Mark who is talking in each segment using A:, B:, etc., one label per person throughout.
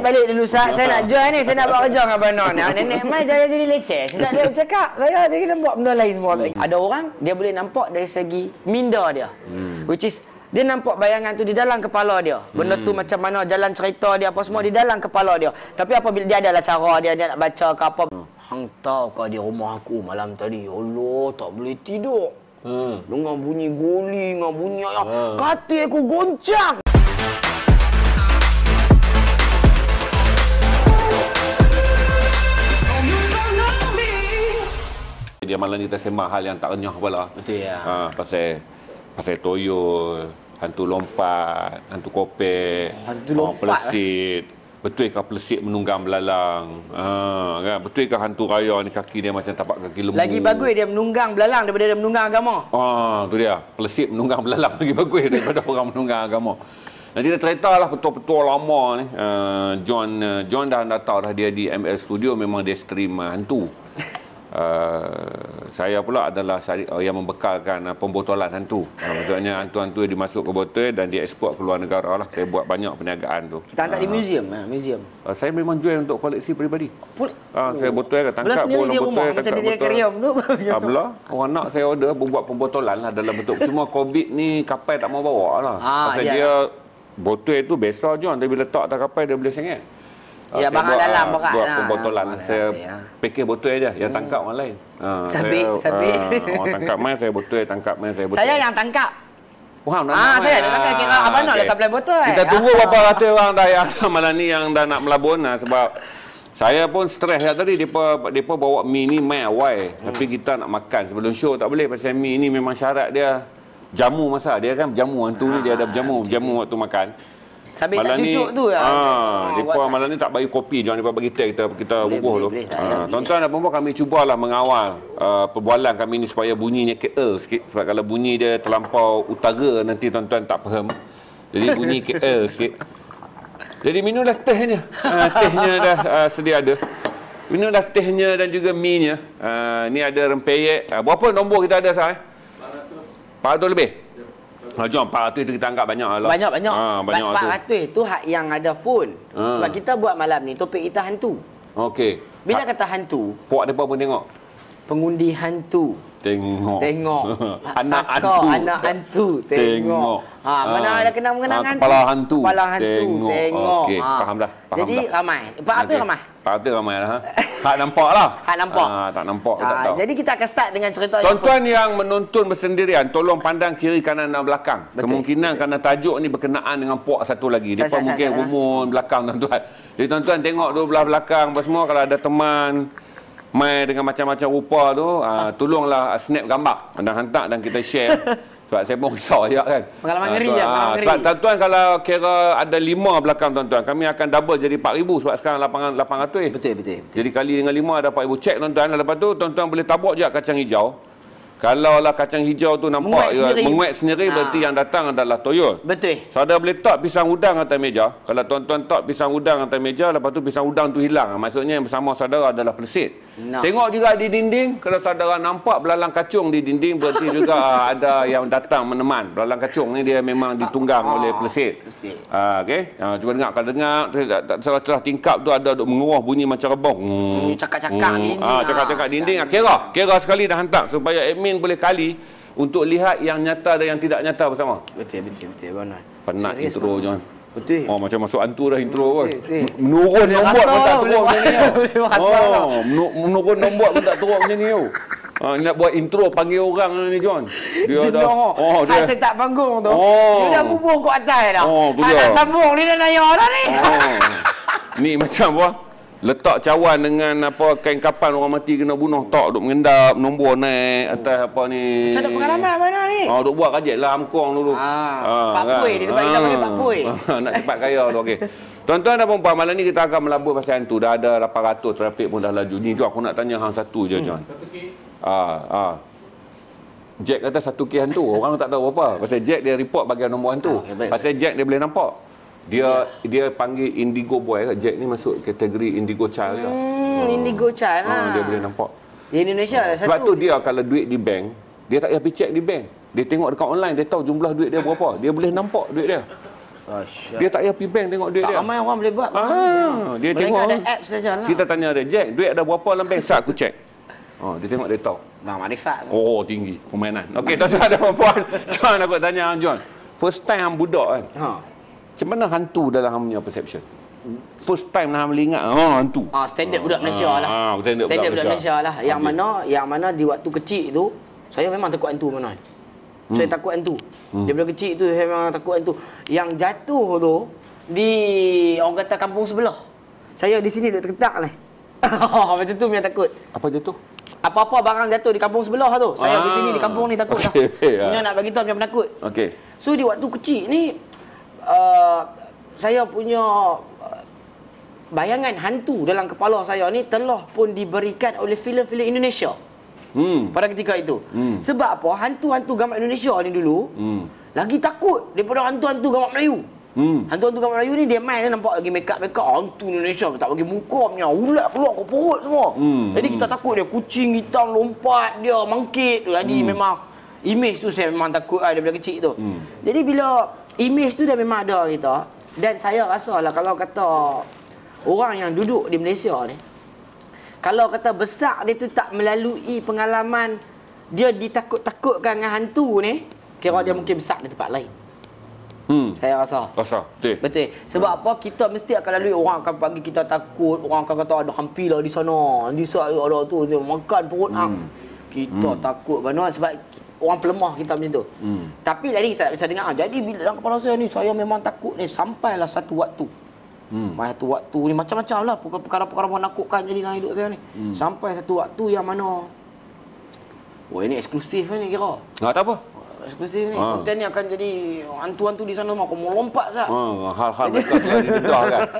A: balik balik dulu sah Saya nak jual ni, saya nak buat kerja dengan Abang Noh ah, Nenek mai jaya
B: jadi leceh. Saya tak boleh cakap. Saya jadi buat benda lain semua tadi. Hmm. Ada orang dia boleh nampak dari segi minda dia. Hmm. Which is dia nampak bayangan tu di dalam kepala dia. Benda tu hmm. macam mana jalan cerita dia apa semua di dalam kepala dia. Tapi apabila dia adalah cara dia dia nak baca ke apa. Hang tahu kau di rumah aku malam tadi. Allah tak boleh tidur. Hmm. Dengan bunyi guling, dengan bunyi ayah. Hmm. Katil aku goncang.
C: dia malam ni kita sembah hal yang tak renyah pula. Betul ya. Ha, pasal pasal toyol, hantu lompat, hantu kope, hantu lompat. Oh, pelesit. Betul ke pelesit menunggang belalang? Ha, kan? Betul ke hantu raya ni kaki dia macam tapak kaki lembu? Lagi bagus
B: dia menunggang belalang daripada dia menunggang agama.
C: Ha, tu dia. Pelesit menunggang belalang lagi bagus daripada orang menunggang agama. Nanti dia cerita lah petua-petua lama ni. Uh, John, uh, John dah datang dah dia di ML Studio memang dia stream uh, hantu. Uh, saya pula adalah eh, yang membekalkan uh, pembotolan hantu. Uh, maksudnya hantu-hantu dimasuk ke botol dan diekspor ke luar negara lah. Saya buat banyak perniagaan tu. Kita hantar uh, di ah. museum, uh, museum. Uh, saya memang jual untuk koleksi peribadi. Ah, uh, saya oh. botol kan tangkap bola botol macam dia akuarium tu. Ya. Ah, orang oh, nak saya order pun buat pembotolan lah dalam bentuk cuma covid ni kapal tak mau bawa lah. Ah, Pasal ya. dia ya. botol tu besar je tapi bila letak tak kapal dia boleh sengit. Ya saya buat, dalam uh, ah, bakat buat ah, pembotolan. Ah, saya ya. pakai botol aja yang hmm. tangkap hmm. orang lain. Ha, ah, sabi, saya, sabi. Uh, orang tangkap main saya botol, tangkap main saya botol. Saya yang tangkap. Wah, wow, nak ah, saya nak kira apa okay. nak okay. supply
B: botol. Kita eh? tunggu
C: berapa ah. ratus orang dah yang malam ni yang dah nak melabun lah, sebab saya pun stres ya lah tadi depa depa bawa mi ni mai awal hmm. tapi kita nak makan sebelum show tak boleh pasal mi ni memang syarat dia jamu masa dia kan jamu hantu ni dia ada jamu jamu waktu makan
B: Sambil malam ya. ah, ah, tak cucuk tu lah. Haa, mereka oh, malam
C: ni tak bagi kopi. Jangan mereka bagi teh kita, kita bubuh tu. Ah, tuan-tuan dan perempuan, kami cubalah mengawal uh, perbualan kami ni supaya bunyinya KL sikit. Sebab kalau bunyi dia terlampau utara, nanti tuan-tuan tak faham. Jadi bunyi KL sikit. Jadi minumlah tehnya. Uh, tehnya dah uh, sedia ada. Minumlah tehnya dan juga mie-nya. Uh, ni ada rempeyek. Uh, berapa nombor kita ada, Sah? 400. Eh? 400 lebih? Ha, jom, 400 kita anggap banyak lah. Banyak-banyak. Ha, banyak 400 waktu.
B: tu hak yang ada full. Ha. Sebab kita buat malam ni, topik kita hantu.
C: Okey. Bila ha. kata hantu... Puak depan pun tengok.
B: Pengundi hantu. Tengok. Tengok. anak hantu. Anak hantu. Tengok.
C: Ha, mana ah. ada kena mengenal uh, ah, kepala hantu. hantu. Kepala hantu. Tengok. tengok. Okey, ha. faham dah. Faham jadi, dah.
B: ramai. Pak okay. tu ramai.
C: Pak tu ramai lah. Ha? lah. Ah, tak nampak lah. Tak nampak. Ha, tak nampak. Ha, tak tahu.
B: Jadi, kita akan start dengan cerita Tuan-tuan yang... Tuan-tuan
C: yang menonton bersendirian, tolong pandang kiri, kanan dan belakang. Betul. Kemungkinan Betul. kerana tajuk ni berkenaan dengan puak satu lagi. Dia pun mungkin umur belakang, tuan-tuan. Jadi, tuan-tuan tengok dua belah belakang apa semua. Kalau ada teman, mai dengan macam-macam rupa tu uh, tolonglah ah, snap gambar anda hantar dan kita share sebab saya pun risau ya kan
A: pengalaman ngeri je sebab
C: tuan-tuan kalau kira ada lima belakang tuan-tuan kami akan double jadi 4,000 sebab sekarang lapangan 800 betul, betul, betul, jadi kali dengan lima ada 4,000 cek tuan-tuan lepas tu tuan-tuan boleh tabuk je kacang hijau kalau lah kacang hijau tu nampak menguat ya, sendiri, menguat sendiri ha. berarti yang datang adalah toyol. Betul. Saudara so, boleh tak pisang udang atas meja. Kalau tuan-tuan tak pisang udang atas meja, lepas tu pisang udang tu hilang. Maksudnya yang bersama saudara adalah pelesit. Nah. Tengok juga di dinding, kalau saudara nampak belalang kacung di dinding, berarti juga ada yang datang meneman. Belalang kacung ni dia memang ditunggang ha. oleh pelesit. Ah, okay. Ah, cuba dengar. Kalau dengar, salah celah tingkap tu ada duk menguah bunyi macam rebong. Hmm. Cakap-cakap hmm. dinding. Ah, cakap-cakap ha. Ah, dinding. Kira. Kira sekali dah hantar supaya admin Amin boleh kali untuk lihat yang nyata dan yang tidak nyata bersama. Betul, betul, betul. Bonan. Penat Serius intro, bang. John. Betul. Oh, macam masuk hantu dah intro betul, kan. Menurun nombor pun tak lah, teruk macam ni. Oh, lah. menurun nombor pun tak teruk macam ni. Oh. Ah, nak buat intro panggil orang ni John. Dia dah. Oh, oh dia. Ha, saya
B: tak panggung
C: tu. Oh. Dia dah
B: bubuh kat atas dah. Oh, ha, dah sambung ni dah naya dah ni.
C: Oh. ni macam apa? letak cawan dengan apa kain kapan orang mati kena bunuh tak duk mengendap nombor naik atas oh. apa ni macam ada pengalaman
A: mana ni ha, duk
C: buat kajet lah amkong dulu ha, ha, pak kan? pui di tempat ha. kita panggil pak pui nak cepat kaya tu okey Tuan-tuan dan perempuan, malam ni kita akan melabur pasal hantu. Dah ada 800 trafik pun dah laju. Ni Johan, aku nak tanya hang satu je, Johan. Hmm, satu K. Ah, ah. Jack kata satu K hantu. Orang tak tahu apa. Pasal Jack dia report bagian nombor hantu. pasal Jack dia boleh nampak. Dia yeah. dia panggil indigo boy lah. Jack ni masuk kategori indigo child lah.
B: Hmm, oh. indigo child ah, lah. Uh, dia boleh nampak. Di Indonesia
A: uh, lah satu. Sebab tu dia
C: kalau duit di bank, dia tak payah pergi check di bank. Dia tengok dekat online, dia tahu jumlah duit dia berapa. Dia boleh nampak duit dia. Dia tak payah pergi bank tengok duit tak dia. Tak ramai orang boleh buat. Ah, dia Mereka tengok. ada apps saja lah. Kita tanya dia, Jack, duit ada berapa dalam bank? Saat aku check. Oh, dia tengok, dia tahu. Nah, marifat. Oh, tinggi. Permainan. Okey, tuan-tuan dan puan-puan. Tuan, aku tanya, John. First time budak kan. Ha. Macam mana hantu dalam punya perception? First time Naham boleh ingat, oh, ah, hantu. Ah, standard budak ah, Malaysia ah, lah. Ah, standard, standard budak, budak Malaysia. Malaysia lah. Yang okay. mana, yang
B: mana di waktu kecil tu, saya memang takut hantu mana. Hmm. Saya takut hantu. Hmm. Dia bila kecil tu, saya memang takut hantu. Yang jatuh tu, di orang kata kampung sebelah. Saya di sini duduk terketak lah. Macam tu punya takut. Apa jatuh? Apa-apa barang jatuh di kampung sebelah tu. Saya ah. di sini, di ah. kampung ni takut lah. okay. lah. Punya nak beritahu macam penakut. Okay. So, di waktu kecil ni, Uh, saya punya uh, bayangan hantu dalam kepala saya ni telah pun diberikan oleh filem-filem Indonesia. Hmm. Pada ketika itu. Hmm. Sebab apa? Hantu-hantu gambar Indonesia ni dulu hmm. lagi takut daripada hantu-hantu gambar Melayu. Hmm. Hantu-hantu gambar Melayu ni dia main dia nampak lagi make up-make up hantu Indonesia tak bagi muka punya ulat keluar kau perut semua. Hmm. Jadi kita takut dia kucing hitam lompat dia mangkit jadi hmm. memang Image tu saya memang takut lah daripada kecil tu. Hmm. Jadi bila image tu dah memang ada kita dan saya rasa lah kalau kata orang yang duduk di Malaysia ni kalau kata besar dia tu tak melalui pengalaman dia ditakut-takutkan dengan hantu ni kira hmm. dia mungkin besar di tempat lain. Hmm. Saya rasa. Rasa. Betul. Betul. Sebab hmm. apa kita mesti akan lalui orang akan panggil kita takut, orang akan kata ada hampir lah di sana. Di sana ada tu, makan perut ah. hmm. hang. Kita hmm. takut mana sebab orang pelemah kita macam tu. Hmm. Tapi tadi kita tak bisa dengar. Ah, jadi bila dalam kepala saya ni, saya memang takut ni. Sampailah satu waktu. Hmm. Satu waktu ni macam-macam lah. Perkara-perkara menakutkan jadi dalam hidup saya ni. Hmm. Sampai satu waktu yang mana...
C: Oh, ini eksklusif ni kira. Ah, tak apa
B: eksklusif ni ha. konten ni akan jadi hantu-hantu di sana aku mau lompat sah.
C: Ha hal-hal betul kan.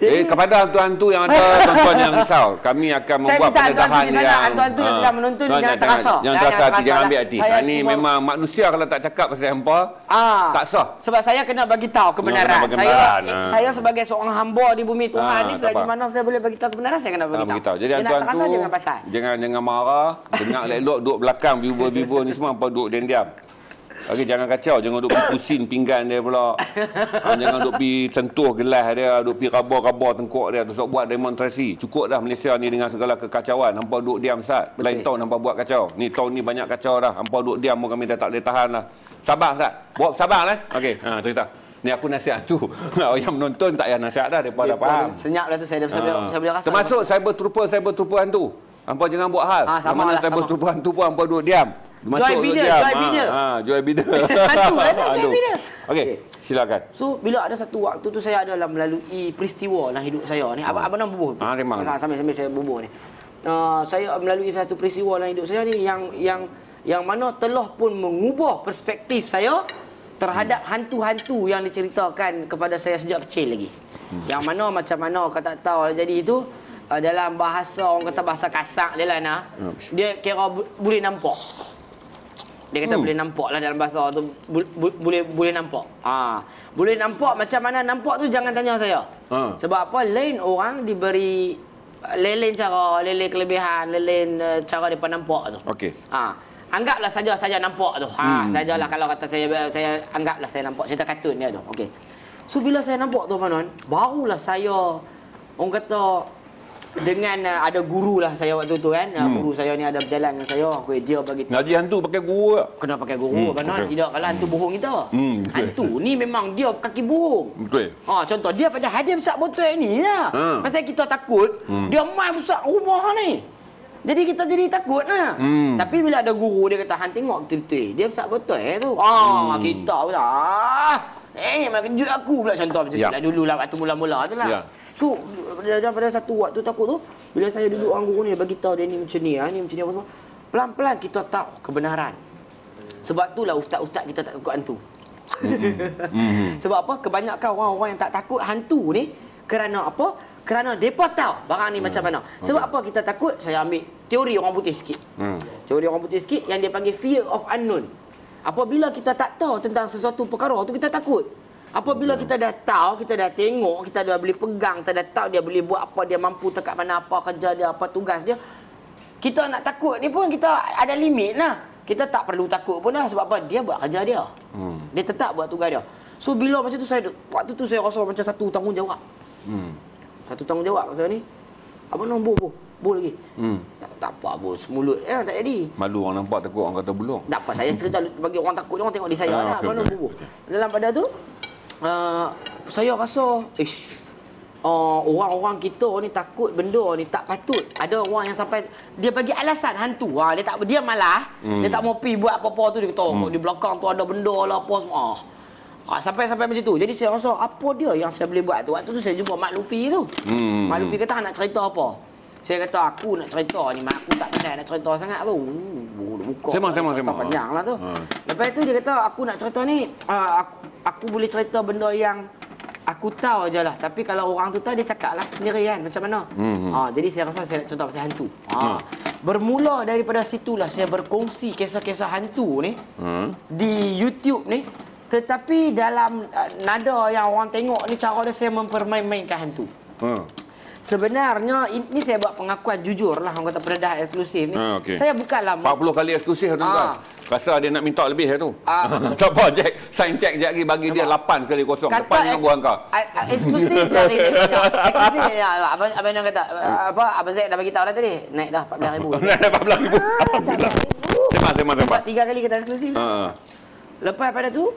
C: Jadi, eh kepada hantu-hantu yang ada tuan-tuan yang risau, kami akan membuat pendedahan yang Saya hantu-hantu yang ha. sedang menonton no, jangan terasa. Jangan terasa hati jangan lah. ambil hati. Ha memang manusia kalau tak cakap pasal hampa ah. tak sah.
B: Sebab saya kena bagi tahu kebenaran. Eh, ha. Saya sebagai seorang hamba di bumi Tuhan ini ah, selagi mana saya boleh bagi tahu kebenaran saya kena bagi ah, tahu. Jadi hantu-hantu
C: jangan jangan marah, dengar elok duduk belakang viewer-viewer ni semua apa duduk diam-diam. Okey jangan kacau jangan duk pusing pinggan dia pula. Ha, jangan duk pi sentuh gelas dia, duk pi raba-raba tengkuk dia tu buat demonstrasi. Cukup dah Malaysia ni dengan segala kekacauan. Hampa duk diam sat. Lain tahun hampa buat kacau. Ni tahun ni banyak kacau dah. Hampa duk diam mau kami dah tak boleh tahan lah. Sabar sat. Buat sabar lah. Okey. Ha cerita. Ni aku nasihat tu. yang menonton tak payah nasihat dah. Depa dah ya, faham.
B: Senyap lah tu saya dah ha. saya boleh rasa. Termasuk
C: cyber trooper cyber trooper hantu. Hampa jangan buat hal. Ha, sama Mana lah, cyber trooper hantu pun hampa duk diam. Masuk jual bina, jual ah, bina. Ha, ah, jual bina. Hantu, hantu, jual bina. Okey, silakan.
B: So, bila ada satu waktu tu saya adalah melalui peristiwa dalam hidup saya ni. Abang, oh. Ah. abang nak bubuh tu? Ha, memang. Ha, sambil-sambil saya bubuh ni. Uh, saya melalui satu peristiwa dalam hidup saya ni yang yang yang mana telah pun mengubah perspektif saya terhadap hmm. hantu-hantu yang diceritakan kepada saya sejak kecil lagi. Hmm. Yang mana macam mana kau tak tahu jadi itu uh, dalam bahasa orang kata bahasa kasar dia lah nah. Hmm. Dia kira boleh nampak. Dia kata hmm. boleh nampak lah dalam bahasa tu bu, bu, boleh boleh nampak. Ha. Boleh nampak macam mana nampak tu jangan tanya saya. Ha. Sebab apa lain orang diberi lain-lain cara, lain-lain kelebihan, lain-lain eh, cara depa nampak tu. Okey. Ha. Anggaplah saja saya nampak tu. Ha, hmm. sajalah kalau kata saya saya anggaplah saya nampak cerita kartun dia tu. Okey. So bila saya nampak tu Panon, barulah saya orang kata dengan uh, ada guru lah saya waktu tu kan. Uh, hmm. Guru saya ni ada berjalan dengan
C: saya. aku dia bagi Ngaji hantu pakai guru Kena pakai guru. Hmm. Kena okay. tidak
B: kalau hantu bohong kita.
C: Hmm. Hantu
B: ni memang dia kaki bohong. Betul. Ha, contoh dia pada hadir besar botol ni ya. Hmm. Pasal kita takut hmm. dia main besar rumah ni. Jadi kita jadi takut lah. Hmm. Tapi bila ada guru dia kata hantu tengok betul-betul. Dia besar botol eh, tu. Oh hmm. kita pula. Ah. Eh, malah kejut aku pula contoh macam ya. tu. Dulu lah waktu mula-mula tu lah. Yeah. So dalam pada satu waktu takut tu bila saya duduk orang guru ni bagi tahu dia ni macam ni ah ni macam ni apa semua. Pelan-pelan kita tahu kebenaran. Sebab tu lah ustaz-ustaz kita tak takut hantu. Mm-hmm. Sebab apa? Kebanyakan orang-orang yang tak takut hantu ni kerana apa? Kerana depa tahu barang ni hmm. macam mana. Sebab okay. apa kita takut? Saya ambil teori orang putih sikit. Hmm. Teori orang putih sikit yang dia panggil fear of unknown. Apabila kita tak tahu tentang sesuatu perkara tu kita takut. Apabila kita dah tahu, kita dah tengok, kita dah boleh pegang, kita dah tahu dia boleh buat apa, dia mampu dekat mana apa, kerja dia, apa tugas dia. Kita nak takut ni pun kita ada limit lah. Kita tak perlu takut pun lah sebab apa? Dia buat kerja dia. Hmm. Dia tetap buat tugas dia. So bila macam tu saya waktu tu saya rasa macam satu tanggungjawab. Hmm. Satu tanggungjawab pasal ni. Apa nombor bu? Bu lagi. Hmm. Tak, tak apa bos, mulut eh tak jadi.
C: Malu orang nampak takut orang kata belum. Tak apa, saya cerita
B: bagi orang takut orang tengok di saya ah, lah. Okay, apa okay. nombor bu? Dalam pada tu, uh, saya rasa
C: ish uh,
B: orang-orang kita ni takut benda ni tak patut. Ada orang yang sampai dia bagi alasan hantu. Ha dia tak dia malah, hmm. dia tak mau pi buat apa-apa tu dia kata oh, hmm. di belakang tu ada benda lah apa semua. Ha, ah, ah, sampai sampai macam tu. Jadi saya rasa apa dia yang saya boleh buat tu. Waktu tu saya jumpa Mak Lufi tu.
A: Hmm. Mak Lufi
B: kata nak cerita apa? Saya kata aku nak cerita ni mak aku tak pandai nak cerita sangat
C: tu. Buka. Sama sama panjang lah tu. Ha.
B: Lepas tu dia kata aku nak cerita ni uh, aku, aku boleh cerita benda yang aku tahu aje lah tapi kalau orang tu tahu dia cakap lah sendiri kan macam mana hmm. ha, jadi saya rasa saya nak cerita pasal hantu ah, ha. hmm. bermula daripada situlah saya berkongsi kisah-kisah hantu ni hmm. di YouTube ni tetapi dalam uh, nada yang orang tengok ni cara dia saya mempermain-mainkan hantu hmm. Sebenarnya ini saya buat pengakuan jujur lah orang kata peredah eksklusif ni. Ha, ah, okay. Saya buka lah.
C: 40 kali eksklusif tu kan. Rasa dia nak minta lebih lah tu. Ah. tak apa Jack. Sign check je lagi bagi dia 8 kali kosong. Kata Depan ni aku angka.
B: Eksklusif dah ni.
C: Eksklusif
B: dia. apa yang kata. Apa? apa Zek dah beritahu lah tadi. Naik dah 14 ribu.
C: Naik dah 14 ribu. Alhamdulillah.
A: Tempat, tempat,
B: Tiga kali kita eksklusif. Lepas pada tu.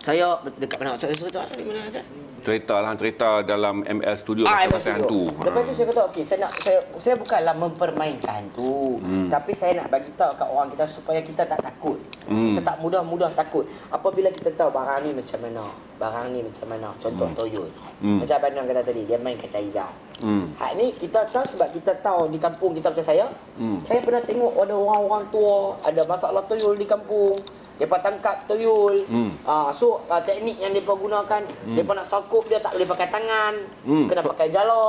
B: Saya dekat mana? Saya suruh tu. mana saya?
C: cerita lah cerita dalam ML studio ah, pasal pasal hantu. Lepas tu hmm.
B: saya kata okey saya nak saya, saya bukanlah mempermainkan
C: tu. hmm.
A: tapi
B: saya nak bagi tahu kat orang kita supaya kita tak takut. Hmm. Kita tak mudah-mudah takut. Apabila kita tahu barang ni macam mana, barang ni macam mana. Contoh hmm. Toyota. Hmm. Macam apa yang kata tadi dia main kaca hijau. Hmm. Hak ni kita tahu sebab kita tahu di kampung kita macam saya. Hmm. Saya pernah tengok ada orang-orang tua ada masalah tuyul di kampung. Mereka tangkap tuyul. Hmm. Uh, so, uh, teknik yang mereka gunakan, hmm. mereka nak sokok dia tak boleh pakai tangan. Hmm. Kena so- pakai jala.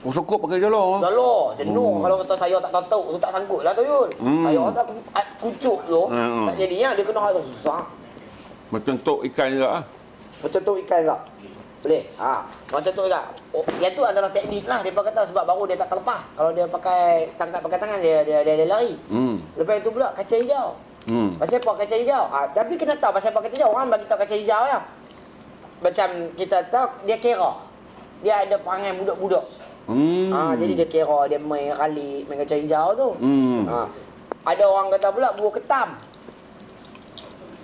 B: Oh, sokok pakai jala? Oh? Jala. Jenuh. Hmm. Kalau kata saya tak tahu, tu tak sanggup lah tuyul. Hmm. Saya tak kucuk tu. Hmm. Tak jadi, ya. dia kena harus susah.
C: Macam tok ikan juga? Macam tok ikan juga.
B: Boleh? Ha. Macam tu juga. Oh, yang tu adalah teknik lah. Dia kata sebab baru dia tak terlepas. Kalau dia pakai tangkap pakai tangan, dia dia, dia, dia lari. Hmm. Lepas itu pula, kacang hijau. Hmm. Pasal apa kacang hijau? Ha, tapi kena tahu pasal apa kacang hijau. Orang bagi tahu kacang hijau ya. Macam kita tahu dia kira. Dia ada perangai budak-budak.
A: Hmm. Ha, jadi dia
B: kira dia main kali main kacang hijau tu. Hmm. Ha. Ada orang kata pula buah ketam.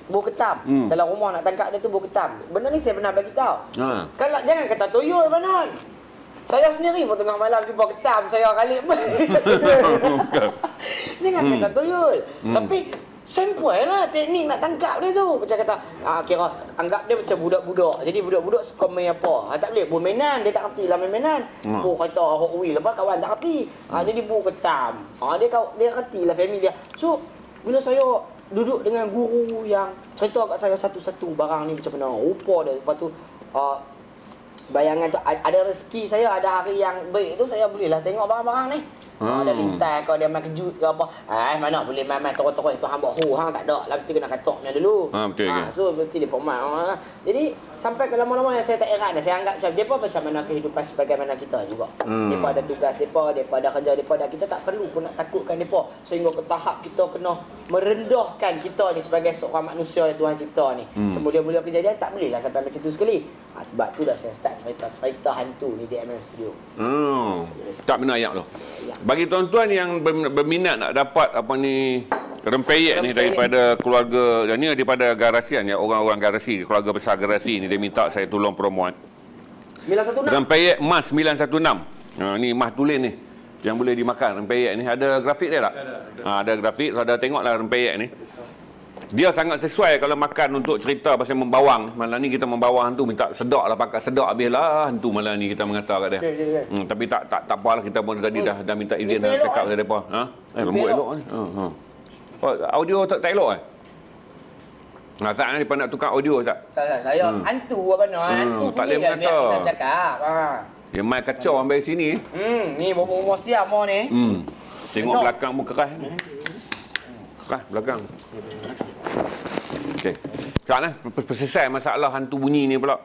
B: Buah ketam. Hmm. Dalam rumah nak tangkap dia tu buah ketam. Benda ni saya pernah bagi tahu. Ha. Kalau jangan kata tuyul banon. Saya sendiri pun tengah malam jumpa ketam saya kali. jangan hmm. kata tuyul. Hmm. Tapi Sampai lah teknik nak tangkap dia tu Macam kata ah, Kira anggap dia macam budak-budak Jadi budak-budak suka main apa ha, Tak boleh bermainan Dia tak kerti lah main-mainan hmm. Bu oh, kata Hot Wheel Lepas kawan tak kerti ha, ah, hmm. Jadi bu ketam ha, Dia kau dia kerti lah family dia So Bila saya duduk dengan guru yang Cerita kat saya satu-satu barang ni macam mana Rupa dia Lepas tu uh, Bayangan tu ada rezeki saya Ada hari yang baik tu Saya boleh lah tengok barang-barang ni
A: Ha hmm. dah lintas
B: kau dia main kejut ke apa. Ah, eh mana boleh main-main terus-terus itu hang buat hu hang tak ada. Lah mesti kena katok dia dulu. Ha betul ke? Ah, ha, so mesti dia pemal. Ha. Jadi sampai ke lama-lama yang saya tak heran saya anggap macam depa macam mana kehidupan sebagaimana kita juga. Hmm. Depa ada tugas depa, depa ada kerja depa dan kita tak perlu pun nak takutkan depa sehingga ke tahap kita kena merendahkan kita ni sebagai seorang manusia yang Tuhan cipta ni. Hmm. Semula-mula kejadian tak boleh lah sampai macam tu sekali. Ha, sebab tu dah saya start cerita-cerita hantu ni di MN Studio.
C: Hmm. Tak minat ayak tu. Bagi tuan-tuan yang berminat nak dapat apa ni rempeyek ni daripada keluarga dan ni daripada garasian ya orang-orang garasi keluarga besar garasi ni dia minta saya tolong promoan. 916. Rempeyek emas 916. Ha ni emas tulen ni yang boleh dimakan rempeyek ni ada grafik dia tak? Ada. Ada, ha, ada grafik, so ada tengoklah rempeyek ni dia sangat sesuai kalau makan untuk cerita pasal membawang. Malah ni kita membawang tu minta sedak lah pakai sedak habis lah hantu malam ni kita mengata kat dia. Okay, okay, okay. Hmm, tapi tak tak tak apalah kita pun tadi dah dah minta izin dah cakap pasal eh? depa. Ha? Eh lembut elok ni. Ha ha. audio tak tak elok eh? Nah, tak ni nak tukar audio tak?
B: Tak, saya hmm. hantu apa mana? Eh? Hmm, hantu tak boleh mengata. Ha.
C: Dia main kacau ambil sini.
B: Hmm, ni bomo siap mo ni. Hmm.
C: Tengok belakang mu keras ni. Kan, belakang. Okey. Sekarang lah, eh. persesai masalah hantu bunyi ni pula.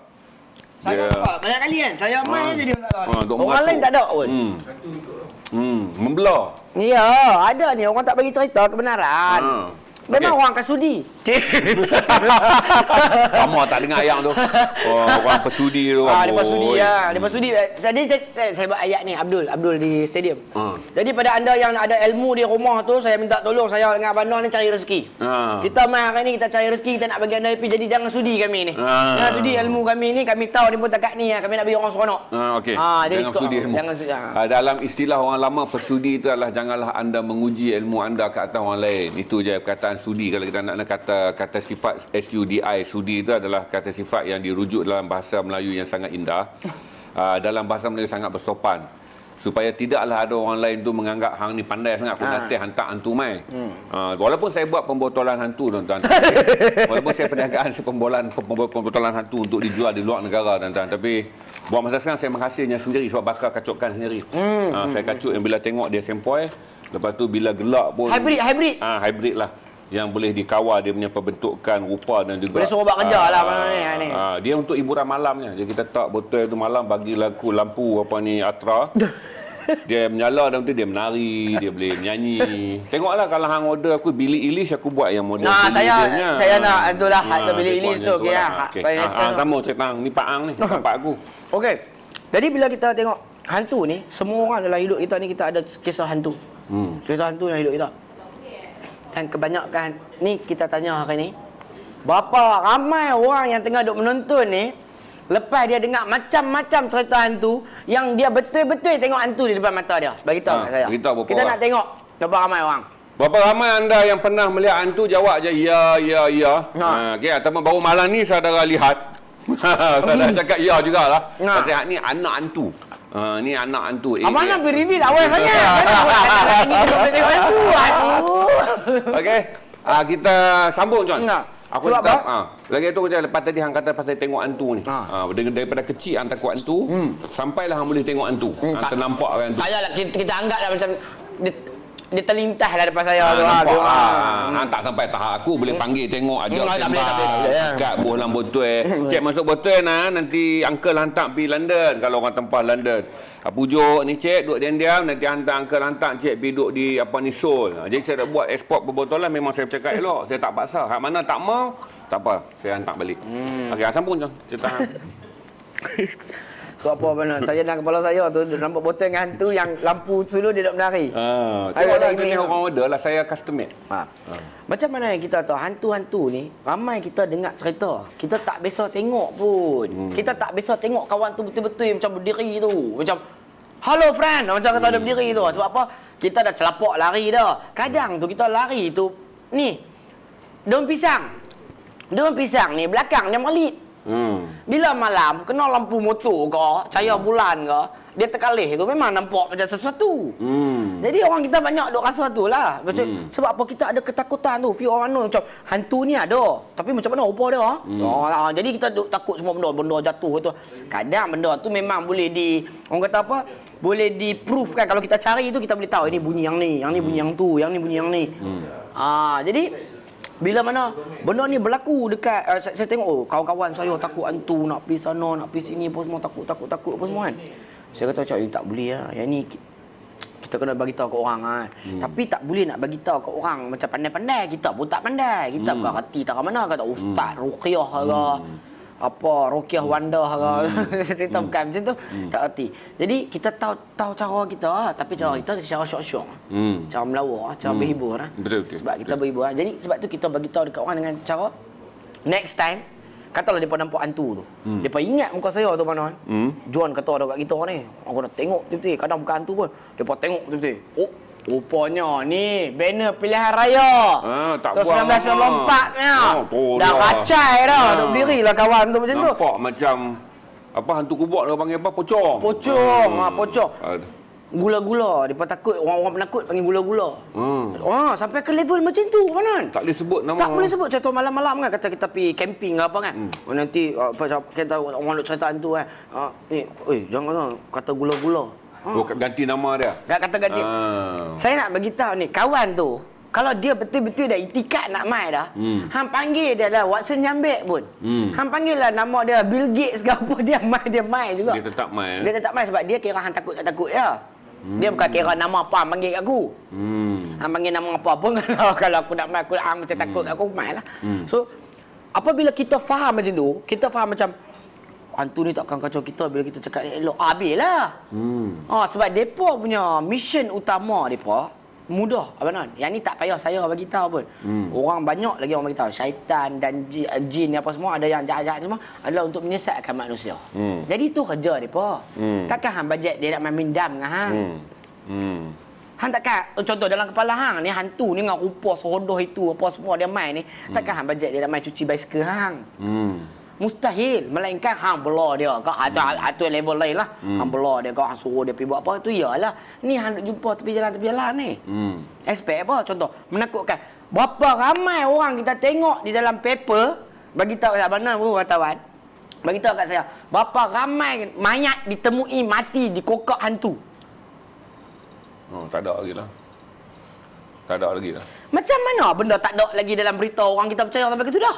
C: Saya yeah. nampak
B: banyak kali kan. Saya main ha. Ah. jadi masalah. Ha, orang masuk. lain tak ada pun.
C: Hmm. Hmm, membelah.
B: Ya, ada ni orang tak bagi cerita kebenaran. Ha. Memang okay. orang kasudi.
C: Kamu tak dengar ayang tu. Oh, orang kasudi tu. Ah, dia pasudi ya. Ah, dia pasudi.
B: Hmm. Jadi saya, saya buat ayat ni Abdul, Abdul di stadium. Uh. Jadi pada anda yang ada ilmu di rumah tu, saya minta tolong saya dengan Abano ni cari rezeki. Uh. Kita mai hari ni kita cari rezeki, kita nak bagi anda IP jadi jangan sudi kami ni. Ha. Jangan uh. sudi ilmu kami ni, kami tahu ni pun takat ni ah, kami nak bagi orang seronok.
C: Ah, uh, okey. Ha, jadi jangan ikut, sudi lah. ilmu. Jangan sudi. Ha. dalam istilah orang lama, pesudi itu adalah janganlah anda menguji ilmu anda ke atas orang lain. Itu je perkataan perkataan sudi kalau kita nak, nak kata kata sifat SUDI sudi itu adalah kata sifat yang dirujuk dalam bahasa Melayu yang sangat indah uh, dalam bahasa Melayu sangat bersopan supaya tidaklah ada orang lain tu menganggap hang ni pandai sangat pun nanti ha. hantar hantu mai. Hmm. Uh, walaupun saya buat pembotolan hantu tuan-tuan. walaupun saya perniagaan sepembolan pembotolan hantu untuk dijual di luar negara tuan-tuan tapi buat masa sekarang saya menghasilnya sendiri sebab bakar kacukkan sendiri. Hmm. Uh, saya kacuk yang bila tengok dia sempoi lepas tu bila gelak pun hybrid hybrid. Ah uh, hybrid lah yang boleh dikawal dia punya pembentukan rupa dan juga boleh suruh buat kerja aa, ah, lah aa, ni, ah, ni. Ah, dia untuk hiburan malamnya jadi kita tak botol tu malam bagi laku lampu apa ni atra dia menyala dan tu dia menari dia boleh menyanyi tengoklah kalau hang order aku Billy Eilish aku buat yang model nah, saya dia saya nak itulah hak tu Billy Eilish tu okey ah ah sama cerita ni Pak Ang ni Pak aku
B: okey jadi bila kita tengok hantu ni semua orang dalam hidup kita ni kita ada kisah hantu hmm. kisah hantu dalam hidup kita dan kebanyakan ni kita tanya hari ni. Bapa ramai orang yang tengah duk menonton ni lepas dia dengar macam-macam cerita hantu yang dia betul-betul tengok hantu di depan mata dia. Beritahu ha, kat saya. kita orang. nak tengok berapa ramai orang.
C: Berapa ramai anda yang pernah melihat hantu jawab je ya ya ya. Ha, ha okey ataupun baru malam ni saudara lihat. saudara hmm. cakap ya jugalah. Ha. Pasal ni anak hantu. Uh, ni anak hantu eh, Abang nak
A: pergi reveal awal sangat Abang
C: kan nak ah, Kita sambung John nah. Aku Sebab cakap ha, ah, Lagi tu macam lepas tadi Hang kata pasal tengok hantu ni ha. ha daripada kecil Hang takut hantu hmm. Sampailah Hang boleh tengok hantu hmm. Hang ha. ternampak hantu Ayolah, kita,
B: kita anggap lah macam dia terlintas lah depan saya ha, tu. Ah, nampak, ha, ha,
C: ha, tak sampai tahap aku boleh hmm. panggil tengok ajak hmm, boleh Kat ya. buah dalam botol. Eh, cik masuk botol nah, nanti uncle hantar pergi London. Kalau orang tempah London. Ah, pujuk ni cik duduk diam-diam nanti hantar uncle hantar cik pergi duduk di apa ni Seoul. Jadi saya dah buat ekspor perbotolan memang saya cakap elok. Saya tak paksa. Hak mana tak mau tak apa. Saya hantar balik. Hmm. Okey, asam pun cerita.
B: tu apa mana saya dalam kepala saya tu nampak botol hantu yang lampu sulu dia nak menari
C: ha uh, tu ada orang order lah saya custom made ha. Uh.
B: macam mana yang kita tahu hantu-hantu ni ramai kita dengar cerita kita tak biasa tengok pun hmm. kita tak biasa tengok kawan tu betul-betul macam berdiri tu macam Hello friend macam kata hmm. ada berdiri tu sebab apa kita dah celapok lari dah kadang tu kita lari tu ni daun pisang daun pisang ni belakang dia melit Hmm. Bila malam kena lampu motor ke, cahaya hmm. bulan ke, dia terkalih tu memang nampak macam sesuatu.
A: Hmm.
B: Jadi orang kita banyak duk rasa tu lah. Macam, hmm. Sebab apa kita ada ketakutan tu. Few orang tu macam hantu ni ada. Tapi macam mana rupa dia? Hmm. Oh, lah. jadi kita duk takut semua benda. Benda jatuh tu. Kadang benda tu memang boleh di... Orang kata apa? Boleh di proof kan. Kalau kita cari tu kita boleh tahu. Ini bunyi yang ni. Yang ni bunyi hmm. yang tu. Yang ni bunyi yang ni. Hmm. Ah, Jadi... Bila mana benda ni berlaku dekat uh, saya, saya tengok oh kawan-kawan saya takut hantu nak pergi sana nak pergi sini apa semua takut takut takut apa semua kan. Saya kata cak tak boleh ya. Yang ni kita kena bagi tahu ke orang lah kan. Hmm. Tapi tak boleh nak bagi tahu ke orang macam pandai-pandai kita pun tak pandai. Kita hmm. bukan reti tak mana kata ustaz hmm. ruqyah ke. Hmm apa rukiah wanda hmm. cerita hmm. hmm. bukan macam tu hmm. tak erti jadi kita tahu tahu cara kita ah. tapi cara hmm. kita cara syok-syok hmm. cara melawa ah. cara hmm. berhibur ah.
C: betul, betul, sebab betul, betul. kita
B: berhibur jadi sebab tu kita bagi tahu dekat orang dengan cara next time Katalah mereka nampak hantu tu hmm. Mereka ingat muka saya tu mana hmm. Juan kata ada kat kita ni Aku nak tengok tiba-tiba Kadang bukan hantu pun Mereka tengok tiba-tiba Oh Rupanya ni banner pilihan raya. Ha,
C: tak tahun buat. Tahun 1994 lah. ni. dah kacai dah. Ha. berdirilah kawan tu macam tu. Nampak macam apa hantu kubur dia panggil apa? Pocong. Pocong. Hmm. Ha, pocong. Gula-gula. Dia takut. Orang-orang penakut panggil gula-gula. Hmm. Ha,
B: sampai ke level macam tu. Mana? Tak boleh sebut nama. Tak boleh sebut. Contoh malam-malam kan. Kata kita pergi camping ke apa kan. Hmm. Oh, nanti apa, uh, kita, orang nak cerita hantu kan. Ha, ni, eh, jangan lah, kata gula-gula.
C: Oh, ganti nama dia. Nak kata ganti. Ah. Saya
B: nak bagi tahu ni, kawan tu, kalau dia betul-betul dah itikat nak mai dah, hmm. hang panggil dia lah Watson Jambek pun. Hmm. Hang panggil lah nama dia Bill Gates ke apa dia mai dia mai juga. Dia tetap mai. Eh? Dia tetap mai sebab dia kira hang takut tak takut ya. Hmm. Dia bukan kira nama apa hang panggil kat aku. Hmm. Hang panggil nama apa pun kalau, kalau aku nak mai aku hang mesti takut hmm. aku mai lah. Hmm. So apabila kita faham macam tu, kita faham macam hantu ni tak akan kacau kita bila kita cakap elok ah, habislah hmm. ah, sebab depa punya mission utama depa mudah abang non yang ni tak payah saya bagi tahu pun hmm. orang banyak lagi orang bagi tahu syaitan dan eh, jin ni apa semua ada yang jahat-jahat semua adalah untuk menyesatkan manusia hmm. jadi itu kerja depa hmm. takkan hang bajet dia nak main mindam dengan hang hmm. hmm. Hang takkan eh, contoh dalam kepala hang ni hantu ni dengan rupa serodoh itu apa semua dia main ni hmm. takkan hmm. hang bajet dia nak main cuci basikal hang
A: hmm.
B: Mustahil Melainkan hang bela dia Kau hmm. atur, atur level lain lah hmm. Hang bela dia Kau suruh dia pergi buat apa Itu ialah Ni hang nak jumpa tepi jalan tepi jalan ni hmm. Expect apa Contoh Menakutkan Berapa ramai orang kita tengok Di dalam paper bagi tahu kat mana pun wartawan bagi tahu kat saya berapa ramai mayat ditemui mati di kokok hantu
C: oh, tak ada lagi lah tak ada lagi lah
B: macam mana benda tak ada lagi dalam berita orang kita percaya sampai ke sudah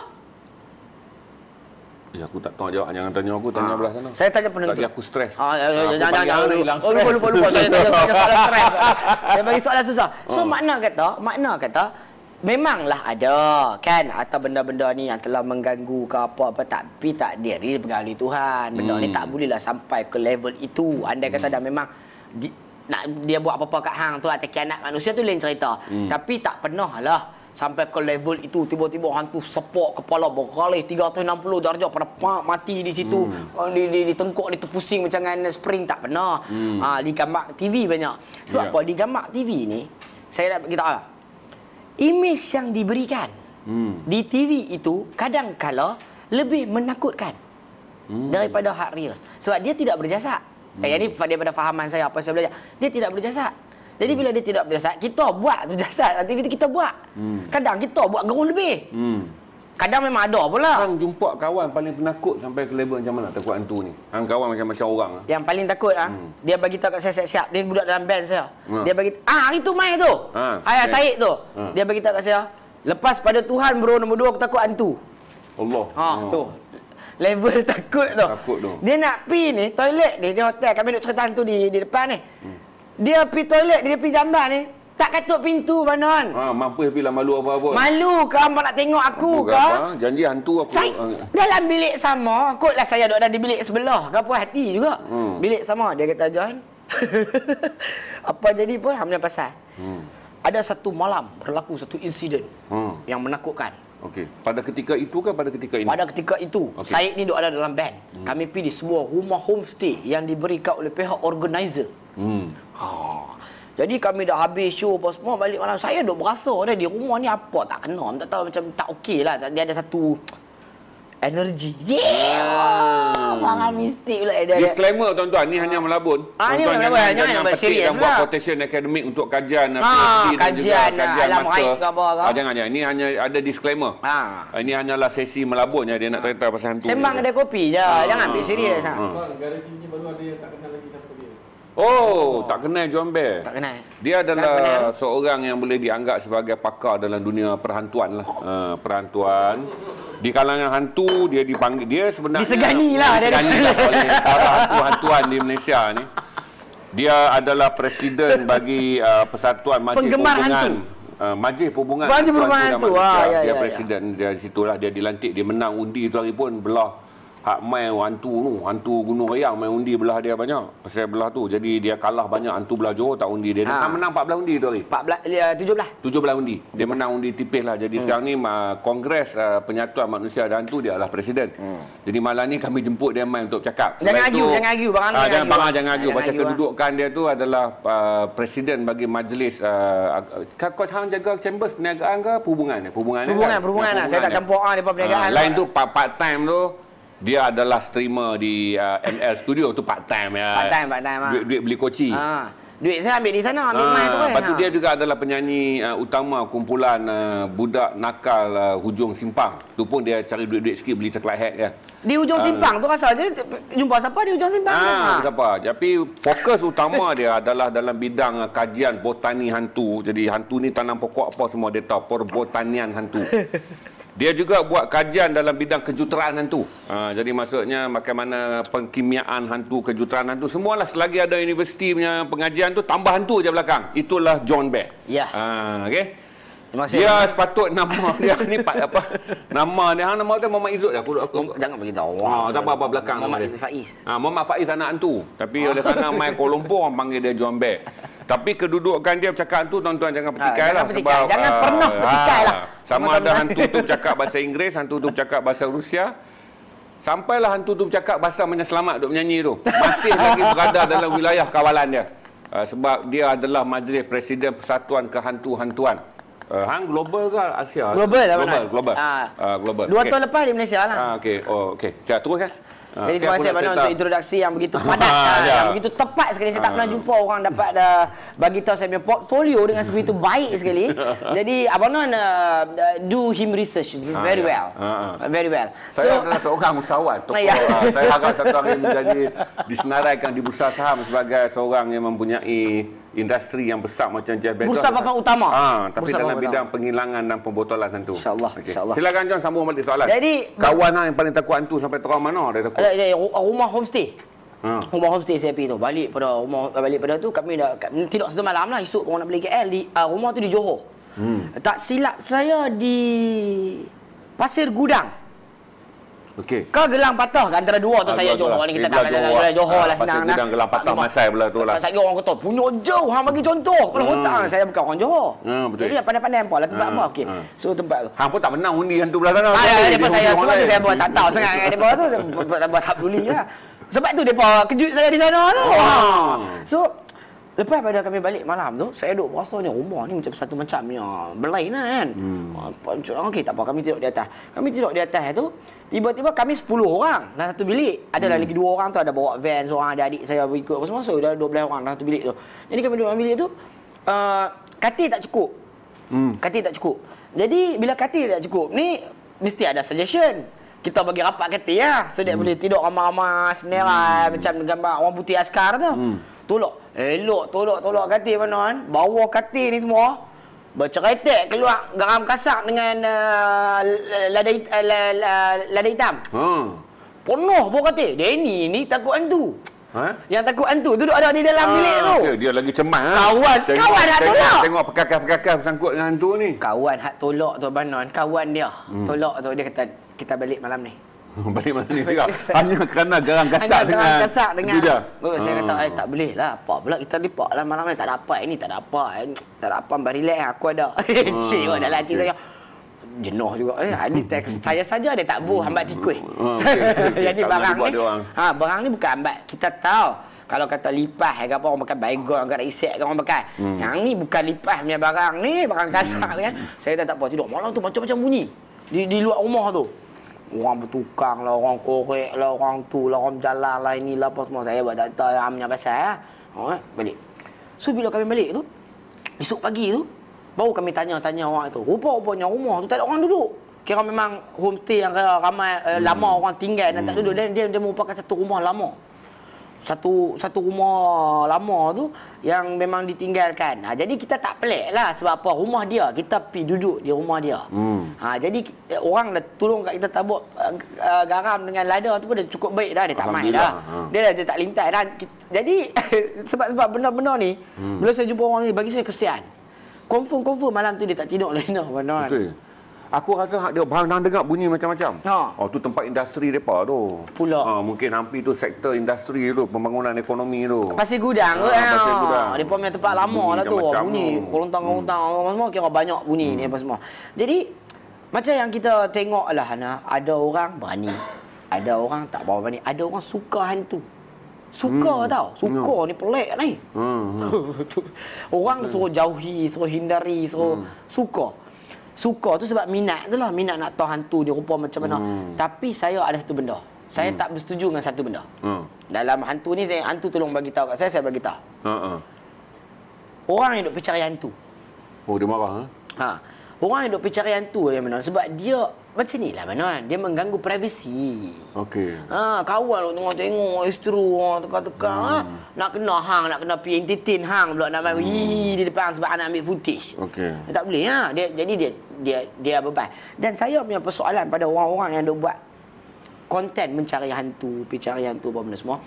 C: Ya, aku tak tahu jawab. Jangan tanya aku, tanya ha. belah sana. Saya tanya penentu. Bagi aku stres. Ha, ya, ya, ya, jangan, jangan. Lupa, oh, lupa, lupa, lupa. Saya tanya, soalan stres.
B: Saya bagi soalan susah. So, ha. makna kata, makna kata, memanglah ada, kan? Atau benda-benda ni yang telah mengganggu ke apa-apa. Tapi tak diri pengalui Tuhan. Benda hmm. ni tak bolehlah sampai ke level itu. Andai kata hmm. dah memang... Di, nak dia buat apa-apa kat hang tu atau kianat manusia tu lain cerita. Hmm. Tapi tak pernah lah sampai ke level itu tiba-tiba hantu sepak kepala beralih 360 darjah pada pak mati di situ hmm. Oh, di, di, di tengkuk di terpusing macam dengan spring tak pernah hmm. ha, di gambar TV banyak sebab yeah. apa di gambar TV ni saya nak kita ah image yang diberikan hmm. di TV itu kadang kala lebih menakutkan hmm. daripada hak real sebab dia tidak berjasa eh, hmm. Eh, ini daripada fahaman saya apa saya belajar dia tidak berjasa jadi hmm. bila dia tidak berjasad, kita buat tu jasad. Aktiviti kita
C: buat. Hmm. Kadang kita buat gerung lebih. Hmm. Kadang memang ada pula. Hang jumpa kawan paling penakut sampai ke level macam mana takut hantu ni? Hang kawan macam macam orang ah. Yang paling takut ah, hmm. dia bagi
B: tahu kat saya siap-siap. Dia budak dalam band saya. Ha. Dia bagi ah hari tu main tu.
A: Ha. Ayah okay. Said tu.
B: Ha. Dia bagi tahu kat saya, lepas pada Tuhan bro nombor dua aku takut hantu. Allah. Ha, ha. tu. Level takut tu. Takut tu. Dia nak pi ni toilet ni, ni hotel kami nak cerita hantu di di depan ni. Hmm. Dia pi toilet, dia pi jambat ni. Tak katuk pintu, Banon. Ha, ah, mampu
C: pergi lah malu apa-apa.
B: Malu ke hamba nak tengok aku mampu ke? Apa?
C: Janji hantu aku. Saya, uh.
B: dalam bilik sama, kotlah saya duduk di bilik sebelah. Kau hati juga.
C: Hmm. Bilik sama, dia kata, John.
B: apa jadi pun, hamba pasal. Hmm. Ada satu malam berlaku satu insiden hmm. yang menakutkan. Okey. Pada ketika itu ke pada ketika ini? Pada ketika itu. Okay. Saya ni duduk ada dalam band. Hmm. Kami pergi di sebuah rumah homestay yang diberikan oleh pihak organizer. Hmm. Ha. Jadi kami dah habis show apa semua balik malam saya duk berasa dah di rumah ni apa tak kena tak tahu macam tak okay lah dia ada satu energi. Yeah. Oh, hmm. Bang mistik pula ada.
C: Disclaimer tuan-tuan ni ha. hanya melabun. Ah ni melabun hanya yang serius lah. Buat quotation akademik untuk kajian ha, ah, PhD kajian, dan juga kajian lah. alam master. Ke apa, ke. Ah, jangan jangan ini hanya ada disclaimer. Ha. Ini hanyalah sesi melabun dia nak cerita pasal hantu. Sembang ada
B: kopi je. Ha. Jangan ambil ha. serius ha. ha. Bang, garis ini
C: baru ada yang tak kenal lagi. Oh, oh, tak kenal John Bear. Tak kenal. Dia adalah kenal. seorang yang boleh dianggap sebagai pakar dalam dunia perhantuan lah. Uh, perhantuan. Di kalangan hantu, dia dipanggil. Dia sebenarnya... Disegani lah. Disegani lah oleh para hantu-hantuan di Malaysia ni. Dia adalah presiden bagi uh, Persatuan Majlis Penggemar Hubungan. Hantu. Uh, majlis perhubungan Majlis perhubungan hantu, hantu. Ah, ya, dia ya, ya. presiden ya. dia situlah dia dilantik dia menang undi tu hari pun belah hak main hantu tu hantu gunung riang main undi belah dia banyak pasal belah tu jadi dia kalah banyak hantu belah Johor tak undi dia ha. dia ah. menang 14 undi tu hari
B: 14 17
C: 17 undi dia menang undi tipis lah jadi hmm. sekarang ni uh, kongres uh, penyatuan manusia dan hantu dia adalah presiden hmm. jadi malam ni kami jemput dia main untuk cakap Sebab jangan argue ah, jangan argue uh, jangan bang jangan argue pasal ah. kedudukan dia tu adalah uh, presiden bagi majlis uh, kau hang jaga chambers perniagaan ke perhubungan perhubungan kan? perhubungan, lah. Saya tak perhubungan, perhubungan, perhubungan, perhubungan, lah. perhubungan, perhubungan, perhubungan, perhubungan, perhubungan, dia adalah streamer di uh, ML Studio tu part time ya. Part time, part time. Ah. Duit, duit beli koci. Ha.
B: Duit saya ambil di sana, ambil ha. mai tu kan. Lepas dia
C: juga adalah penyanyi uh, utama kumpulan uh, budak nakal uh, hujung simpang. Tu pun dia cari duit-duit sikit beli coklat hat ya.
B: Di hujung uh, simpang tu rasa je jumpa siapa di hujung simpang ha, kan?
C: siapa. Tapi fokus utama dia adalah dalam bidang uh, kajian botani hantu. Jadi hantu ni tanam pokok apa semua dia tahu. Perbotanian hantu. Dia juga buat kajian dalam bidang kejuteraan hantu. Ha, jadi maksudnya bagaimana pengkimiaan hantu, kejuteraan hantu. Semualah selagi ada universiti punya pengajian tu tambah hantu je belakang. Itulah John Baer. Ya. Yeah. Ha, okay. Terima kasih. Dia sepatut nama dia ni pak apa? Nama dia hang nama dia Muhammad Izud aku, aku jangan bagi tahu. Ha, tak apa-apa belakang Muhammad Faiz. Ha, Muhammad Faiz anak hantu. Tapi oh. oleh kerana mai Kuala Lumpur orang panggil dia John Baer. Tapi kedudukan dia bercakap tu tuan-tuan jangan ha, petikai ha, lah jangan sebab jangan uh, pernah ah, petikai lah. Ha, sama ada hantu tu bercakap bahasa Inggeris, hantu tu bercakap bahasa Rusia. Sampailah hantu tu bercakap bahasa menyelamat duk menyanyi tu. Masih lagi berada dalam wilayah kawalan dia. Uh, sebab dia adalah majlis presiden persatuan kehantu-hantuan. Uh, hang global ke Asia? Global, lah, global, global. Ah, uh, global. Dua okay. tahun lepas
B: di Malaysia lah. Ah, uh,
C: okay, oh, okay. Jadi teruskan. Ha, Jadi terima kasih banyak untuk introduksi
B: yang begitu padat ha, ya. Yang begitu tepat sekali Saya tak ha. pernah ah. jumpa orang dapat uh, Bagi tahu saya punya portfolio dengan segitu baik sekali Jadi Abang Non uh, uh, Do him research very ya. well ha, Very well Saya so, adalah
C: seorang usahawan ya. Saya harap satu hari menjadi Disenaraikan di Bursa Saham Sebagai seorang yang mempunyai industri yang besar macam Jeff Bezos. Bursa papan utama. Ha, tapi Bursa dalam bidang penghilangan dan pembotolan tentu. InsyaAllah. Okay. Insya Silakan John sambung balik soalan. Jadi, Kawan lah yang paling takut hantu
B: sampai terang mana dia takut? Ada, ada, rumah homestay. Ha. Rumah homestay saya pergi tu. Balik pada rumah, balik pada tu kami dah, tidak satu malam lah esok orang nak beli KL. Di, uh, rumah tu di Johor. Hmm. Tak silap saya di Pasir Gudang. Okey. Kau gelang patah ke lah antara dua tu ah, saya lah. gelang, Johor ni kita dah ada Johor, Johor lah senang lah. Gelang
C: gelang patah masai pula tu lah. Saya
B: orang kata punya jauh hang bagi contoh kalau hmm. hutang saya bukan orang Johor. Hmm, betul. Jadi pandai-pandai hangpa lah
C: tempat hmm. Ah, apa okey. Hmm. So tempat tu. Hang pun tak menang undi hang tu belah sana. Ah, ya, depa saya tu saya buat tak tahu sangat dengan depa tu buat tambah tak peduli lah.
B: Sebab tu depa kejut saya di sana tu. Ha. So Lepas pada kami balik malam tu, saya duk berasa ni rumah ni macam satu macam ni. Berlain lah kan. Hmm. Okey, tak apa. Kami tidur di atas. Kami tidur di atas tu, Tiba-tiba kami 10 orang dalam satu bilik. ada lah hmm. lagi 2 orang tu ada bawa van, seorang ada adik saya berikut apa semua. So, dah 12 orang dalam satu bilik tu. Jadi kami duduk dalam bilik tu, uh, katil tak cukup. Hmm. Katil tak cukup. Jadi bila katil tak cukup ni, mesti ada suggestion. Kita bagi rapat katil lah. So, dia hmm. boleh tidur ramai-ramai, senerai, hmm. macam gambar orang putih askar tu. Hmm. Tolok. Elok, tolok, tolok katil mana kan. Bawa katil ni semua berceretek keluar garam kasar dengan uh, lada, hit, uh, lada, hitam. Hmm. Penuh pun kata, Danny ni takut hantu. Ha? Yang takut hantu duduk ada di dalam ha, bilik tu. Okay.
C: Dia lagi cemas. Eh. Kawan, ha? kawan hak tolak. Tengok, tengok pekakas-pekakas sangkut dengan hantu ni.
B: Kawan hak tolak tu, Banon. Kawan dia hmm. tolak tu. Dia kata, kita balik malam ni.
C: Balik mana ni juga. Hanya kerana garang kasak Hanya dengan garang kasak dengan dia. Oh, saya kata, oh. eh
B: tak boleh lah. Apa pula kita lipat lah malam ni. Tak dapat ini, tak dapat. Eh. Tak dapat, mari relax. Aku ada. Oh, Cik, buat oh, dalam hati saya. Jenuh juga. Eh, ini saya saja dia tak buh. ambat tikus. Jadi barang ni, ha, barang ni bukan ambat Kita tahu. Kalau kata lipah eh, ke apa, orang makan baigon, orang kata isek ke orang makan. Hmm. Yang ni bukan lipah punya barang ni, barang kasar kan. Hmm. Eh. Saya tak apa, tidur. Malam tu macam-macam bunyi. Di, di luar rumah tu orang bertukang lah, orang korek lah, orang tu lah, orang berjalan lah, inilah apa semua. Saya buat data lah, amnya pasal lah. Ha, eh? balik. So, bila kami balik tu, esok pagi tu, baru kami tanya-tanya orang tu. Rupa-rupanya rumah tu tak ada orang duduk. Kira memang homestay yang kira ramai, eh, hmm. lama orang tinggal dan hmm. tak duduk. Dan dia, dia merupakan satu rumah lama satu satu rumah lama tu yang memang ditinggalkan. Ha, jadi kita tak pelik lah sebab apa rumah dia kita pi duduk di rumah dia. Hmm. Ha, jadi orang dah tolong kat kita tabuk uh, garam dengan lada tu pun dah cukup baik dah dia tak main dah. Ha. Dia dah dia tak lintai dah. Jadi sebab sebab benda-benda ni hmm. bila saya jumpa orang ni bagi saya kesian. Confirm confirm malam tu dia tak tidur lena
C: benar. Betul. Aku rasa hak dia barang dengar bunyi macam-macam. Ha. Oh tu tempat industri depa tu. Pula. Ha, mungkin hampir tu sektor industri tu pembangunan ekonomi tu. Pasir gudang ha, ke? Ha, pasir gudang. Ha, depa punya tempat lama bunyi lah tu. Ha, macam bunyi
B: kelontang-kelontang hmm. semua kira banyak bunyi hmm. ni apa hmm. semua. Jadi macam yang kita tengok lah Hana, ada orang berani. ada orang tak bawa berani. Ada orang suka hantu. Suka hmm. tau. Suka hmm. ni pelik ni.
A: Hmm. hmm.
B: orang hmm. suruh jauhi, suruh hindari, suruh hmm. suka suka tu sebab minat tu lah minat nak tahu hantu dia rupa macam mana hmm. tapi saya ada satu benda saya hmm. tak bersetuju dengan satu benda hmm. dalam hantu ni saya hantu tolong bagi tahu kat saya saya bagi tahu uh-uh. orang yang duk pergi hantu
C: oh dia marah ha, ha.
B: orang yang duk pergi hantu yang mana sebab dia macam ni lah Manuel. Dia mengganggu privasi. Okey. Ha, kawan tengah tengok istru, orang teka-teka. Ha. Hmm. Ha? Nak kena hang, nak kena pergi entertain hang pula. Nak main hmm. di depan sebab anak ambil footage.
A: Okey. Eh, tak
B: boleh. Ha? Dia, jadi dia dia dia beban. Dan saya punya persoalan pada orang-orang yang duk buat konten mencari hantu, pergi hantu apa benda semua.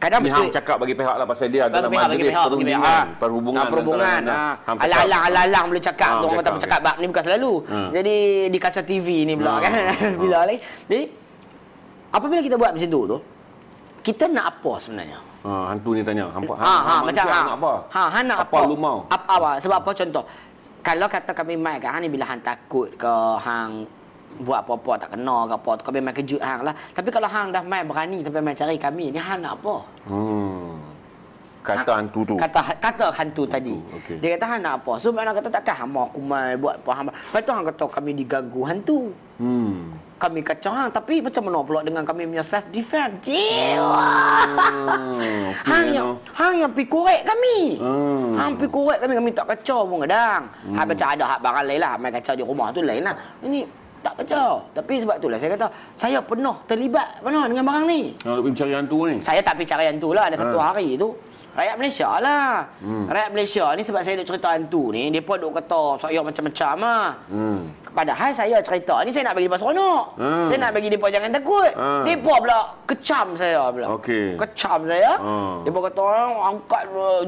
B: Kadang ni betul. Ham
C: cakap bagi pihak lah pasal dia ada dalam pihak, lah, majlis pihak, perundingan. Pihak. Ah. Perhubungan. Ah, perhubungan ha. Ha. Alang, alang, alang, boleh cakap. Ha, Orang kata bercakap bab
B: ni bukan selalu. Ha. Jadi di kaca TV ni pula ha. kan. Ha. Bila lagi. Jadi apabila kita buat macam tu tu. Kita nak apa sebenarnya?
C: Ha, hantu ni tanya. Hampa, ha, ha, ha, macam ha. Apa?
B: Ha, ha, nak apa? Apa lu mau? Apa, apa, sebab apa contoh? Kalau kata kami mai kan, ha, ni bila hang takut ke, hang buat apa-apa tak kena ke apa tu kau memang kejut hang lah tapi kalau hang dah mai berani sampai mai cari kami ni hang nak apa
C: hmm. kata hang,
B: hantu tu kata kata hantu hantu tadi okay. dia kata hang nak apa so mana kata takkan hang mau aku mai buat apa hang lepas tu hang kata kami diganggu hantu hmm. kami kacau hang tapi macam mana pula dengan kami punya self defense jiwa hmm.
A: okay, hang yang know.
B: hang yang pergi kami hmm. hang pergi korek kami kami tak kacau pun kadang ha, hmm. hang macam ada hak barang lain lah mai kacau di rumah tu lain lah ini tak kacau. Tapi sebab itulah saya kata, saya penuh terlibat mana dengan barang ni. Kalau pergi cari hantu ni? Saya tak pergi cari hantu lah. Ada ha. satu ah. hari tu, rakyat Malaysia lah. Hmm. Rakyat Malaysia ni sebab saya nak cerita hantu ni, dia pun duk kata saya macam-macam lah. Hmm. Padahal saya cerita ni, saya nak bagi mereka seronok. Ha. Saya nak bagi dia mereka jangan takut. Ah. dia pun pula kecam saya pula. Okay. Kecam saya. dia Mereka kata, angkat,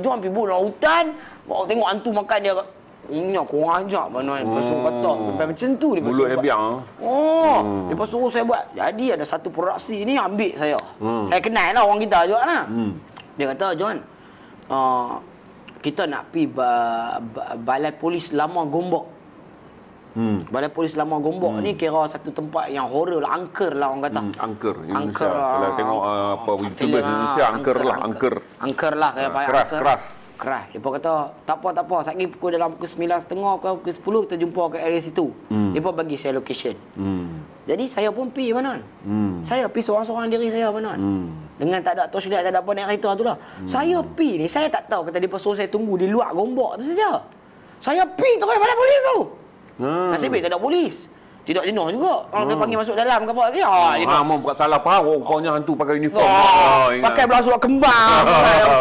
B: jom pergi bunuh hutan. Mau tengok hantu makan dia Ingat kau orang ajak mana hmm. Lepas tu kata Sampai macam
C: tu dia Mulut dia biang eh?
B: Oh hmm. Lepas suruh saya buat Jadi ada satu produksi ni Ambil saya hmm. Saya kenal lah orang kita juga lah hmm. Dia kata John uh, Kita nak pi ba- ba- Balai polis lama gombok Hmm. Balai polis lama gombok hmm. ni kira satu tempat yang horror lah, angker lah orang kata. Hmm. angker, Indonesia. angker lah. Kalau tengok uh, apa YouTube Indonesia, angker, lah, angker lah, angker. Angker, angker lah. Kaya uh, ah, keras, keras keras. Depa kata, tak apa tak apa, satgi pukul dalam pukul 9.30 ke pukul 10 kita jumpa kat area situ. Hmm. Depa bagi saya location. Hmm. Jadi saya pun pi, mana? Hmm. Saya pi seorang-seorang diri saya mana? Hmm. Dengan tak ada torchlight, tak ada apa naik kereta tu lah. Hmm. Saya pi ni, saya tak tahu kata depa suruh saya tunggu di luar gombak tu saja. Saya pergi terus pada polis tu. Hmm. Nasib baik tak ada polis tidak jenuh juga. Kalau hmm. dia panggil masuk dalam ke apa lagi. Ha, ha, ha mau buat salah
C: paham. Oh, rupanya hantu pakai uniform. Ha, ha, ha, pakai belah surat kembang.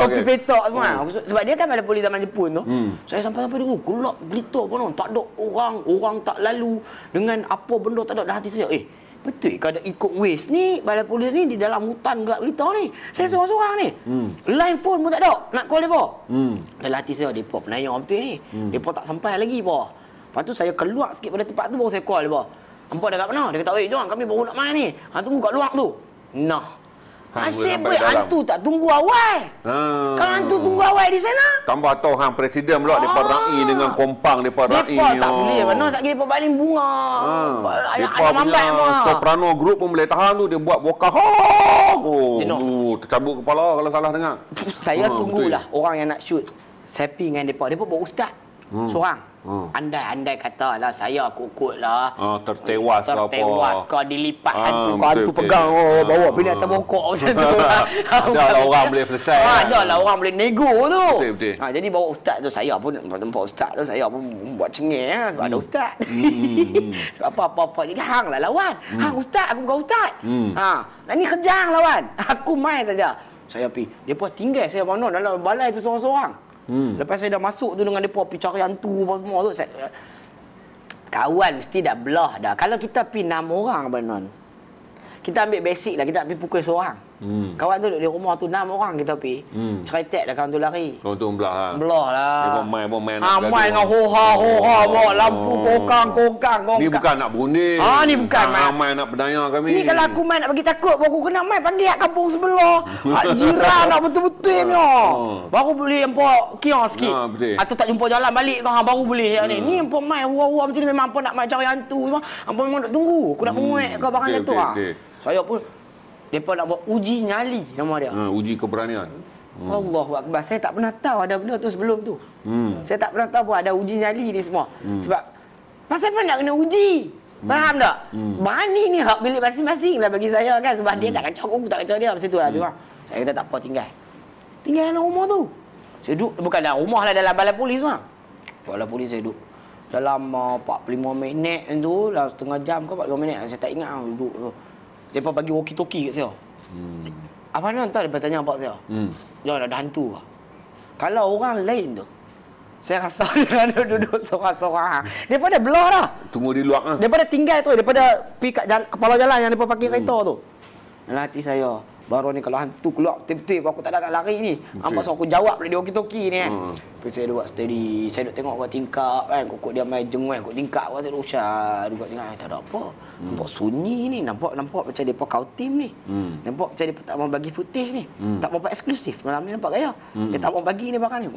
C: topi okay.
B: petak semua. Hmm. Sebab dia kan ada polis zaman Jepun tu. Hmm. Saya sampai-sampai dulu. Kulak berita pun tu. Tak ada orang. Orang tak lalu. Dengan apa benda tak ada. Dah hati saya. Eh, betul ada ikut ways ni balai polis ni di dalam hutan gelap gelita ni saya hmm. seorang-seorang ni hmm. line phone pun tak ada nak call depa hmm dalam hati saya depa penanya betul ni hmm. depa tak sampai lagi pa Lepas tu saya keluar sikit pada tempat tu baru saya call dia. Hampa dah kat mana? Dia kata, "Eh, jom kami baru nak main ni." Hang tunggu kat luar tu.
C: Nah. Asyik boy hantu
B: tak tunggu awal.
C: Hmm. Ha. Kalau hantu tunggu awal di sana. Tambah tahu hang presiden pula ah. depa rai dengan kompang depa rai. Depa tak boleh oh. mana sat
B: depa balin bunga.
C: Ha. Depa lambat Soprano group pun boleh tahan tu dia buat vokal. Ha. Oh, oh tercabut kepala kalau salah dengar. Saya ha, tunggulah orang
B: yang nak shoot. Saya Sepi dengan depa. Depa buat ustaz.
C: Hmm. Seorang. Hmm.
B: Andai-andai lah saya kukut lah.
C: Oh, tertewas, tertewas Tertewas kau dilipat ah, hantu. Hmm, kau hantu pegang. Oh,
B: hmm. bawa pindah hmm. terbongkok macam tu. ada lah orang boleh
C: selesai. Ha, ah, ada lah
B: orang boleh nego tu. Betul, betul. Ha, jadi bawa ustaz tu saya pun. Tempat ustaz tu saya pun buat cengih. Ha, sebab hmm. ada ustaz.
A: Hmm. hmm, hmm.
B: sebab apa-apa. Jadi hang lah lawan. Hmm. Hang ustaz. Aku bukan ustaz. Hmm. Ha, dan ni kejang lawan. Aku main saja. Saya pergi. Dia pun tinggal saya mana dalam balai tu seorang-seorang. Hmm. Lepas saya dah masuk tu dengan depa pergi cari hantu apa semua tu saya kawan mesti dah belah dah. Kalau kita pergi enam orang abang non. Kita ambil basic lah kita pergi pukul seorang. Hmm. Kawan tu duduk di rumah tu enam orang kita pergi. Hmm. Ceretek dah kawan tu lari.
C: Kawan oh, tu belah. Ha? Belah lah. Dia main pun main. Ha, main dengan ho ha ho ha oh. lampu kokang
B: kokang kokang. Ni bukan
C: nak berunding. Ha ni bukan ah, main. Main nak berdaya kami. Ni kalau aku
B: main nak bagi takut aku kena main panggil kat kampung sebelah. Hak jiran nak betul-betul punya. Oh. oh. Baru beli empo
C: kios sikit. Ha betul. Atau
B: tak jumpa jalan balik kau ha, baru boleh ha. ni. Hmm. Ni empo main hua-hua macam ni memang empo nak main cari hantu. Empo memang nak tunggu. Aku nak hmm. menguat kau barang jatuh ah. Saya pun mereka nak buat uji nyali nama dia.
C: Ha, uji keberanian. Hmm.
B: Allah Akbar. Saya tak pernah tahu ada benda tu sebelum tu. Hmm. Saya tak pernah tahu pun ada uji nyali ni semua. Hmm. Sebab, pasal apa nak kena uji? Hmm. Faham tak? Hmm. Bani ni hak milik masing-masing lah bagi saya kan. Sebab hmm. dia tak kacau aku, tak kacau dia. Macam tu lah. Hmm. Saya kata tak apa tinggal. Tinggal dalam rumah tu. Saya duduk, bukan dalam rumah lah, dalam balai polis tu lah. Balai polis saya duduk. Dalam uh, 45 minit tu, dalam setengah jam ke 45 minit. Saya tak ingat lah duduk tu. Depa bagi woki toki kat saya. Hmm. Apa nak tahu depa tanya apa saya? Hmm. Jangan ada hantu Kalau orang lain tu saya rasa dia ada duduk seorang-seorang. Depa dah belah dah. Tunggu di luar ah. Depa dah tinggal tu, depa dah pi kat jalan, kepala jalan yang depa pakai hmm. kereta tu. Dalam hati saya, baru ni kalau hantu keluar tip-tip aku tak ada nak lari ni. Okay. Ambak suruh aku jawab boleh dia okey-okey ni kan. Hmm. Lepas saya buat study, saya nak tengok kau tingkap kan, kokok dia main jenguk eh. Kau tingkap Kau saya nak usah. Dia tengok, eh, tak ada apa. Hmm. Nampak sunyi ni, nampak nampak macam dia kau tim ni. Hmm. Nampak macam dia tak mau bagi footage ni. Hmm. Tak berapa eksklusif, malam ni nampak gaya. Hmm. Dia tak mau bagi ni barang ni.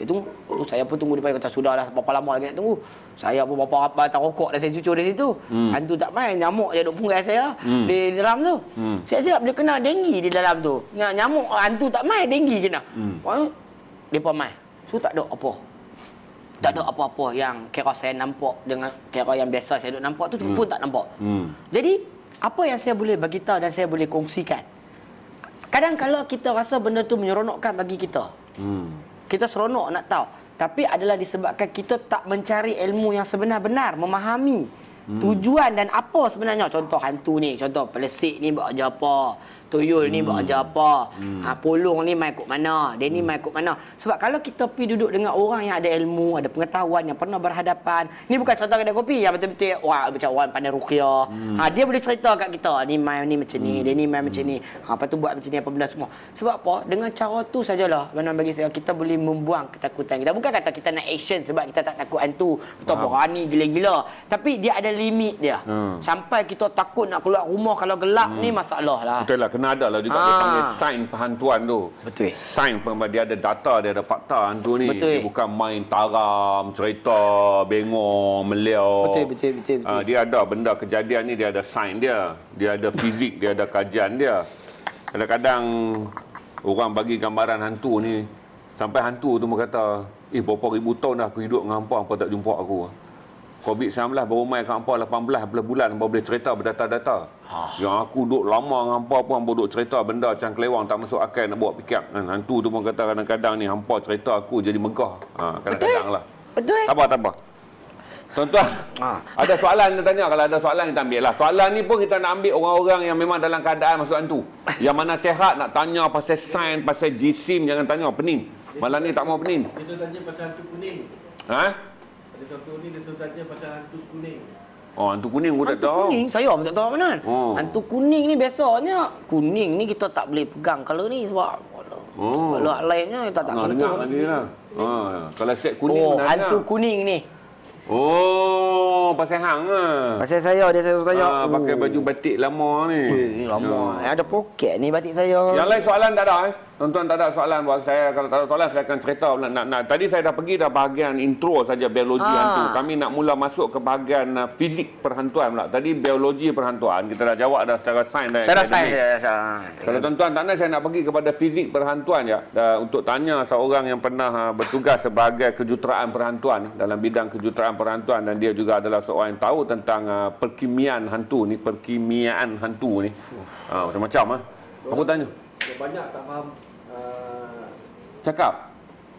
B: Saya tunggu, oh, saya pun tunggu dia kata, sudah lah, berapa lama lagi nak tunggu. Saya pun berapa rapat tak rokok dah saya cucur dari situ. Hmm. Hantu tak main, nyamuk je duk punggai saya hmm. di dalam tu. Hmm. Siap-siap dia kena denggi di dalam tu. Nyamuk, hantu tak main, denggi kena. Hmm. Dia pun main. So tak ada apa. Tak ada apa-apa yang kira saya nampak dengan kira yang biasa saya duk nampak tu hmm. pun tak nampak. Hmm. Jadi apa yang saya boleh bagi tahu dan saya boleh kongsikan? Kadang kalau kita rasa benda tu menyeronokkan bagi kita. Hmm. Kita seronok nak tahu. Tapi adalah disebabkan kita tak mencari ilmu yang sebenar-benar memahami hmm. tujuan dan apa sebenarnya. Contoh hantu ni, contoh pelesik ni buat apa, tuyul hmm. ni buat kerja apa hmm. ha, Pulung ni main kot mana Dia ni main kot mana Sebab kalau kita pergi duduk dengan orang yang ada ilmu Ada pengetahuan yang pernah berhadapan Ni bukan contoh kedai kopi Yang betul-betul Wah, macam orang pandai rukiah hmm. ha, Dia boleh cerita kat kita Ni main ni macam ni hmm. Dia ni main macam ni ha, Lepas tu buat macam ni apa benda semua Sebab apa? Dengan cara tu sajalah mana bagi saya Kita boleh membuang ketakutan kita Bukan kata kita nak action Sebab kita tak takut hantu Kita wow. berani gila-gila Tapi dia ada limit dia hmm. Sampai kita takut nak keluar rumah Kalau gelap hmm. ni masalah
C: lah Betul lah, kena ada lah juga ah. dia panggil sign perhantuan tu. Betul. Sign pemba dia ada data, dia ada fakta hantu ni. Betul. Dia bukan main taram, cerita, bengong, meliau. Betul, betul, betul, ah, betul. betul. Uh, dia ada benda kejadian ni dia ada sign dia. Dia ada fizik, dia ada kajian dia. Kadang-kadang orang bagi gambaran hantu ni sampai hantu tu berkata, "Eh, berapa ribu tahun dah aku hidup dengan hampa, hampa tak jumpa aku." COVID-19 baru main kat hangpa 18 bulan baru boleh cerita berdata-data. Ha. Yang aku duduk lama dengan hangpa pun hangpa duduk cerita benda macam kelewang tak masuk akal nak buat pikir. Kan, hantu tu pun kata kadang-kadang ni hangpa cerita aku jadi megah. Ha, kadang-kadang lah. Betul. Tambah, tambah. Tuan-tuan, ha. ada soalan nak tanya. Kalau ada soalan kita ambil lah. Soalan ni pun kita nak ambil orang-orang yang memang dalam keadaan masuk hantu. Yang mana sehat nak tanya pasal sign, pasal jisim, jangan tanya. Pening. Malam ni tak mau pening. Kita tanya pasal hantu pening. Ha? Ada oh, ni dia sebenarnya pasal hantu kuning. Oh, hantu kuning aku tak tahu. Hantu kuning? Saya pun tak tahu mana. Oh. Hantu kuning ni biasanya.
B: Kuning ni kita tak boleh pegang kalau ni sebab... Oh. Kalau lainnya kita tak boleh ah, pegang. lah.
C: Ha, kalau set kuning Oh, menanya. hantu kuning ni. Oh, pasal hang ah. Pasal saya dia saya tanya. Ha, pakai baju batik lama ni. Ui, lama. Ya. Ada poket ni batik saya. Yang lain soalan tak ada eh? Tuan-tuan tak ada soalan buat saya. Kalau tak ada soalan, saya akan cerita. Nak, nak, nak. Tadi saya dah pergi dah bahagian intro saja biologi ah. hantu. Kami nak mula masuk ke bahagian uh, fizik perhantuan pula. Tadi biologi perhantuan. Kita dah jawab dah secara sains. Saya dah sains. Ya, ya, ya. Kalau tuan-tuan tak nak, saya nak pergi kepada fizik perhantuan ya. Uh, untuk tanya seorang yang pernah uh, bertugas sebagai kejuteraan perhantuan. Dalam bidang kejuteraan perhantuan. Dan dia juga adalah seorang yang tahu tentang uh, perkimian hantu ni. Perkimian hantu ni. Uh, macam-macam. Uh. Ah. Aku tanya banyak tak faham uh, cakap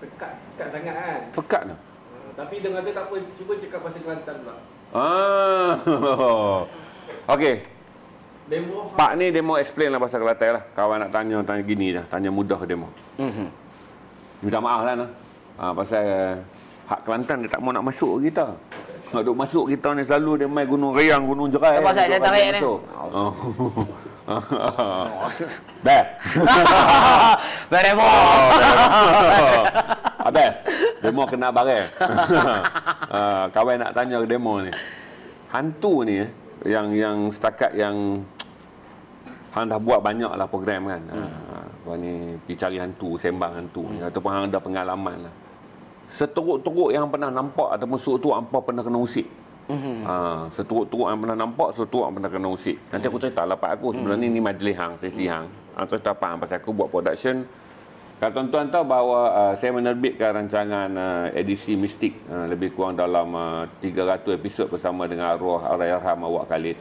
C: pekat pekat sangat kan pekat tu uh, tapi dengan kata tak apa cuba cakap pasal Kelantan pula ah okay. demo pak ni demo explain lah pasal Kelantan lah kawan nak tanya tanya gini dah tanya mudah ke demo mm minta maaf lah Ha, pasal eh, hak Kelantan dia tak mau nak masuk kita. Nak duk masuk kita ni selalu dia main gunung riang gunung Jerai. Pasal Kelantan tarik ni. Beh. Bere demo, Abe, demo kena bare. uh, ah, kawan nak tanya ke demo ni. Hantu ni eh, yang yang setakat yang hang dah buat banyaklah program kan. Hmm. Uh, ni pi cari hantu, sembang hantu ni hmm. ataupun hang ada pengalaman lah. Seteruk-teruk yang pernah nampak ataupun tu apa pernah kena usik. Mm-hmm. Ha, ah, seturuk-turuk yang pernah nampak, seturuk yang pernah kena usik. Nanti mm-hmm. aku cerita lah pak aku. Sebenarnya mm-hmm. ni majlis hang, sesi hang. Mm-hmm. Ha, cerita apa hang pasal aku buat production. Kalau tuan-tuan tahu bahawa uh, saya menerbitkan rancangan uh, edisi mistik. Uh, lebih kurang dalam uh, 300 episod bersama dengan arwah Arayarham Awak Khalid.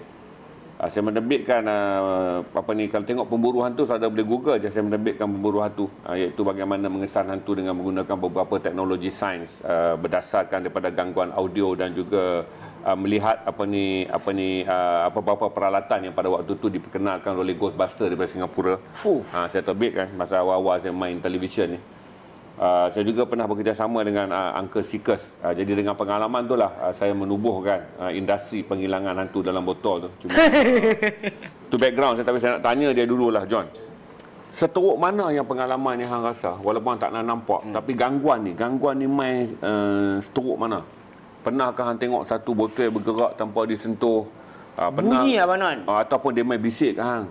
C: Uh, saya menerbitkan uh, apa ni kalau tengok pemburu hantu saya boleh google je saya menerbitkan pemburu hantu uh, iaitu bagaimana mengesan hantu dengan menggunakan beberapa teknologi sains uh, berdasarkan daripada gangguan audio dan juga uh, uh, melihat apa ni apa ni uh, apa beberapa peralatan yang pada waktu tu diperkenalkan oleh Ghostbuster daripada Singapura. Uh, saya terbit kan masa awal-awal saya main televisyen ni. Uh, saya juga pernah bekerjasama dengan uh, Uncle Seekers. Uh, jadi dengan pengalaman tu lah uh, saya menubuhkan uh, industri penghilangan hantu dalam botol tu. Cuma, uh, tu background saya tapi saya nak tanya dia dulu lah John. Seteruk mana yang pengalaman yang hang rasa walaupun tak nak nampak hmm. tapi gangguan ni gangguan ni main uh, seteruk mana? Pernahkah hang tengok satu botol yang bergerak tanpa disentuh? Ha, pernah, Bunyi Abang Non. Ha, ah, ataupun dia main bisik kan hang.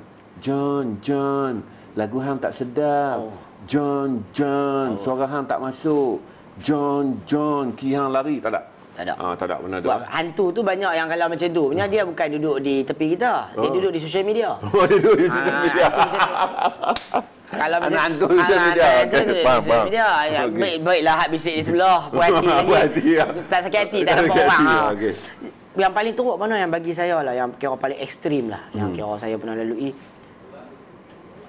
C: John, John. Lagu hang tak sedap. Oh. John, John. Oh. Suara hang tak masuk. John, John. Ki hang lari. Tak tak? Tak ada. Ha, tak ada pernah ada. Hantu tu
B: banyak yang kalau macam tu. punya dia bukan duduk di tepi kita. Dia oh. duduk di social media.
C: Oh, dia duduk di ah, social media. Ha, macam tu. Kalau macam Anak hantu di social ah, media. Anak hantu di social media. Okay. Ya, okay. Baik,
B: baiklah hak bisik di sebelah. Puan dia. lagi. Puan hati. Ya. Tak sakit hati. Tak, tak sakit hati. Ha. Ya, okay. Yang paling teruk mana yang bagi saya lah. Yang kira paling ekstrim lah. Hmm. Yang kira saya pernah lalui.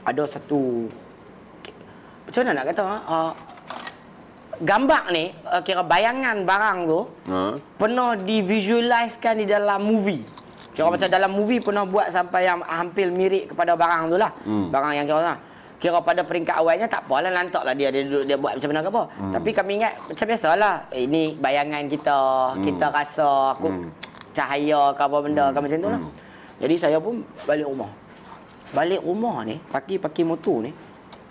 B: Ada satu macam mana nak kata? Ha? Uh, gambar ni uh, kira bayangan barang tu hmm. pernah divisualiskan di dalam movie. Kira hmm. macam dalam movie pernah buat sampai yang hampir mirip kepada barang tu lah. Hmm. Barang yang kira lah. Kira pada peringkat awalnya tak apa lah lantaklah dia dia duduk dia buat macam mana ke apa. Hmm. Tapi kami ingat macam biasalah. Eh, ini bayangan kita, hmm. kita rasa aku hmm. cahaya ke apa benda hmm. ke macam tu lah. Hmm. Jadi saya pun balik rumah. Balik rumah ni, pakai pakai motor ni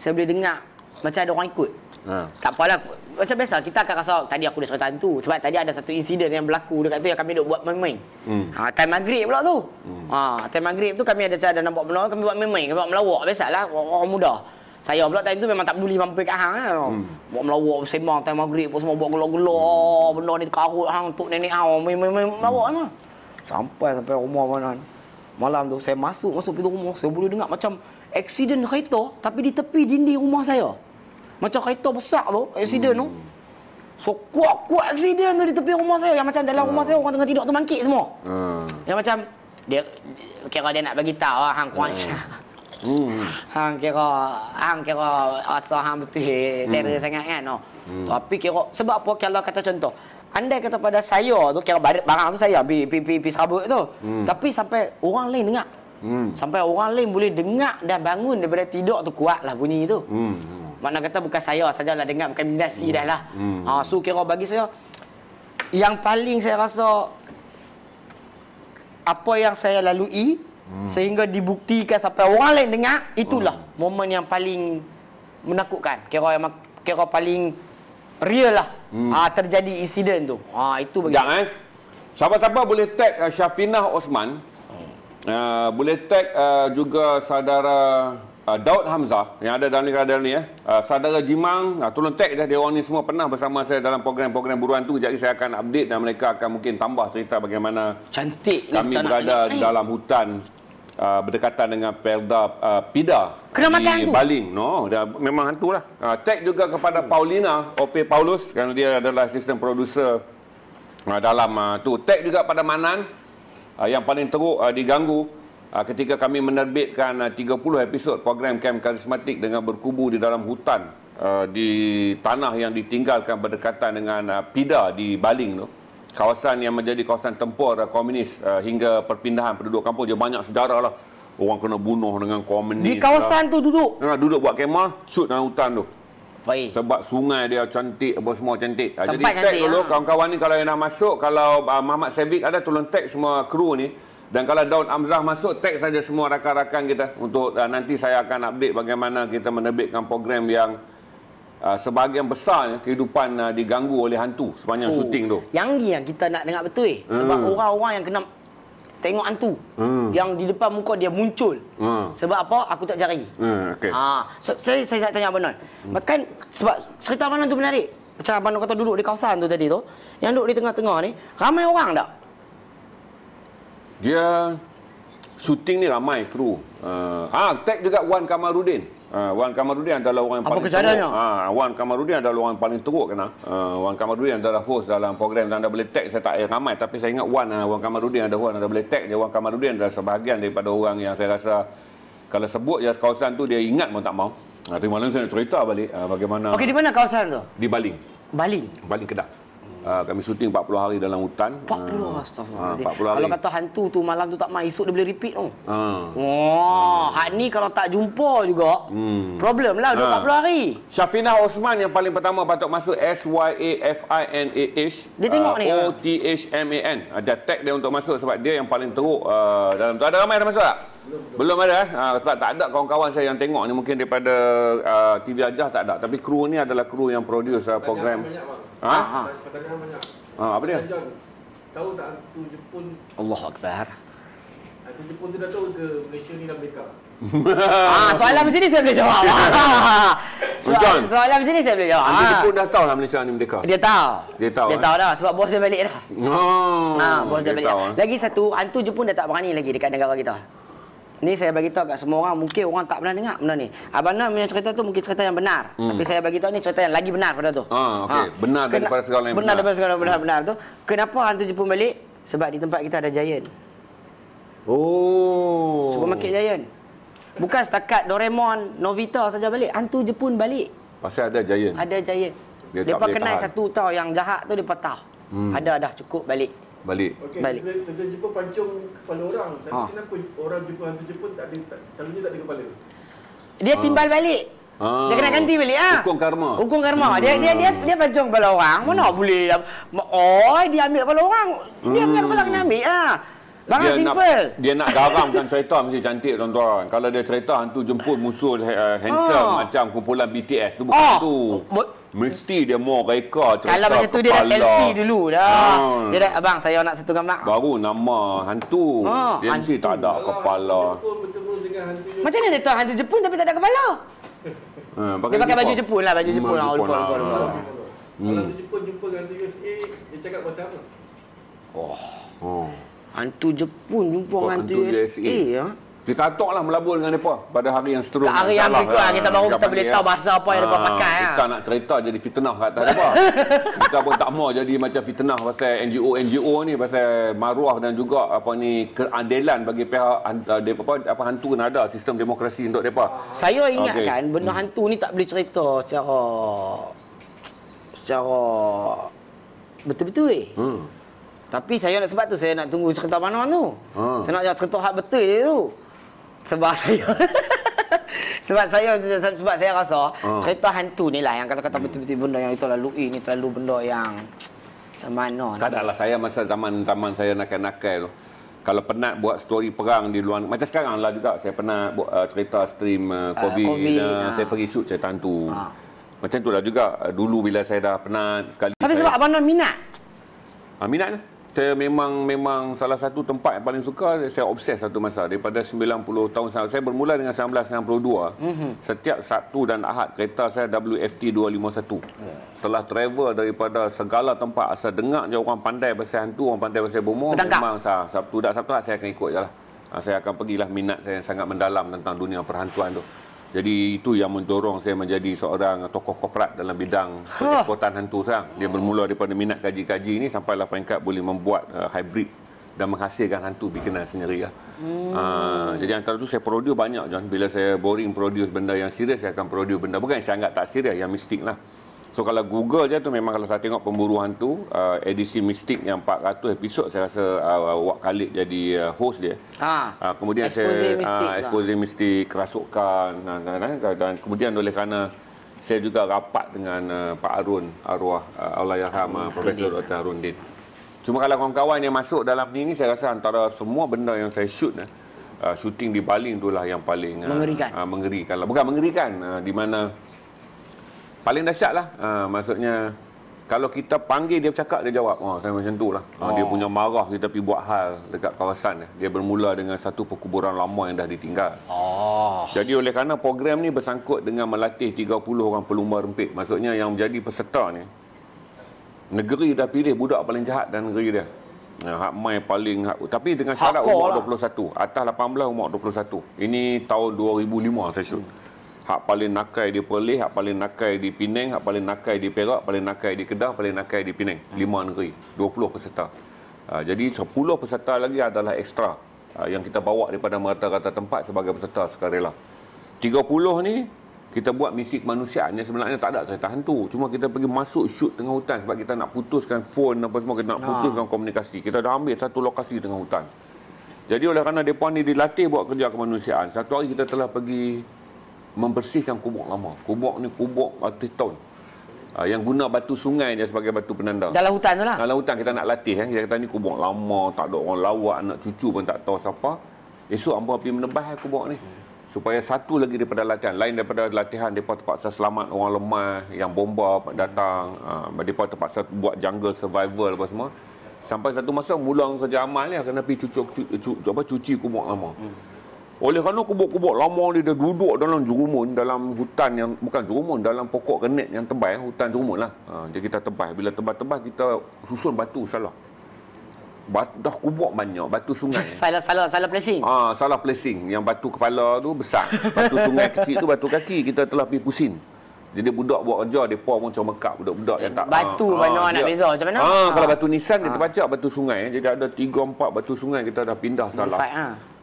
B: saya boleh dengar macam ada orang ikut. Ha. Tak apalah. Macam biasa kita akan rasa tadi aku dah cerita tu sebab tadi ada satu insiden yang berlaku dekat tu yang kami duk buat main-main. Hmm. Ha time maghrib pula tu. Hmm. Ha time maghrib tu kami ada cara dan nampak benar kami buat main-main, kami buat melawak biasalah orang-orang muda. Saya pula time tu memang tak peduli mampu kat hang kan. Hmm. Buat melawak sembang time maghrib pun semua buat gelak-gelak. Hmm. Benda ni karut hang tok nenek hang main-main melawak hmm. Sampai sampai rumah mana. Malam tu saya masuk masuk pintu rumah, saya boleh dengar macam Aksiden kereta tapi di tepi dinding rumah saya. Macam kereta besar tu, accident tu. So kuat-kuat accident tu di tepi rumah saya yang macam dalam uh. rumah ah. saya orang tengah tidur tu mangkit semua. Uh. Yang macam dia kira dia nak bagi tahu lah, hang kuat. Uh. Hmm. Hang kira hang kira rasa hang betul terer eh, hmm. sangat kan. No. Hmm. Tapi kira sebab apa kalau kata contoh Andai kata pada saya tu kira barang tu saya pi pi pi, pi serabut tu. Hmm. Tapi sampai orang lain dengar. Hmm. Sampai orang lain boleh dengar dan bangun daripada tidur tu kuatlah bunyi tu.
A: Hmm. hmm.
B: Mana kata bukan saya saja lah dengar bukan industri hmm. dah lah. Hmm. Ha, so kira bagi saya yang paling saya rasa apa yang saya lalui hmm. sehingga dibuktikan sampai orang lain dengar itulah hmm. momen yang paling menakutkan. Kira yang kira paling
C: real lah hmm. ha, terjadi insiden tu. Ha, itu bagi Sekejap, eh. Siapa-siapa boleh tag uh, Syafinah Osman. Hmm. Uh, boleh tag uh, juga saudara uh, Daud Hamzah yang ada dalam negara ni eh. Uh, saudara Jimang, uh, tolong tag dah dia orang ni semua pernah bersama saya dalam program-program buruan tu. Jadi saya akan update dan mereka akan mungkin tambah cerita bagaimana cantik kami berada di dalam hutan uh, berdekatan dengan Perda uh, Pida Kena di makan Baling. No, dah memang hantulah. Uh, tag juga kepada Paulina OP Paulus kerana dia adalah sistem producer uh, dalam uh, tu. Tag juga pada Manan uh, yang paling teruk uh, diganggu Ah, ketika kami menerbitkan 30 ah, episod program Camp Karismatik dengan berkubu di dalam hutan ah, di tanah yang ditinggalkan berdekatan dengan Pida di Baling tu kawasan yang menjadi kawasan tempur komunis hingga perpindahan penduduk kampung dia banyak sejarah lah orang kena bunuh dengan komunis di lah. kawasan tu duduk duduk buat kemah shoot dalam hutan tu Baik. sebab sungai dia cantik apa semua cantik Tempat jadi tag dulu ha. kawan-kawan ni kalau nak masuk kalau uh, Muhammad Sevik ada tolong tag semua kru ni dan kalau Daud Amzah masuk, teks saja semua rakan-rakan kita untuk uh, nanti saya akan update bagaimana kita menerbitkan program yang uh, sebahagian besar kehidupan uh, diganggu oleh hantu sepanjang oh, syuting tu.
B: Yang ni yang kita nak dengar betul eh. Hmm. Sebab hmm. orang-orang yang kena tengok hantu hmm. yang di depan muka dia muncul. Hmm. Sebab apa? Aku tak cari. Hmm, okay. ha. Ah, so, saya, saya nak tanya Abang Nol. Hmm. Sebab cerita Abang tu menarik. Macam Abang kata duduk di kawasan tu tadi tu. Yang duduk di tengah-tengah ni, ramai orang tak?
C: dia syuting ni ramai kru. Uh, ah, ah tag juga Wan Kamarudin. Uh, Wan Kamarudin adalah orang yang Apa paling kejadanya? teruk. Ah, Wan Kamarudin adalah orang yang paling teruk kena. Uh, Wan Kamarudin adalah host dalam program dan anda boleh tag saya tak eh, ramai tapi saya ingat Wan uh, Wan Kamarudin ada Wan anda boleh tag dia Wan Kamarudin adalah sebahagian daripada orang yang saya rasa kalau sebut ya kawasan tu dia ingat pun tak mau. Nah, tapi malam saya nak cerita balik uh, bagaimana Okey di
B: mana kawasan tu?
C: Di Baling. Baling. Baling Kedah. Ah, kami syuting 40 hari dalam hutan. 40 astagfirullah. Uh, 40 hari. Kalau kata
B: hantu tu malam tu tak mai esok dia boleh repeat tu. Ha. Oh, hmm. hak ni kalau tak jumpa juga. Hmm. Problem lah dua ha. 40 hari.
C: Syafinah Osman yang paling pertama patut masuk S Y A F I N A H. Dia tengok ah, ni. Ah. O T H M A N. Ada tag dia untuk masuk sebab dia yang paling teruk uh, dalam tu. Ada ramai yang masuk tak? Belum, belum. belum ada eh? Sebab tak ada kawan-kawan saya yang tengok ni mungkin daripada uh, TV Ajah tak ada. Tapi kru ni adalah kru yang produce uh, program. Banyak, banyak, banyak. Ha? Ha. Pertanyaan banyak. Ha, apa dia? tahu tak hantu Jepun?
A: Allah Akbar.
C: Hantu Jepun tu dah tahu ke Malaysia ni dah mereka. ah, soalan macam ni saya boleh jawab. so, John,
B: soalan macam ni saya boleh jawab. Hantu ah. pun
C: dah tahu lah Malaysia ni merdeka. Dia tahu. Dia tahu. Dia eh? tahu dah
B: sebab bos dia balik dah.
C: Oh. Ha, bos dia, dia balik. Tahu, dah. Eh?
B: Lagi satu, hantu Jepun dah tak berani lagi dekat negara kita. Ni saya bagi tahu kat semua orang mungkin orang tak pernah dengar benda ni. Abang Nam punya cerita tu mungkin cerita yang benar. Hmm. Tapi saya bagi tahu ni cerita yang lagi benar pada tu. Ah okay. ha. benar Kena, daripada segala yang benar. Benar daripada segala benar-benar tu. Kenapa hantu jumpa balik? Sebab di tempat kita ada Giant.
C: Oh. Supermarket
B: Giant. Bukan setakat Doraemon, Novita saja balik. Hantu Jepun balik.
C: Pasal ada Giant. Ada Giant. Dia, kenal tahan.
B: satu tau yang jahat tu dia tahu? Hmm. Ada dah cukup balik
C: balik. Okay, balik. Kita jumpa pancung kepala orang. Tapi ha. kenapa orang jumpa hantu Jepun tak ada selalunya tak ada kepala? Dia ha. timbal balik. Ha. Dia kena ganti balik ah. Ha? Hukum karma. Hukum karma. Hmm. Dia dia dia
B: dia pancung kepala orang. Mana hmm. boleh oh dia ambil kepala orang.
C: Dia hmm. kepala kena ambil
B: ah.
A: Ha? Barang dia Nak, dia
C: nak garamkan cerita mesti cantik tuan-tuan. Kalau dia cerita hantu jemput musuh uh, handsome oh. macam kumpulan BTS tu bukan oh. tu. Oh. Mesti dia mau reka cerita Kalau macam tu dia dah selfie dulu
B: dah. Ha. Dia dah,
C: abang saya nak satu gambar. Baru nama hantu. Ha. Dia hantu. mesti tak ada Alah, kepala.
B: Macam mana dia tahu hantu Jepun tapi tak ada kepala?
C: Ha, pakai dia pakai baju Jepun lah, baju Jepun. Hmm, lah. Kalau hmm. hantu Jepun jumpa dengan hantu USA, dia cakap pasal apa? Oh. oh. Hantu Jepun jumpa dengan hantu USA. Hantu USA. Kita hantuklah melabur dengan mereka pada hari yang seterusnya. Hari yang berikut lah. kita baru kita boleh tahu bahasa apa yang mereka ah, pakai. Ah. Kita nak cerita jadi fitnah kat atas mereka. Kita pun tak mau jadi macam fitnah pasal NGO-NGO ni, pasal maruah dan juga apa ni keadilan bagi pihak ah, apa, apa hantu kena ada sistem demokrasi untuk mereka. Saya ingat kan, benda hmm.
B: hantu ni tak boleh cerita secara... secara... betul-betul eh. Hmm. Tapi saya nak sebab tu saya nak tunggu cerita mana tu. Ha. Saya nak cerita hak betul je tu sebab saya sebab saya sebab saya rasa uh. cerita hantu ni lah yang kata-kata hmm. betul-betul benda yang itu lalu ini terlalu benda yang macam mana tak ada lah
C: saya masa zaman-zaman saya nak nak tu kalau penat buat story perang di luar macam sekarang lah juga saya pernah buat uh, cerita stream uh, ah, COVID, uh, COVID uh, ah. saya pergi shoot cerita hantu uh. macam tu lah juga uh, dulu bila saya dah penat sekali tapi saya, sebab Abang non minat ha, minat lah saya memang memang salah satu tempat yang paling suka saya obses satu masa daripada 90 tahun saya saya bermula dengan 1992 mm-hmm. setiap Sabtu dan Ahad kereta saya WFT 251 yeah. telah travel daripada segala tempat saya dengar je orang pandai pasal hantu orang pandai pasal bomoh memang sah, Sabtu dan Sabtu ha, saya akan ikut je lah. ha, saya akan pergilah minat saya yang sangat mendalam tentang dunia perhantuan tu jadi itu yang mendorong saya menjadi seorang tokoh korporat dalam bidang ha. perekrutan hantu sekarang. Dia bermula daripada minat kaji-kaji ini sampai lah peringkat boleh membuat uh, hybrid dan menghasilkan hantu bikinan sendiri lah.
A: Hmm. Uh,
C: jadi antara itu saya produce banyak John. Bila saya boring produce benda yang serius, saya akan produce benda bukan yang saya anggap tak serius, yang mistik lah. So kalau Google je tu memang kalau saya tengok pemburuan tu uh, edisi mistik yang 400 episod saya rasa uh, uh, Wak Khalid jadi uh, host dia. Ha. Uh, kemudian expose saya mistik uh, expose mistik kerasukan dan, dan, dan, dan, dan kemudian oleh kerana saya juga rapat dengan uh, Pak Arun arwah uh, Allahyarham uh, Profesor Dr Arun Din. Cuma kalau kawan-kawan yang masuk dalam ni ni saya rasa antara semua benda yang saya shoot eh, uh, shooting di Bali itulah yang paling uh, mengerikan. Uh, mengerikan. Lah. Bukan mengerikan uh, di mana paling dahsyat lah. Ha, maksudnya, kalau kita panggil dia bercakap, dia jawab. Oh, saya macam tu lah. Ah, oh. Dia punya marah kita pergi buat hal dekat kawasan. Dia bermula dengan satu perkuburan lama yang dah ditinggal.
A: Oh.
C: Jadi oleh kerana program ni bersangkut dengan melatih 30 orang pelumba rempit. Maksudnya yang menjadi peserta ni, negeri dah pilih budak paling jahat dan negeri dia. Ya, hak mai paling hak, tapi dengan syarat Hakor umur lah. 21 atas 18 umur 21 ini tahun 2005 saya syut hmm hak paling nakai di Perlis, hak paling nakai di Penang, hak paling nakai di Perak, paling nakai di Kedah, paling nakai di Penang. Hmm. Lima negeri, 20 peserta. Ha, jadi 10 peserta lagi adalah ekstra ha, yang kita bawa daripada merata-rata tempat sebagai peserta sekarela. 30 ni kita buat misi kemanusiaan yang sebenarnya tak ada cerita hantu. Cuma kita pergi masuk shoot tengah hutan sebab kita nak putuskan phone apa semua, kita nak ah. putuskan komunikasi. Kita dah ambil satu lokasi tengah hutan. Jadi oleh kerana mereka ni dilatih buat kerja kemanusiaan, satu hari kita telah pergi membersihkan kubuk lama. Kubuk ni kubuk ratus tahun. Uh, yang guna batu sungai dia sebagai batu penanda. Dalam hutan tu lah. Dalam hutan kita nak latih. Eh. Kita kata ni kubuk lama, tak ada orang lawak, anak cucu pun tak tahu siapa. Esok ambil pergi menebah eh, kubuk ni. Supaya satu lagi daripada latihan. Lain daripada latihan, mereka terpaksa selamat orang lemah yang bomba datang. Uh, ah, mereka terpaksa buat jungle survival apa semua. Sampai satu masa mulang kerja amal ni. Kena pergi cucu, cu, cu, cu, apa, cuci kubuk lama. Hmm. Oleh kerana kubur-kubur lama dia dah duduk dalam jurumun Dalam hutan yang, bukan jurumun Dalam pokok kenet yang tebal, hutan jurumun lah ha, Jadi kita tebal, bila tebal-tebal kita susun batu salah Bat, dah kubur banyak batu sungai salah salah salah placing ah salah placing yang batu kepala tu besar batu sungai kecil tu batu kaki kita telah pergi pusing jadi budak buat kerja depa pun macam mekap budak-budak yang tak batu ah, mana ah, nak beza macam mana ah, ah. kalau batu nisan kita ah. baca batu sungai jadi ada 3 4 batu sungai kita dah pindah salah Bifat,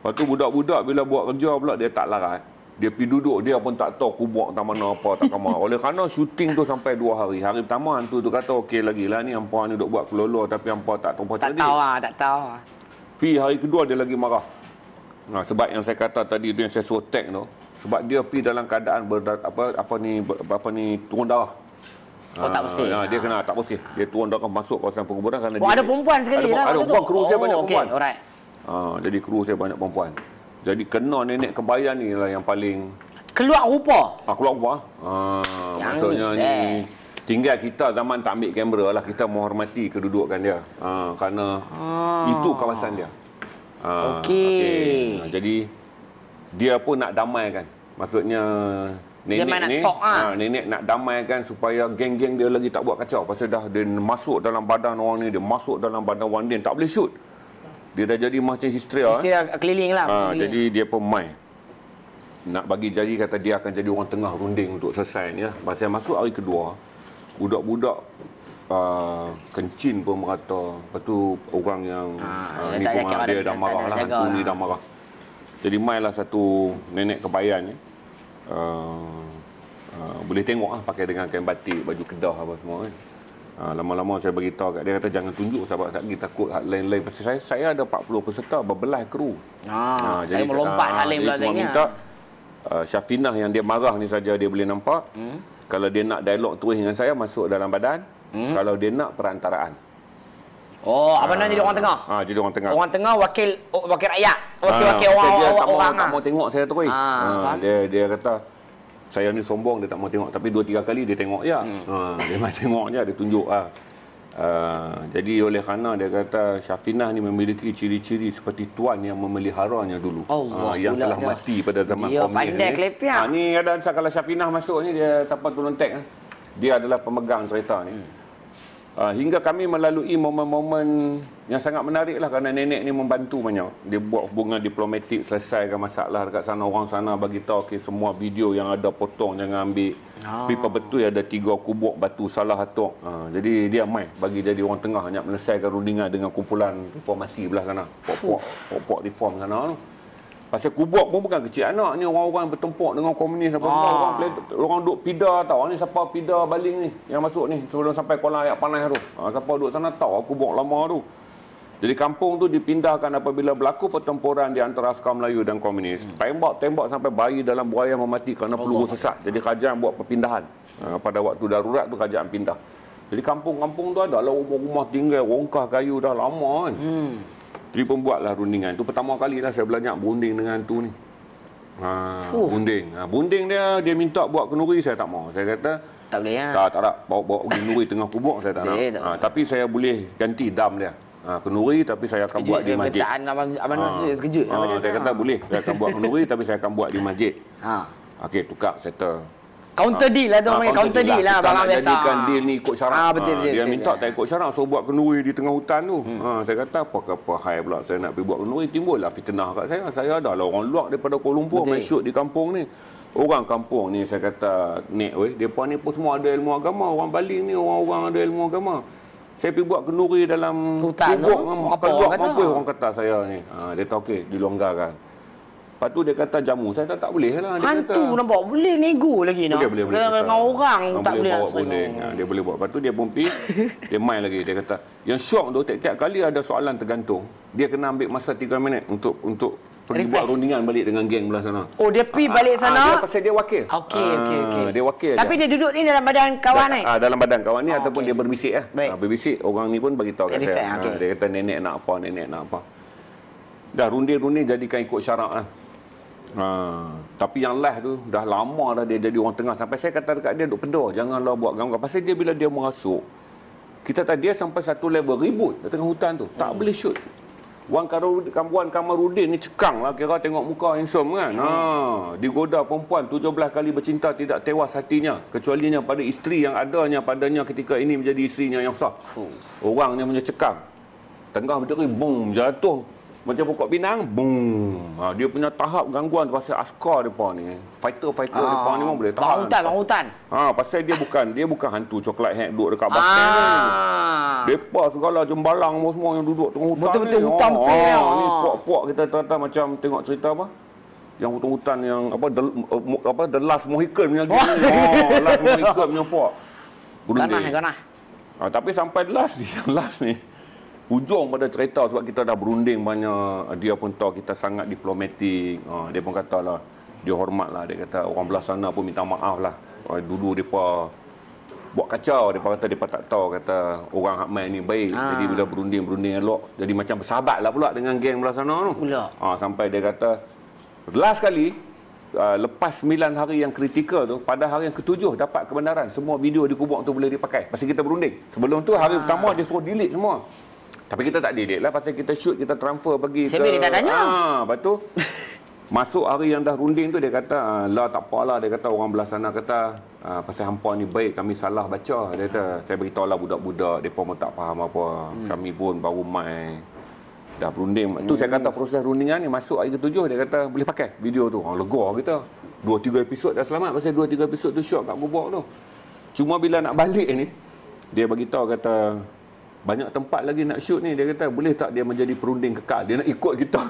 C: Lepas tu budak-budak bila buat kerja pula dia tak larat. Dia pergi duduk dia pun tak tahu kubuak tak mana apa tak kamar. Oleh kerana syuting tu sampai dua hari. Hari pertama hantu tu kata okey lagi lah ni hampa ni duk buat kelola tapi hampa tak tahu apa tak jadi. tahu
B: lah, tak tahu. Lah.
C: Pergi hari kedua dia lagi marah. Nah, sebab yang saya kata tadi tu yang saya suruh tag tu. Sebab dia pergi dalam keadaan ber, apa, apa ni apa, apa ni turun darah. Oh tak ah, bersih. Ha, dia kena tak bersih. Dia turun darah masuk kawasan perkuburan oh, dia ada perempuan sekali ada, lah. Ada perempuan kru saya oh, banyak perempuan. alright. Ha, jadi keruh saya banyak perempuan. Jadi kena nenek kebaya ni lah yang paling...
B: Keluar rupa.
C: Ha, keluar rupa. Ha, maksudnya ni, ni tinggal kita zaman tak ambil kamera lah. Kita menghormati kedudukan dia. Ha, kerana
A: ha. itu
C: kawasan dia. Ha, Okey. Okay. Ha, jadi dia pun nak damaikan. Maksudnya nenek dia ni, talk, ha? Ha, nenek nak damaikan supaya geng-geng dia lagi tak buat kacau. Pasal dah dia masuk dalam badan orang ni. Dia masuk dalam badan Wan Din. Tak boleh shoot. Dia dah jadi macam history lah. eh.
B: Ah, keliling lah. Ha, keliling. jadi
C: dia pun mai. Nak bagi jari kata dia akan jadi orang tengah runding untuk selesai ni lah. Masa yang masuk hari kedua, budak-budak uh, ah, kencin pun merata. Lepas tu orang yang ha, uh, ni pun dia, dia dah marah lah. Hantu ni lah. dah marah. Jadi mai lah satu nenek kebayan ni. Ya. Uh, uh, boleh tengok lah pakai dengan kain batik, baju kedah apa semua kan. Eh. Uh, lama-lama saya bagi tahu kat dia kata jangan tunjuk sebab tak kita takut hak lain-lain pasal saya saya ada 40 peserta berbelah kru. Ah, uh, saya ha, jadi, melompat hal lain pula saya. minta uh, Syafinah yang dia marah ni saja dia boleh nampak. Hmm. Kalau dia nak dialog terus dengan saya masuk dalam badan, hmm. kalau dia nak perantaraan. Oh, uh, apa nak jadi orang tengah? Ah, uh, jadi orang tengah. Orang tengah
B: wakil wakil rakyat. Wakil-wakil uh, wakil ah, orang, orang, orang, orang, orang, orang, orang, orang,
C: orang, orang, orang, orang, orang, saya ni sombong dia tak mau tengok tapi dua tiga kali dia tengok ya hmm. ha, dia mai tengok je dia tunjuk ah ha. ha, jadi oleh karena dia kata Syafinah ni memiliki ciri-ciri seperti tuan yang memeliharanya dulu ha, yang telah dah. mati pada zaman dia pandai ni. Klepia. Ya. Ha, ni ada kalau Syafinah masuk ni dia tanpa turun tek ah. dia adalah pemegang cerita ni hmm uh, hingga kami melalui momen-momen yang sangat menarik lah kerana nenek ni membantu banyak dia buat hubungan diplomatik selesaikan masalah dekat sana orang sana bagi tahu okay, semua video yang ada potong jangan ambil tapi ah. oh. betul ada tiga kubuk batu salah atau uh, jadi dia mai bagi jadi orang tengah nak menyelesaikan rundingan dengan kumpulan informasi belah sana pokok-pokok reform sana tu Pasal kubuk pun bukan kecil anak ni orang-orang bertempur dengan komunis apa semua orang ah. play, orang duk pida tau. Ni siapa pida baling ni yang masuk ni sebelum sampai kolam ayat panas tu. Ha, siapa duk sana tau kubuk lama tu. Jadi kampung tu dipindahkan apabila berlaku pertempuran di antara askar Melayu dan komunis. Hmm. Tembak-tembak sampai bayi dalam buaya memati kerana peluru sesat. Jadi kajian buat perpindahan. Ha, pada waktu darurat tu kajian pindah. Jadi kampung-kampung tu ada lah rumah-rumah tinggal rongkah kayu dah lama kan. Hmm. Jadi pun buatlah rundingan. Itu pertama kali lah saya belanja bunding dengan tu ni. Ha, uh. bunding. Ha, bunding dia, dia minta buat kenuri, saya tak mau. Saya kata, tak boleh lah. Ya? Tak, tak nak. Bawa, bawa pergi kenuri tengah kubur, saya tak nak. Ha, tapi saya boleh ganti dam dia. Ha, kenuri tapi saya akan kejut, buat di masjid. Tahan abang abang ha. Nasir, kejut. Ha, saya kata boleh. Saya akan buat kenuri tapi saya akan buat di masjid. Ha. ha okey, tukar, settle.
B: Ah. Lah, ah, counter deal lah tu orang panggil counter deal lah, lah barang biasa. Kita nak jadikan deal
C: ni ikut syarat. Ha, betul, ha, betul, dia betul, minta betul. tak ikut syarat so buat kenduri di tengah hutan tu. Hmm. Ha, saya kata apa ke apa hai pula saya nak pergi buat kenduri timbul lah fitnah kat saya. Saya ada lah orang luar daripada Kuala Lumpur main shoot di kampung ni. Orang kampung ni saya kata nek weh depa ni pun semua ada ilmu agama. Orang Bali ni orang-orang ada ilmu agama. Saya pergi buat kenduri dalam hutan tu. Apa orang kata? orang kata saya ni? Ha, dia kata okey dilonggarkan. Lepas tu dia kata jamu. Saya kata tak boleh lah. Dia Hantu kata. nampak. Boleh nego lagi. Boleh, nak. boleh. boleh dengan orang
B: tak, tak boleh. Bawa, boleh. Ha,
C: dia boleh buat. Lepas tu dia pun pergi. dia main lagi. Dia kata. Yang syok tu. Tiap-tiap kali ada soalan tergantung. Dia kena ambil masa 3 minit. Untuk untuk pergi Refresh. buat rundingan balik dengan geng belah sana. Oh, dia pergi ha, balik ha, sana? Ha, dia, pasal dia wakil. Okey, okey, ha, okey. Dia wakil. Tapi aja. dia
B: duduk ni dalam badan kawan da, ni? Ha,
C: dalam badan kawan ni oh, ataupun okay. dia berbisik. Eh. Baik. Ha, berbisik, orang ni pun beritahu kat saya. Okay. Ha, dia kata nenek nak apa, nenek nak apa. Dah, runding-runding jadikan ikut syarat lah. Ha. Ha, tapi yang last tu dah lama dah dia jadi orang tengah sampai saya kata dekat dia duk pedah janganlah buat gangguan pasal dia bila dia masuk kita tadi dia sampai satu level ribut di tengah hutan tu tak hmm. boleh shoot Wan kamuan Kamarudin ni cekang lah kira tengok muka handsome kan hmm. ha, digoda perempuan 17 kali bercinta tidak tewas hatinya kecuali kecualinya pada isteri yang adanya padanya ketika ini menjadi isterinya yang sah hmm. orangnya punya cekang tengah berdiri boom jatuh macam pokok pinang boom ha, dia punya tahap gangguan tu pasal askar depa ni fighter fighter ha. Ah. depa ni memang boleh tahan hutan bang ha pasal dia bukan dia bukan hantu coklat hat duduk dekat ah. bakal ha. tu depa segala jembalang semua yang duduk tengah hutan betul -betul ha, hutan betul ni, ha. ha. ni puak-puak kita tata macam tengok cerita apa yang hutan-hutan yang apa the, uh, eh, apa the last mohican punya gitu ha. ha. last mohican punya puak ganah, ganah. Ha, tapi sampai last, last ni, last ni Ujung pada cerita sebab kita dah berunding banyak, dia pun tahu kita sangat diplomatik. Ha, dia pun kata lah, dia hormat lah. Dia kata orang belah sana pun minta maaf lah. Ha, dulu mereka buat kacau. Mereka kata mereka tak tahu kata orang hak main ni baik. Ha. Jadi bila berunding-berunding elok, jadi macam bersahabat lah pula dengan geng belah sana tu. Ha, sampai dia kata, last kali, uh, lepas 9 hari yang kritikal tu, pada hari yang ketujuh dapat kebenaran. Semua video di dikubur tu boleh dipakai. Pasal kita berunding. Sebelum tu hari ha. pertama dia suruh delete semua. Tapi kita tak delete lah pasal kita shoot kita transfer pergi Sebab ke. Sebab dia tanya. Ha, lepas tu masuk hari yang dah runding tu dia kata ah, lah tak apalah dia kata orang belah sana kata ah, pasal hampa ni baik kami salah baca dia kata saya beritahu lah budak-budak dia pun tak faham apa. Hmm. Kami pun baru mai dah runding. Hmm. Tu saya kata hmm. proses rundingan ni masuk hari tujuh dia kata boleh pakai video tu. Ha lega lah kita. Dua tiga episod dah selamat pasal dua tiga episod tu shot kat gubuk tu. Cuma bila nak balik ni dia bagi tahu kata banyak tempat lagi nak shoot ni dia kata boleh tak dia menjadi perunding kekal dia nak ikut kita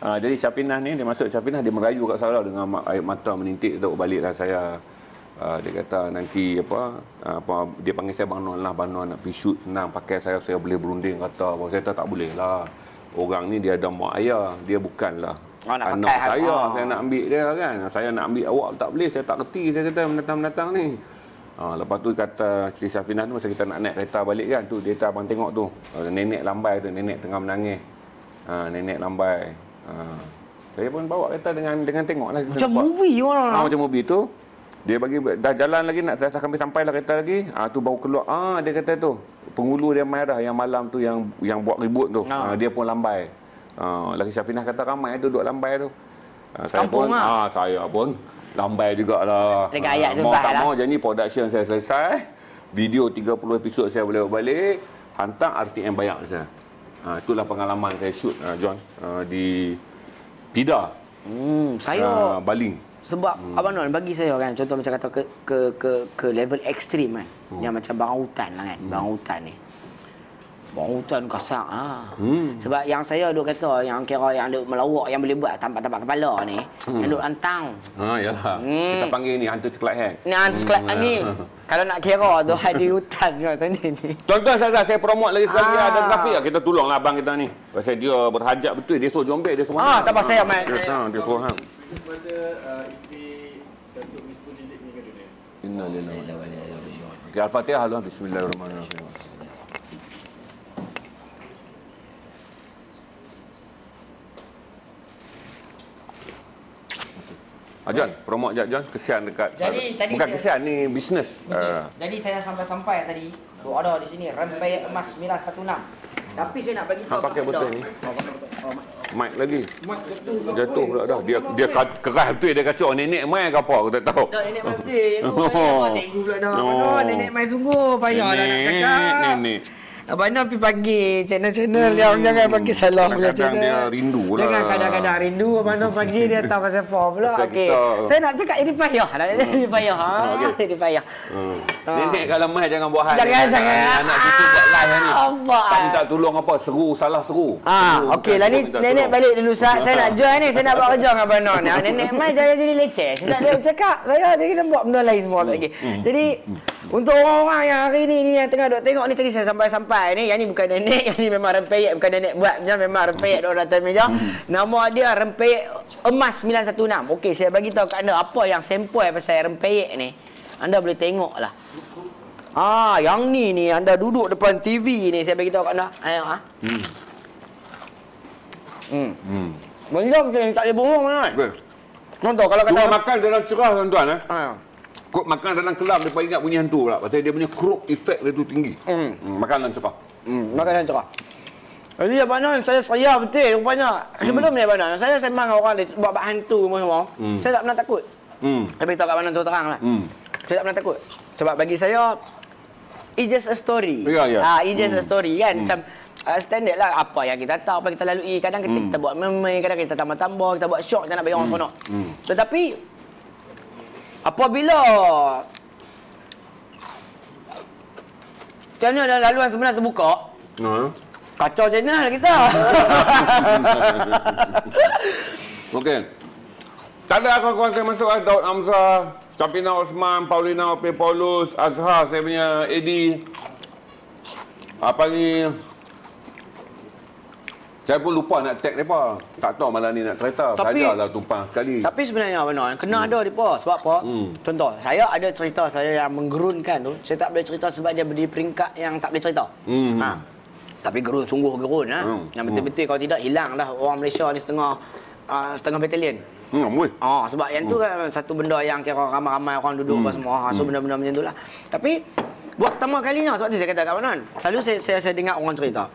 C: ha, jadi Syafinah ni dia masuk Syafinah dia merayu kat Sarah dengan air mata menintik tahu baliklah saya ha, dia kata nanti apa ah, apa dia panggil saya Bang Non lah Bang Non nak pergi shoot senang pakai saya saya boleh berunding kata apa saya tak boleh lah orang ni dia ada mak ayah dia bukanlah Oh, anak saya, oh. saya nak ambil dia kan. Saya nak ambil awak tak boleh. Saya tak kerti, saya kata menatang-menatang ni. Ha, lepas tu kata Cik Safina tu masa kita nak naik kereta balik kan tu dia abang tengok tu ha, nenek lambai tu nenek tengah menangis. Ha, nenek lambai. Ha. Saya pun bawa kereta dengan dengan tengoklah kita. Macam nampak. movie you orang. Ha, macam movie tu. Dia bagi dah jalan lagi nak dah sampai sampai lah kereta lagi. Ha, tu baru keluar ah ha, dia kata tu penghulu dia merah yang malam tu yang yang buat ribut tu. Ha. ha dia pun lambai. Ha, lagi Safina kata ramai tu duduk lambai tu. Ha, saya pun ah ha, saya pun lambai jugalah. Dengan ayat tu baiklah. Mau tak lah. mau production saya selesai. Video 30 episod saya boleh balik. Hantar RTM banyak saya. Ah, ha, itulah pengalaman saya shoot uh, John uh, di Pida. Hmm, saya uh, Baling. Sebab hmm. Abang
B: Nol bagi saya kan contoh macam kata ke ke ke, ke level ekstrim kan. Hmm. Yang macam barang hutan lah kan. Hmm. Barang hutan ni. Orang hutan kasar ha. hmm. Sebab yang saya duk kata Yang kira yang duk melawak Yang boleh buat tampak-tampak kepala ni hmm. Yang duk antang
C: ha, yalah. Hmm. Kita panggil ni hantu ceklat kan eh? Ni hantu ceklat hmm. ni ya.
B: Kalau nak kira tu di hutan macam ni
C: tuan saya, saya promote lagi sekali ha. Ada grafik lah ya. kita tolong lah abang kita ni Pasal dia berhajat betul Dia suruh jombek dia semua Ah, ha, tak pasal ha. saya amat ha. Dia suruh ha.
A: Uh,
C: Innalillahi wa inna ilaihi raji'un. Okay, Al-Fatihah, lah. Bismillahirrahmanirrahim. Ah, John, okay. promo Ajan, John, Kesian dekat. Jadi, tadi Bukan saya, kesian, ni bisnes. Uh. Ah.
B: Jadi saya sampai-sampai tadi. Tu ada di sini, Rempeyek Emas Mila 16. Tapi saya nak bagi tahu. pakai betul
C: ni. Mic lagi. Jatuh pula dah. Dia dia keras betul dia kacau nenek mai ke apa aku tak tahu. nenek mai betul. Oh. Nenek mai
B: sungguh payah nak cakap. Nenek. Abang Noor pergi panggil channel-channel hmm. yang jangan panggil salah punya channel. Kadang-kadang dia
C: rindu lah. Jangan kadang-kadang
B: rindu. Abang Noor panggil dia tak pasal apa pula. okay. kita... Saya nak cakap ini payah. Nak lah. cakap hmm. ini payah. Ha? Hmm. Ini payah.
C: Hmm. Ah. Nenek kalau mai jangan buat hal. Jangan, jangan. Anak, anak kita buat live ni. Ah, Allah. Tak minta tolong apa. Seru, salah seru. Ha. Seru, okay. Lah ni nenek balik dulu sah. Saya nak jual ni. Saya nak buat kerja dengan Abang Noor ni. Nenek Main jangan
B: jadi leceh. Saya nak dia cakap. Saya nak kena buat benda lain semua. Hmm. Lagi. Jadi, untuk orang-orang yang hari ni, ni yang tengah duk tengok ni tadi saya sampai-sampai sampai ni yang ni bukan nenek yang ni memang rempeyek bukan nenek buat ni memang rempeyek dok datang meja hmm. nama dia rempeyek emas 916 okey saya bagi tahu kat anda apa yang sampel pasal rempeyek ni anda boleh tengok lah ah yang ni ni anda duduk depan TV ni saya bagi tahu kat anda ayo ah
A: hmm hmm hmm
C: macam ni tak boleh bohong kan? Okay. Contoh kalau kata... Tuan makan dalam cerah tuan-tuan eh. Ayah. Kok makan dalam kelam dia ingat bunyi hantu pula. Pasal dia punya crook effect dia tu tinggi. Hmm. hmm. Makan dalam cerah. Hmm. Makan dalam cerah. Jadi Abang
B: Nan, saya saya betul rupanya. Hmm. Sebelum hmm. ni Abang Nan, saya memang orang ni, buat-buat hantu semua semua. Hmm. Saya tak pernah takut. Hmm. Tapi tak kat mana tu terang lah. Hmm. Saya tak pernah takut. Sebab bagi saya, it's just a story. Ya, ya. Ha, it's just hmm. a story kan. Hmm. Macam, uh, standard lah apa yang kita tahu, apa kita lalui. Kadang kita, hmm. kita buat meme, kadang kita tambah-tambah, kita buat shock, kita nak bagi orang hmm. sonok. Hmm. Tetapi, apabila macam mana laluan sebenar terbuka ha? kacau channel lah kita
C: ok tak ada kawan-kawan saya masuk lah Daud Hamzah Safina Osman Paulina Ope Paulus Azhar saya punya AD apa ni saya pun lupa nak tag mereka. Tak tahu malam ni nak cerita. Tapi, lah tumpang sekali. Tapi
B: sebenarnya, apa Noah, kena hmm. ada mereka. Sebab apa?
C: Hmm. Contoh,
B: saya ada cerita saya yang menggerunkan tu. Saya tak boleh cerita sebab dia berdiri peringkat yang tak boleh cerita.
A: Hmm, hmm. Ha. Tapi
B: gerun, sungguh gerun. Ha. Hmm. Yang betul-betul hmm. kalau tidak, hilanglah orang Malaysia ni setengah uh, setengah batalion. Hmm, oh, sebab yang tu hmm. kan satu benda yang kira ramai-ramai orang duduk hmm. semua. Ha, so hmm. benda-benda macam tu lah. Tapi, buat pertama kalinya, sebab tu saya kata kat Manon. Selalu saya, saya, saya dengar orang cerita.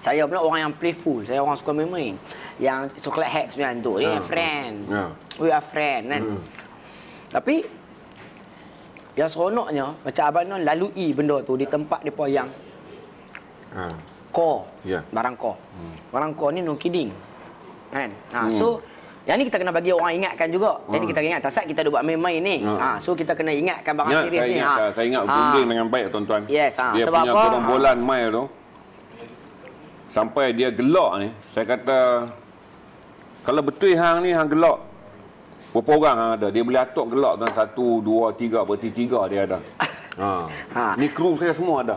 B: Saya pula orang yang playful. Saya orang suka main-main. Yang coklat hacks punya tu. Yeah. yeah. friend. Yeah. We are friend kan. Yeah. Hmm. Tapi, yang seronoknya, macam Abang Non lalui benda tu di tempat mereka yang ko, ah. core. Yeah. Barang ko, Hmm. Barang core ni no kidding. Kan? Ha, hmm. So, yang ni kita kena bagi orang ingatkan juga. Jadi hmm. kita ingat, tak kita ada buat main-main ni. Hmm. Ha, so, kita kena ingatkan barang yeah, serius ni. Ingat, ha. Saya ingat, saya ingat ha. dengan
C: baik tuan-tuan. Yes, ha. Dia Sebab punya apa? bolan ha. mai tu sampai dia gelak ni saya kata kalau betul hang ni hang gelak berapa orang hang ada dia boleh atuk gelak dengan satu dua tiga berarti tiga dia ada ha. ha. ni kru saya semua ada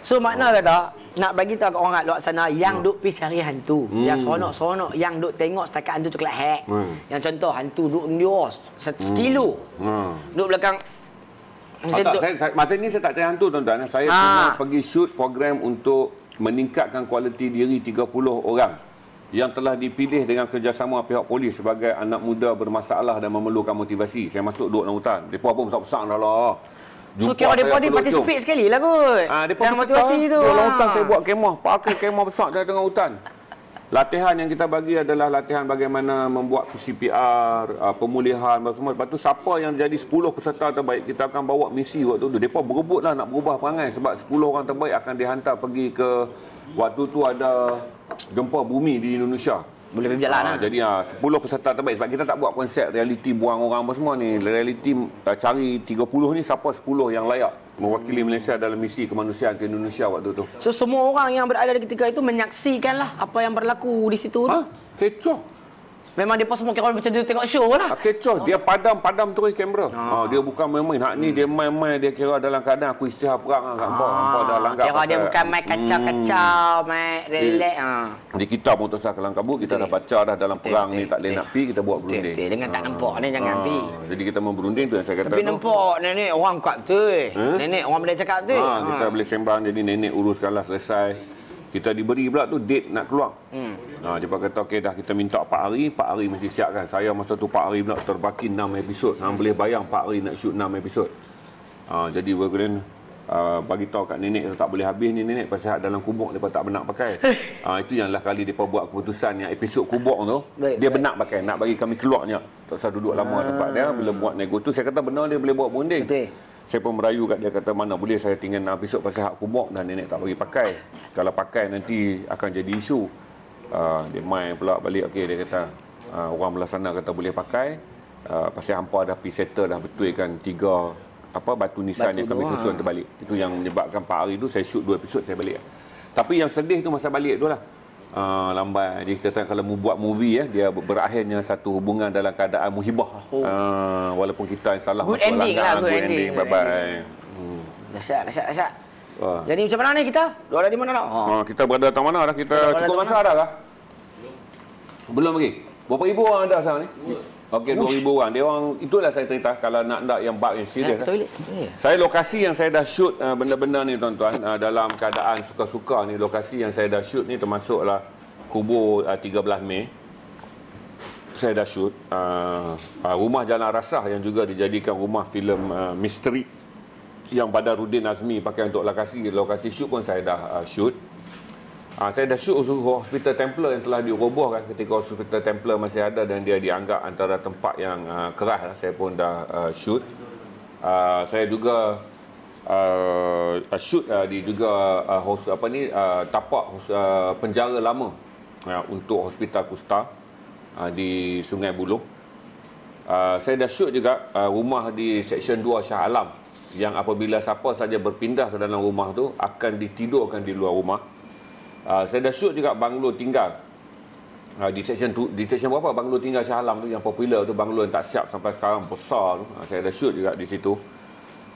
C: so
B: makna ha. kata nak bagi tahu kat orang kat luar sana yang hmm. duk pi cari hantu hmm. yang seronok-seronok yang duk tengok setakat hantu coklat hack hmm. yang contoh hantu duk
C: endios stilo hmm. Ha. duk belakang Oh, tak, saya, saya, masa ni saya tak cari hantu tuan-tuan. Saya ha. pergi shoot program untuk meningkatkan kualiti diri 30 orang yang telah dipilih dengan kerjasama pihak polis sebagai anak muda bermasalah dan memerlukan motivasi. Saya masuk duduk dalam hutan. Mereka pun besar-besar dah lah. Jumpa so, kira mereka ni participate
B: sekali lah kot. Ha, dalam motivasi tu. Dalam hutan ah. saya buat
C: kemah. Pakai kemah besar dalam tengah hutan latihan yang kita bagi adalah latihan bagaimana membuat CPR, ah, pemulihan apa semua. Lepas tu siapa yang jadi 10 peserta terbaik, kita akan bawa misi waktu tu. Depa berebutlah nak berubah perangai sebab 10 orang terbaik akan dihantar pergi ke waktu tu ada gempa bumi di Indonesia. Boleh pergi berjalan ha, lah. Ah. Jadi ha, ah, 10 peserta terbaik sebab kita tak buat konsep realiti buang orang apa semua ni. Realiti uh, ah, cari 30 ni siapa 10 yang layak mewakili hmm. Malaysia dalam misi kemanusiaan ke Indonesia waktu tu.
B: So semua orang yang berada di ketika itu menyaksikan lah apa yang berlaku di situ ha? tu. Kecoh.
C: Memang dia depa semua kamera macam dia tengok show lah. Kecoh, okay, dia padam-padam terus kamera. Ha. ha dia bukan main-main. Hak ni hmm. dia main-main dia kira dalam keadaan aku istihar perang ha. Ah, kat bawah. Hampa dah langgar. Ah, kira dia bukan main hmm. kacau-kacau, hmm. main relax. Okay. Ha. Di kita pun tersah kelang kabut, kita okay. dah baca dah dalam perang okay. ni tak leh okay. nak pergi, kita buat berunding. Okay. Dengan tak nampak ni jangan ha. pergi. Jadi kita memberunding tu yang saya kata. Tapi tu.
B: nampak nenek orang kuat tu. Eh. Nenek orang boleh cakap tu. Ha. ha. kita
C: boleh sembang jadi nenek uruskanlah selesai kita diberi pula tu date nak keluar. Hmm. Ha, dia kata, okey dah kita minta 4 hari, 4 hari mesti siapkan. Saya masa tu 4 hari pula terbaki 6 episod. Hmm. boleh bayang 4 hari nak shoot 6 episod. Ha, jadi Wolverine uh, ha, bagi tahu kat nenek tak boleh habis ni nenek pasal hak dalam kubur depa tak benak pakai. Eh. Ha, itu yang lah kali depa buat keputusan yang episod kubur tu baik, dia baik. benak pakai nak bagi kami keluarnya. Tak usah duduk lama ha. tempat dia bila buat nego tu saya kata benar dia boleh buat bonding. Betul saya pun merayu kat dia kata mana boleh saya tinggal nak besok pasal hak kumok dan nenek tak bagi pakai kalau pakai nanti akan jadi isu uh, dia main pula balik okey dia kata uh, orang belah sana kata boleh pakai uh, pasal hampa dah pergi settle dah betulkan tiga apa batu nisan batu yang kami susun ha. terbalik itu yang menyebabkan 4 hari tu saya shoot 2 episod saya balik tapi yang sedih tu masa balik tu lah uh, lambat. Jadi kita tahu kalau mu buat movie ya, dia berakhirnya satu hubungan dalam keadaan muhibah. Oh. Uh, walaupun kita yang salah good ending lah, good, good ending. ending. Bye bye. Hmm.
B: Dahsyat, dahsyat, Jadi macam mana ni kita? Dua ada di mana dah?
C: Uh. Uh, kita berada di mana dah? Kita, kita cukup masa dah kah? Belum. Belum lagi. Berapa ibu orang ada sekarang ni? Dua. Okey 2000 orang. Dia orang itulah saya cerita kalau nak nak yang bug yang serius. Ha, lah. Saya lokasi yang saya dah shoot uh, benda-benda ni tuan-tuan uh, dalam keadaan suka-suka ni lokasi yang saya dah shoot ni termasuklah kubur uh, 13 Mei. Saya dah shoot uh, uh, rumah Jalan Rasah yang juga dijadikan rumah filem uh, misteri yang pada Rudin Azmi pakai untuk lokasi lokasi shoot pun saya dah uh, shoot. Ha, saya dah syuk hospital Templar yang telah dirobohkan ketika hospital Templar masih ada dan dia dianggap antara tempat yang uh, keras. Lah. Saya pun dah uh, shoot. Uh, saya juga uh, shoot uh, di juga uh, hos, apa ni uh, tapak uh, penjara lama uh, untuk hospital Kusta uh, di Sungai Buloh. Uh, saya dah shoot juga uh, rumah di Seksyen 2 Shah Alam yang apabila siapa saja berpindah ke dalam rumah tu akan ditidurkan di luar rumah. Ah, saya dah shoot juga banglo tinggal uh, di section tu, di section berapa banglo tinggal Shah Alam tu yang popular tu banglo yang tak siap sampai sekarang besar tu uh, saya dah shoot juga di situ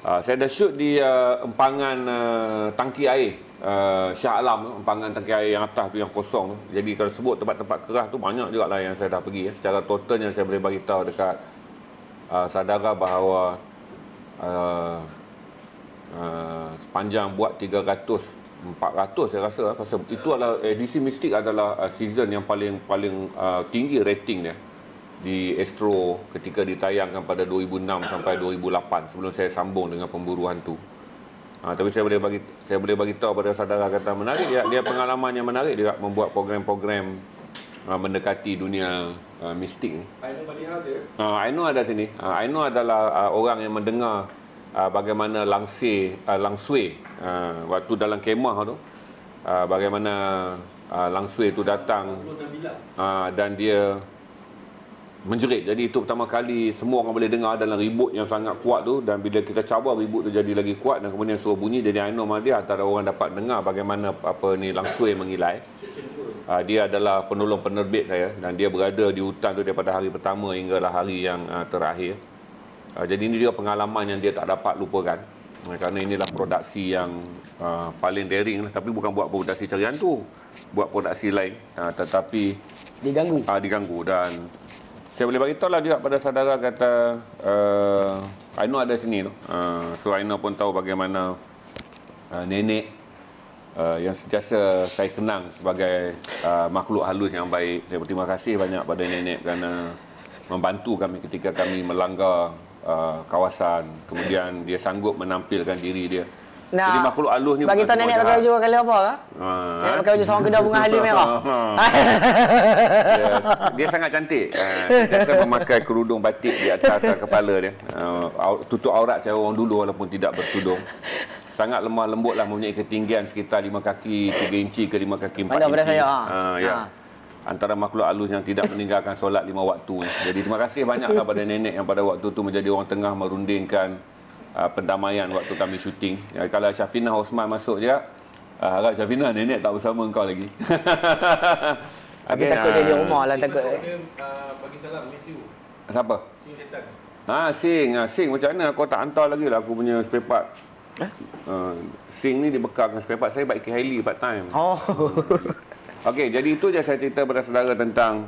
C: uh, saya dah shoot di uh, empangan uh, tangki air uh, Shah Alam tu empangan tangki air yang atas tu yang kosong tu jadi kalau sebut tempat-tempat kerah tu banyak juga lah yang saya dah pergi ya. secara total yang saya boleh tahu dekat uh, saudara bahawa uh, uh, sepanjang buat 300 400 saya rasa eh, pasal itu adalah edisi eh, mistik adalah eh, season yang paling paling uh, tinggi rating dia di Astro ketika ditayangkan pada 2006 sampai 2008 sebelum saya sambung dengan pemburuan tu. Ha, tapi saya boleh bagi saya boleh bagi tahu pada saudara kata menarik dia, dia pengalaman yang menarik dia membuat program-program uh, mendekati dunia uh, ah, mistik ni. Aino Badiha Ha, Aino ada sini. Ha, Aino adalah uh, orang yang mendengar Ah, bagaimana langsir uh, langsui uh, waktu dalam kemah tu uh, bagaimana uh, langsui tu datang uh, dan dia menjerit jadi itu pertama kali semua orang boleh dengar dalam ribut yang sangat kuat tu dan bila kita cabar ribut tu jadi lagi kuat dan kemudian suara bunyi jadi ainum dia antara orang dapat dengar bagaimana apa ni langsui mengilai dia adalah penolong penerbit saya dan dia berada di hutan tu daripada hari pertama hinggalah hari yang terakhir Uh, jadi ini juga pengalaman yang dia tak dapat lupakan. Uh, kerana inilah produksi yang uh, paling daring lah. Tapi bukan buat produksi carian tu. Buat produksi lain. Uh, tetapi... Diganggu. Uh, diganggu dan... Saya boleh beritahu lah juga pada saudara kata... Uh, Aino ada sini tu. Uh, so Aino pun tahu bagaimana... Uh, nenek Uh, yang sentiasa saya kenang sebagai uh, makhluk halus yang baik. Saya berterima kasih banyak pada nenek kerana membantu kami ketika kami melanggar Uh, kawasan kemudian dia sanggup menampilkan diri dia Nah, Jadi makhluk alus ni bagi tuan ha? ah. nenek pakai baju kali apa ke? Ha. Nenek pakai baju seorang kedai bunga halim merah. Dia sangat cantik. Uh, dia memakai kerudung batik di atas ah, kepala dia. Uh, tutup aurat macam orang dulu walaupun tidak bertudung. Sangat lemah lembutlah mempunyai ketinggian sekitar 5 kaki 3 inci ke 5 kaki 4 inci. Pada saya. Ha. Uh, ya. Ha antara makhluk halus yang tidak meninggalkan solat lima waktu. Jadi terima kasih banyak kepada nenek yang pada waktu itu menjadi orang tengah merundingkan uh, pendamaian waktu kami syuting. Ya, kalau Syafinah Osman masuk je, uh, harap Syafinah nenek tak bersama kau lagi. Tapi okay, takut uh, dia rumah lah, takut. Dia, uh, bagi salam, Matthew. Siapa? Sing Syaitan. Ha, Sing, ha, Sing macam mana kau tak hantar lagi lah aku punya spare part. Huh? Uh, Sing ni dibekalkan spare part saya baik ke Hailey part time. Oh. Okey, jadi itu je saya cerita kepada saudara tentang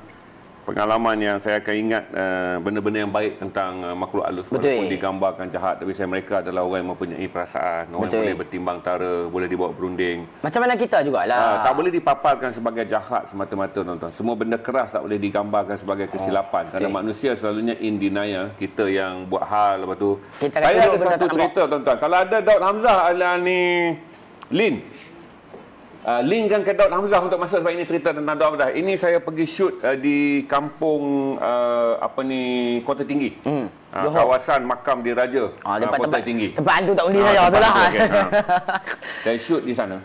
C: pengalaman yang saya akan ingat uh, benda-benda yang baik tentang uh, makhluk halus Betul. walaupun digambarkan jahat tapi saya mereka adalah orang yang mempunyai perasaan orang Betul. yang boleh bertimbang tara boleh dibawa berunding
A: macam mana kita
C: jugalah uh, tak boleh dipaparkan sebagai jahat semata-mata tuan-tuan semua benda keras tak boleh digambarkan sebagai kesilapan oh. kerana manusia selalunya in denial kita yang buat hal lepas tu kita saya ada satu cerita tuan-tuan kalau ada Daud Hamzah ni Lin Uh, link kan ke Daud Hamzah untuk masuk sebab ini cerita tentang Daud Hamzah. Ini saya pergi shoot uh, di kampung uh, apa ni Kota Tinggi. Hmm. Uh, kawasan makam diraja ah, uh, Kota tempat, Tinggi. Tempat tu tak undi uh, saya tu lah. Okay. ha. Saya shoot di sana.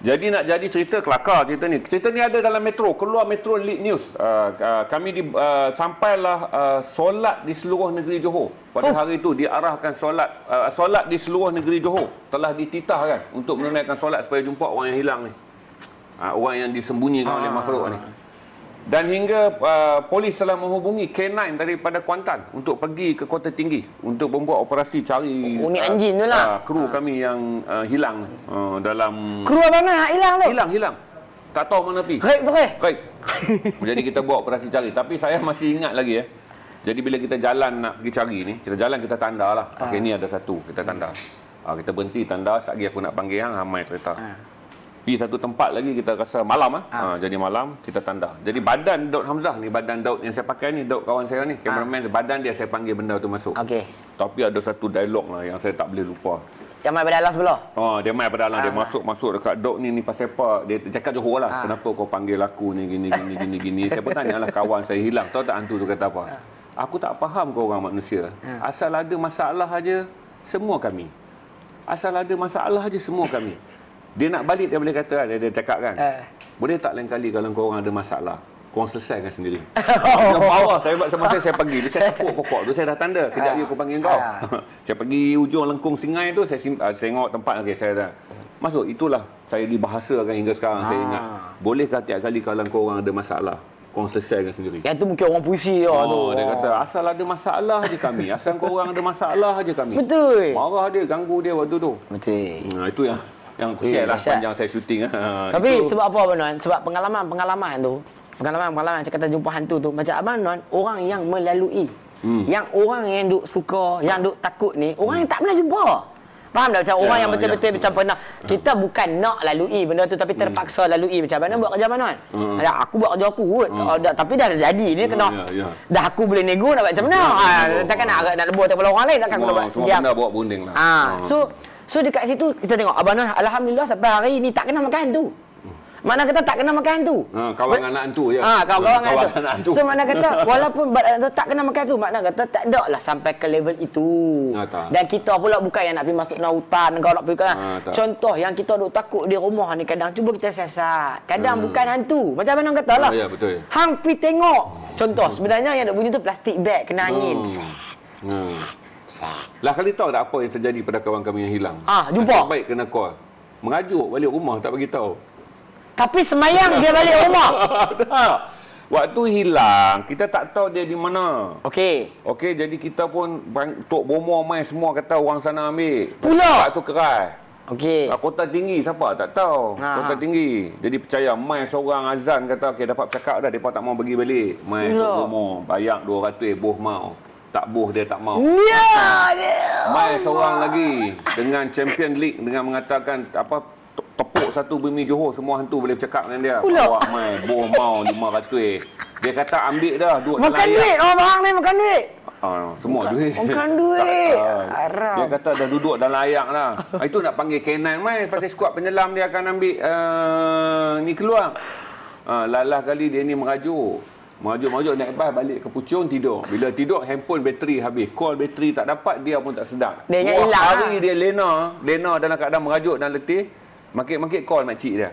C: Jadi nak jadi cerita kelakar cerita ni. Cerita ni ada dalam metro, keluar metro lead news. Uh, uh, kami di uh, sampailah uh, solat di seluruh negeri Johor. Pada oh. hari itu diarahkan solat uh, solat di seluruh negeri Johor telah dititahkan untuk menunaikan solat supaya jumpa orang yang hilang ni. Uh, orang yang disembunyikan ah. oleh makhluk ni dan hingga uh, polis telah menghubungi K9 daripada Kuantan untuk pergi ke Kota Tinggi untuk membuat operasi cari unit uh, enjin tu lah uh, kru ha. kami yang uh, hilang uh, dalam kru mana ah, hilang tu hilang hilang tak tahu mana pi kerik tu kerik kerik jadi kita buat operasi cari tapi saya masih ingat lagi ya eh. jadi bila kita jalan nak pergi cari ni kita jalan kita tandalah lah ha. okay, ah. ni ada satu kita tanda ha. Ha, kita berhenti tanda sekejap aku nak panggil hang ramai cerita ha. Di satu tempat lagi kita rasa malam eh? ah. Ha. Ha, jadi malam kita tanda. Jadi badan Daud Hamzah ni badan Daud yang saya pakai ni Daud kawan saya ni ah. cameraman. ha. badan dia saya panggil benda tu masuk. Okey. Tapi ada satu dialog lah yang saya tak boleh lupa. Ah, dia mai berdalang sebelah. Oh, dia mai berdalang dia masuk-masuk dekat dok ni ni pasal apa? Dia cakap Johor lah. Ha. Kenapa kau panggil aku ni gini gini gini gini? saya pun lah kawan saya hilang. Tahu tak hantu tu kata apa? Ha. Aku tak faham kau orang manusia. Ha. Asal ada masalah aja semua kami. Asal ada masalah aja semua kami. Dia nak balik dia boleh kata dia, dia cakap kan. Uh. Boleh tak lain kali kalau kau orang ada masalah, kau selesaikan sendiri. Yang bawah saya buat sama saya saya pergi, dia saya tepuk pokok tu saya dah tanda kejap dia uh. aku panggil kau. Uh. saya pergi ujung lengkung sungai tu saya sim- uh, tengok tempat lagi okay, saya dah. Masuk itulah saya dibahasakan hingga sekarang uh. saya ah. ingat. Bolehkah tiap kali kalau kau orang ada masalah, kau selesaikan sendiri. Yang tu mungkin orang puisi oh, tu. Dia kata, asal ada masalah je kami. Asal kau orang ada masalah je kami. Betul. Marah dia, ganggu dia waktu tu. Betul. Nah, itu yang yang kusyat lah panjang saya syuting lah. Tapi itu, sebab apa Abang Non? Sebab
B: pengalaman-pengalaman tu, pengalaman-pengalaman cakap jumpa hantu tu, macam Abang Non, orang yang melalui. Hmm. Yang orang yang duk suka, yang duk takut ni, orang hmm. yang tak pernah jumpa. Faham tak? Macam ya, orang yang betul-betul ya. macam pernah. Kita bukan nak lalui benda tu tapi hmm. terpaksa hmm. lalui. Macam mana buat kerja mana kan? Hmm. Ya, aku buat kerja aku kot. Hmm. Oh, tapi dah jadi ni ya, kena. Ya, ya. Dah aku boleh nego nak buat macam mana? Ya, ha, takkan nak, nak lebur tak orang lain. Takkan semua, aku nak buat. Semua benda bawa
C: bunding lah. Ha. So,
B: So dekat situ kita tengok Abang Nur Alhamdulillah sampai hari ni tak kena makan tu. Mana kata tak kena makan
C: tu? Ha, kawan dengan anak tu je. Ha, kawan kawan anak tu. So mana kata walaupun
B: tu eh, tak kena makan tu, mana kata tak ada lah sampai ke level itu. Ha, tak. Dan kita pula bukan yang nak pergi masuk dalam hutan, kau nak pergi kan. Ha, Contoh yang kita duk takut di rumah ni kadang cuba kita sesat. Kadang ha. bukan hantu. Macam mana kata lah. Ha, ya, betul. Hang pi tengok. Contoh sebenarnya yang nak bunyi tu plastik bag kena hmm. angin. Ha.
C: Ha. Lah kali tahu tak apa yang terjadi pada kawan kami yang hilang? Ah, jumpa. Nasib baik kena call. Mengajuk balik rumah tak bagi tahu.
B: Tapi semayang dia balik
C: rumah. tak. Waktu hilang, kita tak tahu dia di mana. Okey. Okey, jadi kita pun tok bomo main semua kata orang sana ambil. Pula. Waktu kerai. Okey. Ah, kota tinggi siapa tak tahu. Ha. Kota tinggi. Jadi percaya mai seorang azan kata okey dapat cakap dah depa tak mau bagi balik. Mai bomo bayar 200 eh, boh mau tak buh dia tak mau. Ya, Mai seorang lagi dengan Champion League dengan mengatakan apa tepuk satu bumi Johor semua hantu boleh cakap dengan dia. Pulak. Awak mai buh mau 500 eh. Dia kata ambil dah duit Makan duit orang
B: barang ni makan duit.
C: Ah, ah semua Bukan, duit. Makan duit. Haram. Dia kata dah duduk dan layak lah. ah, itu nak panggil kenan mai pasal skuad penyelam dia akan ambil uh, ni keluar. Ah, lalah kali dia ni merajuk. Merajuk-merajuk naik bas balik ke Pucung tidur. Bila tidur handphone bateri habis. Call bateri tak dapat dia pun tak sedar. Dia Wah, ilang. hari lah. dia lena. Lena dalam keadaan merajuk dan letih. makik makik call makcik dia.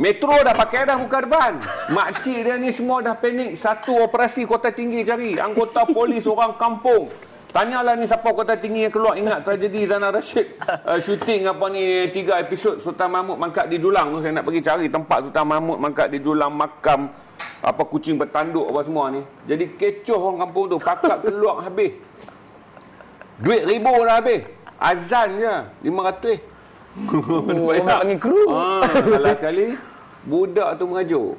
C: Metro dah pakai dah muka depan. Makcik dia ni semua dah panik. Satu operasi kota tinggi cari. Anggota polis orang kampung. Tanyalah ni siapa kota tinggi yang keluar ingat tragedi Zana Rashid uh, shooting apa ni tiga episod Sultan Mahmud mangkat di Julang tu saya nak pergi cari tempat Sultan Mahmud mangkat di Julang makam apa kucing bertanduk apa semua ni jadi kecoh orang kampung tu pakat keluar habis duit ribu dah habis azannya je lima ratus nak panggil kru ha, salah sekali budak tu mengajuk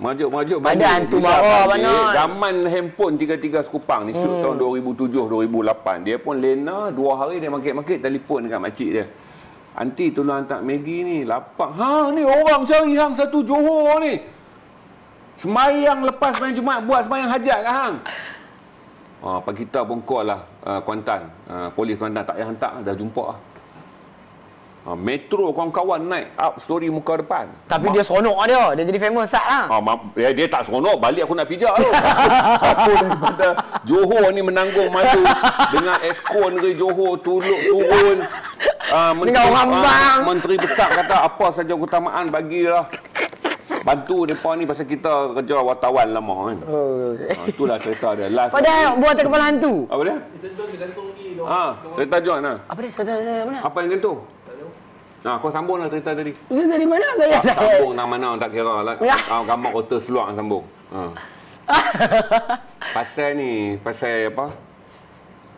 C: Majuk, majuk, majuk. Ada hantu marah, mana? Zaman handphone tiga-tiga sekupang ni. Hmm. tahun 2007-2008. Dia pun lena, dua hari dia makin-makin telefon dengan makcik dia. Aunty, tolong hantar Maggie ni. Lapak. Ha, ni orang cari hang satu Johor ni. Semayang lepas semayang Jumat buat semayang hajat kan hang? Ah, Pak Gita pun call lah uh, Kuantan. Uh, polis Kuantan tak payah hantar dah jumpa lah. Uh, metro kawan-kawan naik up story muka depan. Tapi Ma- dia seronok lah dia.
B: Dia jadi famous sat lah.
C: Ah, ma- ya, dia, tak seronok. Balik aku nak pijak tu. aku daripada Johor ni menangguh malu. dengan Esko negeri Johor tuluk turun. Uh, menteri, orang uh, Menteri besar kata apa saja keutamaan bagilah bantu mereka ni pasal kita kerja wartawan lama kan. Oh, okay. ha, itulah cerita dia. Last Pada buat atas kepala hantu. Apa dia? Ha, cerita John lah.
A: Apa dia? Cerita mana?
C: Apa yang gantung? Nah, ha, kau sambunglah cerita tadi.
B: Cerita dari mana ha, saya? Tak, saya...
C: Sambung nak mana tak kira lah. Ya. Kau gambar kota seluar sambung. Ha. pasal ni, pasal apa?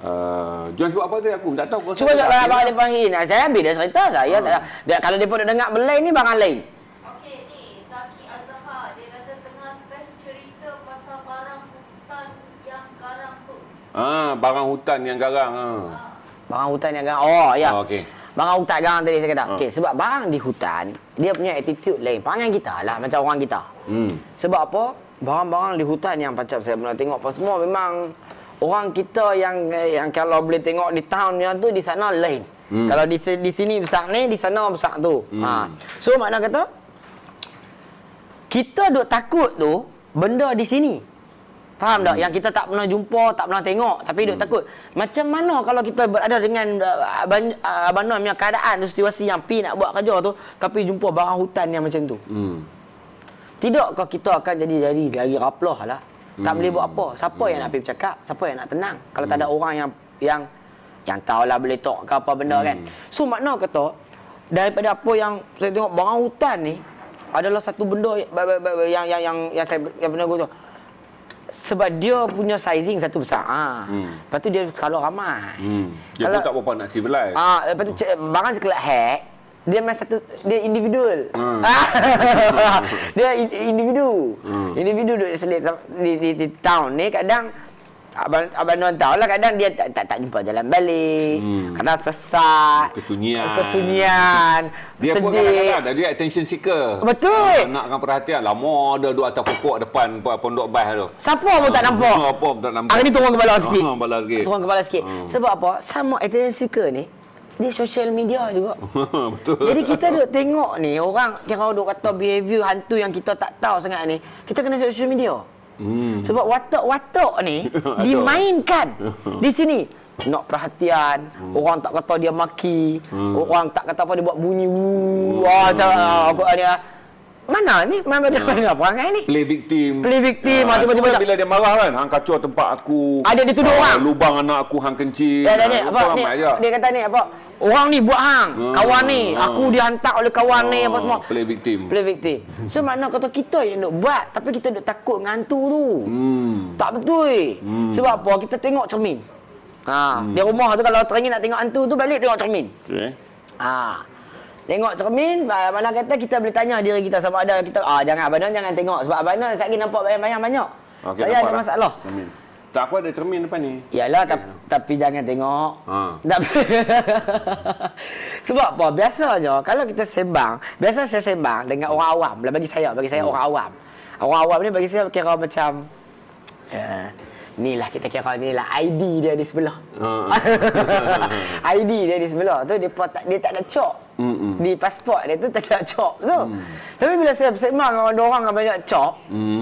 C: Uh, John sebab apa tu? aku tak tahu. Cuba cakap lah, apa dia
B: panggil. Saya ambil dia cerita. Saya ha. tak, dia, kalau dia pun dengar belai ni barang lain.
C: Ah, barang hutan yang garang ah. Barang hutan yang garang. Oh, ya. Oh, okey.
B: Barang hutan garang tadi saya kata. Oh. Okey, sebab barang di hutan, dia punya attitude lain. Pangan kita lah macam orang kita. Hmm. Sebab apa? Barang-barang di hutan yang pacap saya pernah tengok apa semua memang orang kita yang yang kalau boleh tengok di town yang tu di sana lain. Hmm. Kalau di di sini besar ni, di sana besar tu. Hmm. Ha. So makna kata kita duk takut tu benda di sini. Faham hmm. tak? Yang kita tak pernah jumpa, tak pernah tengok tapi duk hmm. takut. Macam mana kalau kita berada dengan uh, abang uh, yang keadaan situasi yang pi nak buat kerja tu tapi jumpa barang hutan yang macam tu. Hmm. Tidakkah kita akan jadi jadi lagi raplah lah. Tak hmm. boleh buat apa. Siapa hmm. yang nak hmm. pergi bercakap? Siapa yang nak tenang? Kalau hmm. tak ada hmm. orang yang yang yang tahulah boleh tok ke apa benda kan. hmm. kan. So makna kata daripada apa yang saya tengok barang hutan ni adalah satu benda yang yang yang, yang saya yang pernah gua tengok sebab dia punya sizing satu besar. Ha. Hmm. Lepas tu dia kalau ramai.
C: Hmm. Dia kalau, pun tak berapa nak civil life. Ah,
B: ha, lepas tu oh. barang sekelak hack dia main satu dia individual. Hmm. Ah. dia individu. Hmm. Individu duduk di, di, di, di town ni kadang abang abang non tahu lah kadang dia tak tak, tak jumpa jalan balik hmm. kadang sesat
C: kesunyian kesunyian dia sedih. pun kadang-kadang dia attention seeker betul uh, nakkan perhatian lama ada duduk atas pokok depan pondok bas tu siapa uh, pun tak ah, nampak siapa pun tak nampak hari ni turun kepala sikit turun ah, kepala sikit, turun kepala sikit. Hmm.
B: sebab apa sama attention seeker ni di social media juga.
A: Betul. Jadi kita
B: duk tengok ni orang kira duduk kata behavior hantu yang kita tak tahu sangat ni. Kita kena social media. Hmm. Sebab watak-watak ni dimainkan di sini. Nak perhatian, hmm. orang tak kata dia maki, hmm. orang tak kata apa dia buat bunyi. Wah, hmm. Ah, macam ah, apa ni ah mana ni mana dia pergi? Apa perangai ni
C: play victim play victim ya, macam macam bila dia marah kan hang kacau tempat aku ada ah, dia tuduh uh, orang lubang anak aku hang kencing ya, ya, ya, apa ni, dia
B: kata ni apa orang ni buat hang ha, kawan ni ha, aku dihantar oleh kawan ha, ni apa semua play victim play victim so makna kata kita yang nak buat tapi kita nak takut ngantu tu hmm. tak betul eh. hmm. sebab apa kita tengok cermin ha hmm. di rumah tu kalau teringin nak tengok hantu tu balik tengok cermin okay. ha Tengok cermin, mana kata kita boleh tanya diri kita sama ada kita ah jangan abang jangan tengok sebab abang nak lagi nampak banyak-banyak banyak.
C: Okay, saya ada lah. masalah. Cermin. Tak aku ada cermin depan ni.
B: Iyalah okay. tapi jangan tengok. Ha. sebab apa? Biasanya kalau kita sembang, biasa saya sembang dengan orang awam. Lah bagi saya, bagi saya hmm. orang awam. Orang awam ni bagi saya kira macam ya. Yeah. Ni lah kita kira ni lah ID dia di sebelah. Ha. ID dia di sebelah tu dia tak dia tak ada cok. Mm-mm. Di pasport dia tu tak ada cop tu. Mm. Tapi bila saya bersama dengan orang orang yang banyak cop, mm.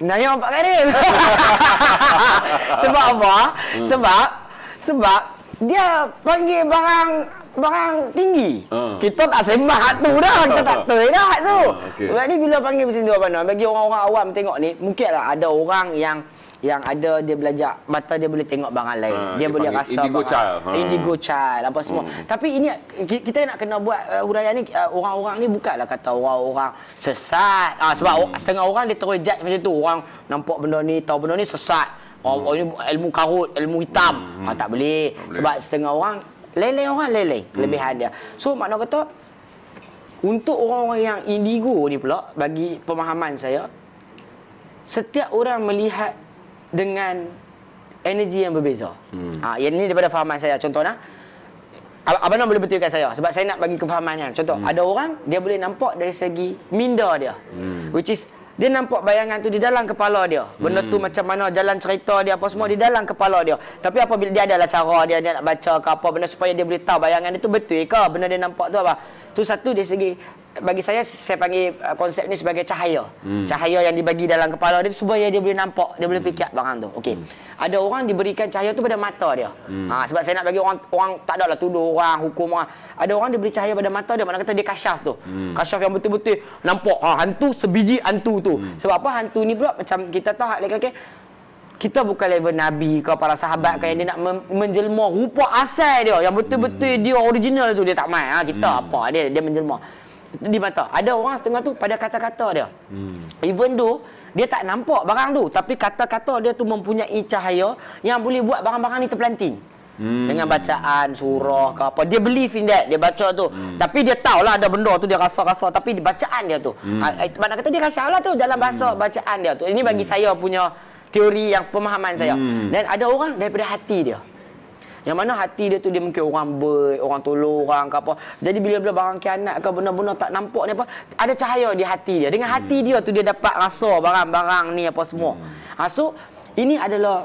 B: Naya Pak Karim.
A: sebab apa? Mm. Sebab
B: sebab dia panggil barang barang tinggi.
A: Uh. Kita tak sembah tu dah. Kita tak tahu dah
B: tu. Uh, ah, okay. Sebab ni bila panggil macam tu Bagi orang-orang awam tengok ni, mungkinlah ada orang yang yang ada dia belajar mata dia boleh tengok barang lain ha, dia boleh rasa indigo bangal, child ha. indigo child apa semua hmm. tapi ini kita nak kena buat uh, huraian ni uh, orang-orang ni bukanlah kata orang-orang sesat uh, sebab hmm. setengah orang dia terus judge macam tu orang nampak benda ni tahu benda ni sesat oh hmm. ini ilmu karut ilmu hitam hmm. ha, tak, boleh. tak boleh sebab setengah orang lain orang lain-lain hmm. kelebihan dia so makna kata untuk orang-orang yang indigo ni pula bagi pemahaman saya setiap orang melihat dengan energi yang berbeza. Hmm. Ha, yang ini daripada fahaman saya. Contohnya, Abang Nam boleh betulkan saya sebab saya nak bagi kefahaman kefahamannya. Contoh, hmm. ada orang dia boleh nampak dari segi minda dia. Hmm. Which is, dia nampak bayangan tu di dalam kepala dia. Benda hmm. tu macam mana, jalan cerita dia apa semua di dalam kepala dia. Tapi apabila dia adalah cara dia, dia nak baca ke apa benda supaya dia boleh tahu bayangan itu betul ke benda dia nampak tu apa. Tu satu dari segi bagi saya saya panggil uh, konsep ni sebagai cahaya. Hmm. Cahaya yang dibagi dalam kepala dia supaya dia boleh nampak, dia boleh fikir hmm. barang tu. Okey. Hmm. Ada orang diberikan cahaya tu pada mata dia. Hmm. Ha, sebab saya nak bagi orang orang tak adalah tuduh orang hukum orang. Ada orang diberi cahaya pada mata dia, mana kata dia kasyaf tu. Hmm. Kasyaf yang betul-betul nampak ha, hantu sebiji hantu tu. Hmm. Sebab apa hantu ni pula macam kita tahu hak lelaki kita bukan level Nabi ke para sahabat hmm. ke yang dia nak menjelma rupa asal dia. Yang betul-betul hmm. dia original tu. Dia tak main. Ha, kita hmm. apa dia, dia menjelma di mata. Ada orang setengah tu pada kata-kata dia. Hmm. Even though dia tak nampak barang tu tapi kata-kata dia tu mempunyai cahaya yang boleh buat barang-barang ni terpelanting. Hmm. Dengan bacaan surah ke apa dia believe in that dia baca tu. Hmm. Tapi dia tahu lah ada benda tu dia rasa-rasa tapi bacaan dia tu. Hmm. Ha, eh, mana kata dia rasa lah tu dalam bahasa hmm. bacaan dia tu. Ini bagi hmm. saya punya teori yang pemahaman saya. Hmm. Dan ada orang daripada hati dia. Hmm. Yang mana hati dia tu dia mungkin orang ber, orang tolong orang ke apa. Jadi bila-bila barang kianat ke benda-benda tak nampak ni apa, ada cahaya di hati dia. Dengan hati hmm. dia tu dia dapat rasa barang-barang ni apa semua. Hmm. Ha, so, ini adalah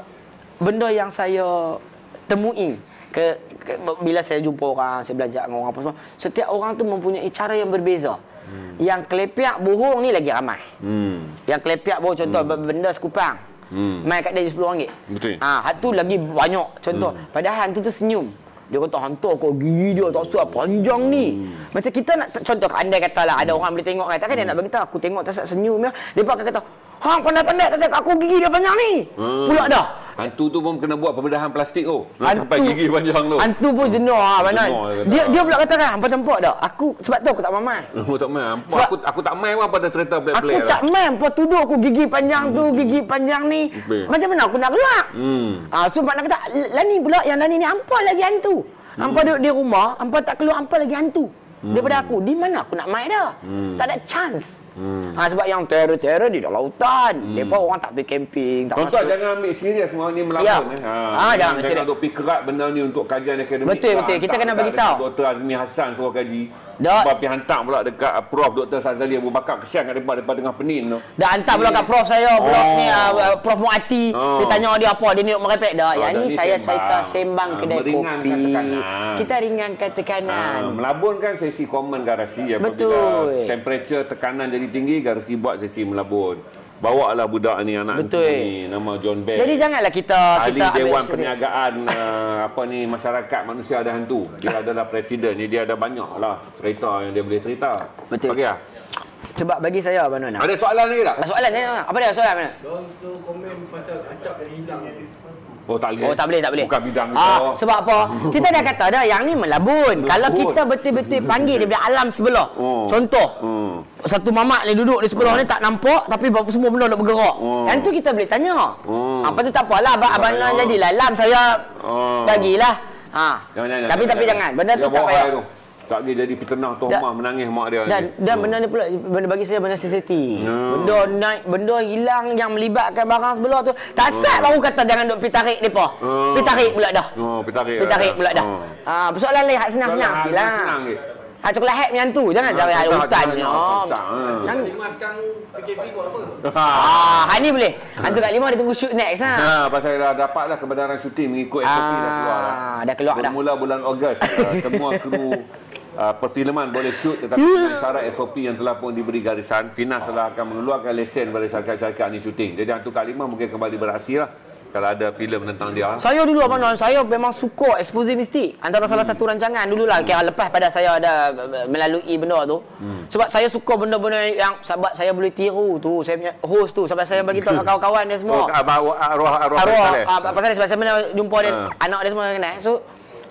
B: benda yang saya temui ke, ke bila saya jumpa orang, saya belajar dengan orang apa semua. Setiap orang tu mempunyai cara yang berbeza. Hmm. Yang kelepiak bohong ni lagi ramai. Hmm. Yang kelepiak bohong contoh hmm. benda sekupang. Hmm. Main kat dia RM10. Betul. Ah, ha, hat tu lagi banyak contoh. Hmm. Padahal hantu tu senyum. Dia kata hantu kau gigi dia tak suap panjang hmm. ni. Macam kita nak contoh andai katalah ada hmm. orang boleh tengok kan. Takkan hmm. dia nak bagi tahu aku tengok tak senyum ya. Dia Depa akan kata Hang pendek pandai kasi aku gigi dia panjang ni.
C: Hmm. Ha. Pulak dah. Hantu tu pun kena buat pembedahan plastik tu. Hantu, sampai gigi panjang tu. Hantu pun jenuh ha, mana? Dia dia
B: pula kata kan, hampa tempok dah. Aku sebab tu aku tak mamai.
C: Aku tak mamai. Hampa aku aku tak mamai apa dah cerita play Aku lah. tak mamai
B: hampa tuduh aku gigi panjang tu, hmm. gigi panjang ni. Macam mana aku nak keluar? Hmm. Ah, so nak kata, "Lani lah pula yang Lani ni hampa lagi hantu." Hmm. Hampa duduk di rumah, hampa tak keluar, hampa lagi hantu hmm. daripada aku di mana aku nak main dah hmm. tak ada chance hmm. ha, sebab yang teror-teror di dalam hutan hmm. depa orang tak pergi camping tak masuk jangan
C: ambil serius semua ni melawan ya. Eh. ha, ha jangan, jangan serius untuk pergi kerat benda ni untuk kajian akademik betul betul kita kena bagi tahu doktor Azmi Hasan suruh kaji Dok. Sebab pergi hantar pula dekat uh, Prof Dr. Sazali Abu Bakar kesian kat depan depan tengah penin tu. Dah hantar pula kat Prof saya, oh. Prof ni uh, uh,
B: Prof Muati.
C: Oh. Dia tanya dia
B: apa, dia ni merepek dah. Oh, yang ni saya sembang. cerita sembang uh, kedai kopi. Kita ringankan tekanan. Uh,
C: melabunkan sesi common garasi apabila Betul. temperature tekanan jadi tinggi garasi buat sesi melabun bawa lah budak ni anak Betul, ni nama John Bell. Jadi janganlah kita Ali kita Ahli Dewan Perniagaan uh, apa ni masyarakat manusia ada hantu. Dia adalah presiden ni dia ada banyak lah cerita yang dia boleh cerita. Betul. Okey lah. Ya? Sebab bagi saya Abang Nona. Ada soalan lagi tak? Soalan ni ya, ya. apa dia soalan mana?
A: Contoh komen pasal acap dan hilang
C: Oh tak boleh. Oh tak boleh, tak boleh. Bukan bidang kita. Ah, sebab
B: apa? Kita dah kata dah yang ni melabun. melabun. Kalau kita betul-betul panggil dia daripada alam sebelah. Oh. Contoh. Hmm satu mamak ni duduk di sebelah ni tak nampak tapi bapak semua benda nak bergerak. Oh. Yang tu kita boleh tanya. Oh. Ha. Apa tu tak apalah abang abang nak jadi lalam saya.
C: Oh. Bagilah. Ha. Jangan, jangan, tapi jangan, tapi jangan. jangan. Benda tu tak payah. Tak dia jadi peternak tu da, menangis mak dia. Dan, ni. dan
B: benda ni pula benda bagi saya benda sensitif. Hmm. Ya. Benda naik, benda hilang yang melibatkan barang sebelah tu. Tak hmm. sat baru kata jangan duk pitarik depa. Hmm. Pitarik pula dah.
C: Oh, pitarik. Pitarik lah. pula dah. Hmm.
B: Ah, persoalan lain hak senang-senang sikitlah. senang, senang, senang, senang, senang, senang, senang, senang. Ha, coklat hack macam tu. Jangan ha, ah, cari hutan. Oh, ah. Jangan
A: dimaskan PKP buat apa.
C: Ha, ni boleh. Hantu kat lima dia tunggu shoot next. Ha. ha pasal dah dapat dah kebenaran syuting mengikut SOP dah keluar. Lah. Dah keluar Bermula dah. Bermula bulan Ogos. semua kru Uh, perfilman boleh shoot tetapi ya. dengan syarat SOP yang telah pun diberi garisan Finas telah akan mengeluarkan lesen kepada syarikat-syarikat ini syuting jadi hantu kalimah mungkin kembali berhasil lah kalau ada filem tentang dia. Ah. Saya
B: dulu hmm. abang saya memang suka eksposi mistik. Antara hmm. salah satu rancangan dululah hmm. kira lepas pada saya ada eh, eh, melalui benda tu. Hmm. Sebab saya suka benda-benda yang sebab saya boleh tiru tu. Saya punya host tu sebab saya bagi tahu kawan-kawan dia semua. Oh, abang
A: ah, ah, arwah arwah, arwah pasal.
B: Pasal sebab saya pernah jumpa dia uh. anak dia semua kenal. So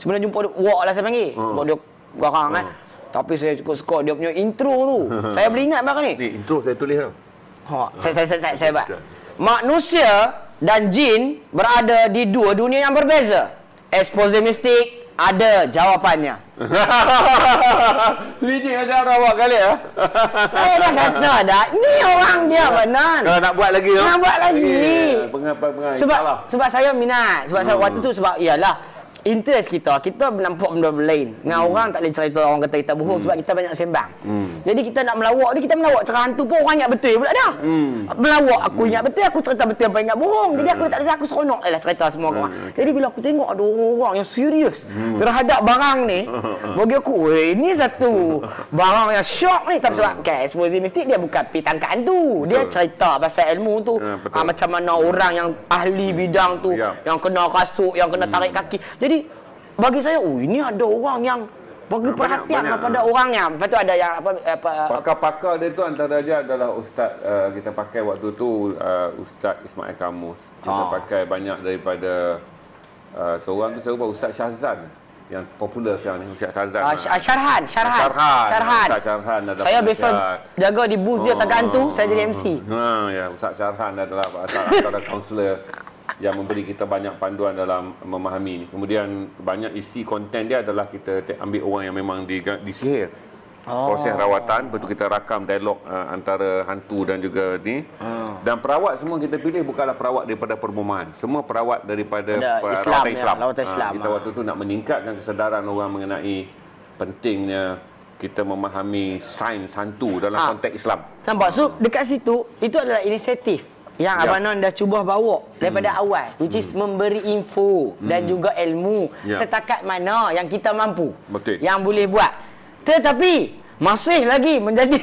B: sebenarnya jumpa dia walk lah saya panggil. Hmm. Uh. dia garang hmm. kan. Tapi saya cukup suka dia punya intro tu. saya boleh ingat bang ni. intro saya tulis tau. Ha, saya, saya, saya, saya, saya, saya buat. Manusia dan jin berada di dua dunia yang berbeza? Expose mistik ada jawapannya.
C: Selidik macam orang awak kali ya. Saya dah kata dah, ni orang dia benar.
B: Kalau nak buat lagi. Ya? Nak buat lagi. Ya,
C: ya, sebab
B: sebab saya minat. Sebab saya hmm. waktu tu sebab iyalah interest kita kita nampak benda lain dengan hmm. orang tak boleh cerita orang kata kita bohong hmm. sebab kita banyak sembang hmm. jadi kita nak melawak ni kita melawak cerah hantu pun orang ingat betul pula dah hmm. melawak aku hmm. ingat betul aku cerita betul apa ingat bohong jadi aku hmm. tak rasa aku seronok lah cerita semua hmm. orang jadi bila aku tengok ada orang yang serius hmm. terhadap barang ni bagi aku weh ni satu barang yang syok ni tapi sebab kan exposure mesti dia bukan pergi tangkap hantu dia betul. cerita pasal ilmu tu hmm, ha, macam mana orang yang ahli hmm. bidang tu yep. Ya. yang kena rasuk yang kena hmm. tarik kaki jadi bagi saya, oh ini ada orang yang bagi ya, banyak, perhatian banyak. pada orangnya. Lepas tu ada yang apa, apa
C: pakar-pakar dia tu antara aja adalah ustaz uh, kita pakai waktu tu uh, ustaz Ismail Kamus. Kita ha. pakai banyak daripada uh, seorang tu saya ustaz Syazan yang popular sekarang ni Ustaz Syazan. Uh, Syarhan, Syarhan. Syarhan. Syarhan. Syarhan. Ustaz Syarhan adalah saya biasa jaga di booth dia oh. tak gantung, saya jadi MC. Ha ya Ustaz Syarhan adalah antara, antara counselor yang memberi kita banyak panduan dalam memahami ini. Kemudian banyak isi konten dia adalah kita ambil orang yang memang disihir. Oh. Proses rawatan, betul kita rakam dialog uh, antara hantu dan juga ni. Oh. Dan perawat semua kita pilih bukanlah perawat daripada perbumahan. Semua perawat daripada per- Islam rawatan ya, ha, Islam. Rawatan Islam. Uh, kita waktu tu nak meningkatkan kesedaran orang mengenai pentingnya kita memahami sains hantu dalam ha. konteks Islam.
B: Nampak? So, dekat situ, itu adalah inisiatif yang yeah. Abang Non dah cuba bawa daripada hmm. awal which is hmm. memberi info dan hmm. juga ilmu yeah. setakat mana yang kita mampu Betul. yang boleh buat tetapi masih lagi menjadi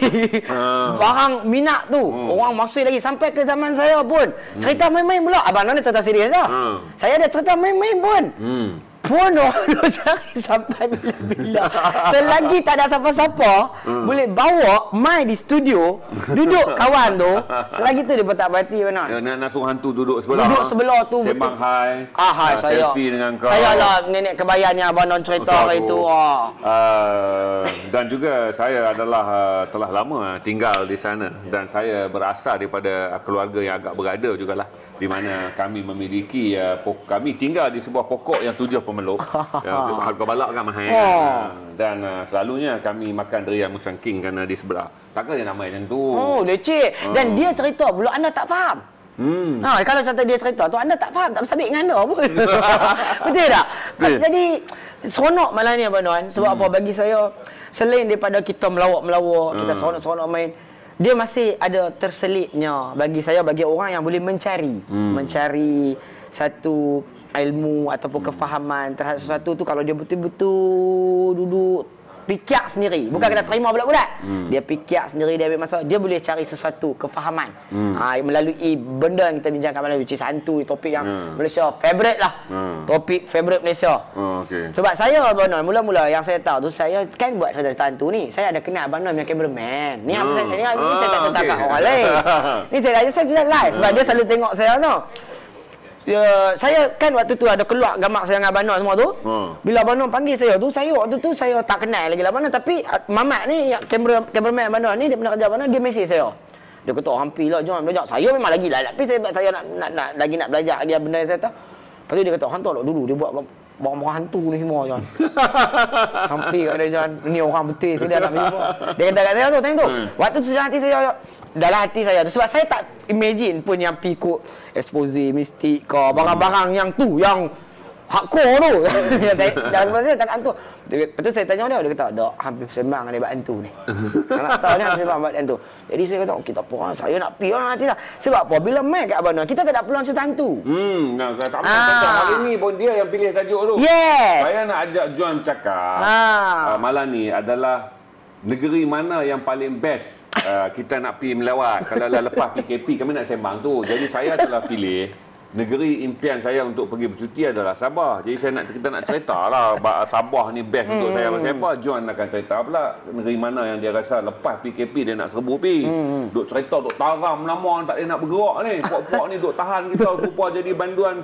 B: uh. barang minat tu uh. orang masih lagi sampai ke zaman saya pun hmm. cerita main-main pula Abang Non ada cerita serius lah uh. saya ada cerita main-main pun hmm bonoh hari sampai
A: bila-bila. Selagi
B: tak ada siapa-siapa, hmm. boleh bawa mai di studio, duduk kawan tu. Selagi tu dia tak berhati mana. Ya,
C: nak nak suruh hantu duduk sebelah. Duduk sebelah tu. Sembang hai. Ah, hai ah, saya. Selfie dengan kau. Saya lah
B: nenek kebayannya abang non cerita hari tu. Ah.
C: Uh, dan juga saya adalah uh, telah lama tinggal di sana. Ya. Dan saya berasal daripada keluarga yang agak berada jugalah di mana kami memiliki uh, kami tinggal di sebuah pokok yang tujuh pemeluk ya uh, balak kan mahal oh. uh, dan uh, selalunya kami makan dari yang musangking kerana uh, di sebelah tak ada nama yang tu oh leceh uh. dan
B: dia cerita pula anda tak faham
C: Hmm.
A: Ha,
B: kalau contoh dia cerita tu anda tak faham tak bersabik dengan anda pun betul tak ha, betul. jadi seronok malam ni abang Noan sebab hmm. apa bagi saya selain daripada kita melawak-melawak hmm. kita seronok-seronok main dia masih ada terselitnya bagi saya bagi orang yang boleh mencari hmm. mencari satu ilmu ataupun hmm. kefahaman terhadap sesuatu tu kalau dia betul-betul duduk pikir sendiri bukan hmm. kata terima bulat-bulat hmm. dia pikir sendiri dia ambil masa dia boleh cari sesuatu kefahaman hmm. ha, melalui benda yang kita bincangkan malam which is hantu topik yang yeah. Hmm. Malaysia favorite lah yeah. Hmm. topik favorite Malaysia oh, okay. sebab saya Abang Noam mula-mula yang saya tahu tu saya kan buat cerita hantu ni saya ada kenal Abang yang cameraman ni yeah. apa hmm. saya, ni, ah, saya tak cerita okay. kat orang lain ni saya, saya cerita live sebab yeah. dia selalu tengok saya tu no. Ya, saya kan waktu tu ada keluar gamak saya dengan Abang semua tu. Ha. Bila Abang panggil saya tu, saya waktu tu saya tak kenal lagi lah Abang Tapi ah, Mamat ni, ya, kamera, kameraman Abang ni, dia pernah kerja Abang dia mesej saya. Dia kata, hampir lah, jom belajar. Saya memang lagi lah. Tapi saya, saya nak, nak, nak, lagi nak belajar dia benda yang saya tahu. Lepas tu dia kata, hantar lah dulu. Dia buat Barang-barang hantu ni semua Johan. Hampir kat dia Johan. Ni orang betul. saya dah nak minum. Dia kata kat saya tu. Tanya tu. Hmm. Waktu tu sejak hati saya dalam hati saya tu sebab saya tak imagine pun yang pikuk expose mistik kau barang-barang hmm. yang tu yang hardcore tu hmm. yang saya jangan masa tak hantu Lepas Betul saya tanya dia, dia kata, dok hampir sembang dia buat hantu ni. Tak nak tahu ni hampir semang buat Jadi saya kata, kita apa ah, saya nak pergi orang ah, nanti lah. Sebab apa, bila main kat Abang kita tak ada peluang cerita hantu. Hmm, nah, saya tak
C: nak hari ah. ni pun dia yang pilih tajuk tu. Yes! Saya nak ajak Juan cakap, ha. malam ni adalah negeri mana yang paling best uh, kita nak pergi melawat. Kalau lah lepas PKP, kami nak sembang tu. Jadi saya telah pilih negeri impian saya untuk pergi bercuti adalah Sabah. Jadi saya nak kita nak cerita lah Sabah ni best hmm. untuk saya. Hmm. Siapa John akan cerita pula negeri mana yang dia rasa lepas PKP dia nak serbu pergi. Hmm. Duk cerita, duk taram lama tak dia nak bergerak ni. Puak-puak ni duk tahan kita supaya jadi banduan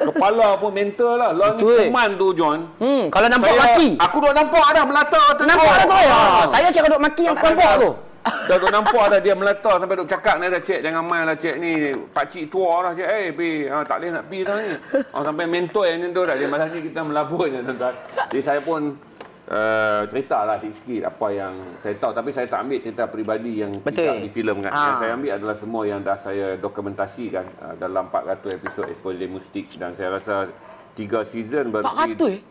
C: kepala pun mental lah. Lah ni eh? kuman tu John. Hmm. Kalau nampak saya, maki. Aku duk nampak dah melata. Nampak dah tu. Ya. Saya kira duk maki yang nampak tu. Dah tu nampak dah dia melata sampai duk cakap ni dah cik jangan main lah cik ni. Pak cik tua lah cik. Eh pi ha, tak boleh nak pi dah ni. Ha, sampai mentor yang tu dah dia malas ni kita melabur je tuan-tuan. Jadi saya pun uh, cerita lah sikit apa yang saya tahu. Tapi saya tak ambil cerita peribadi yang Betul. filem kan. Ha. Yang ah. saya ambil adalah semua yang dah saya dokumentasikan uh, dalam 400 episod Exposure Mustik. Dan saya rasa tiga season berarti...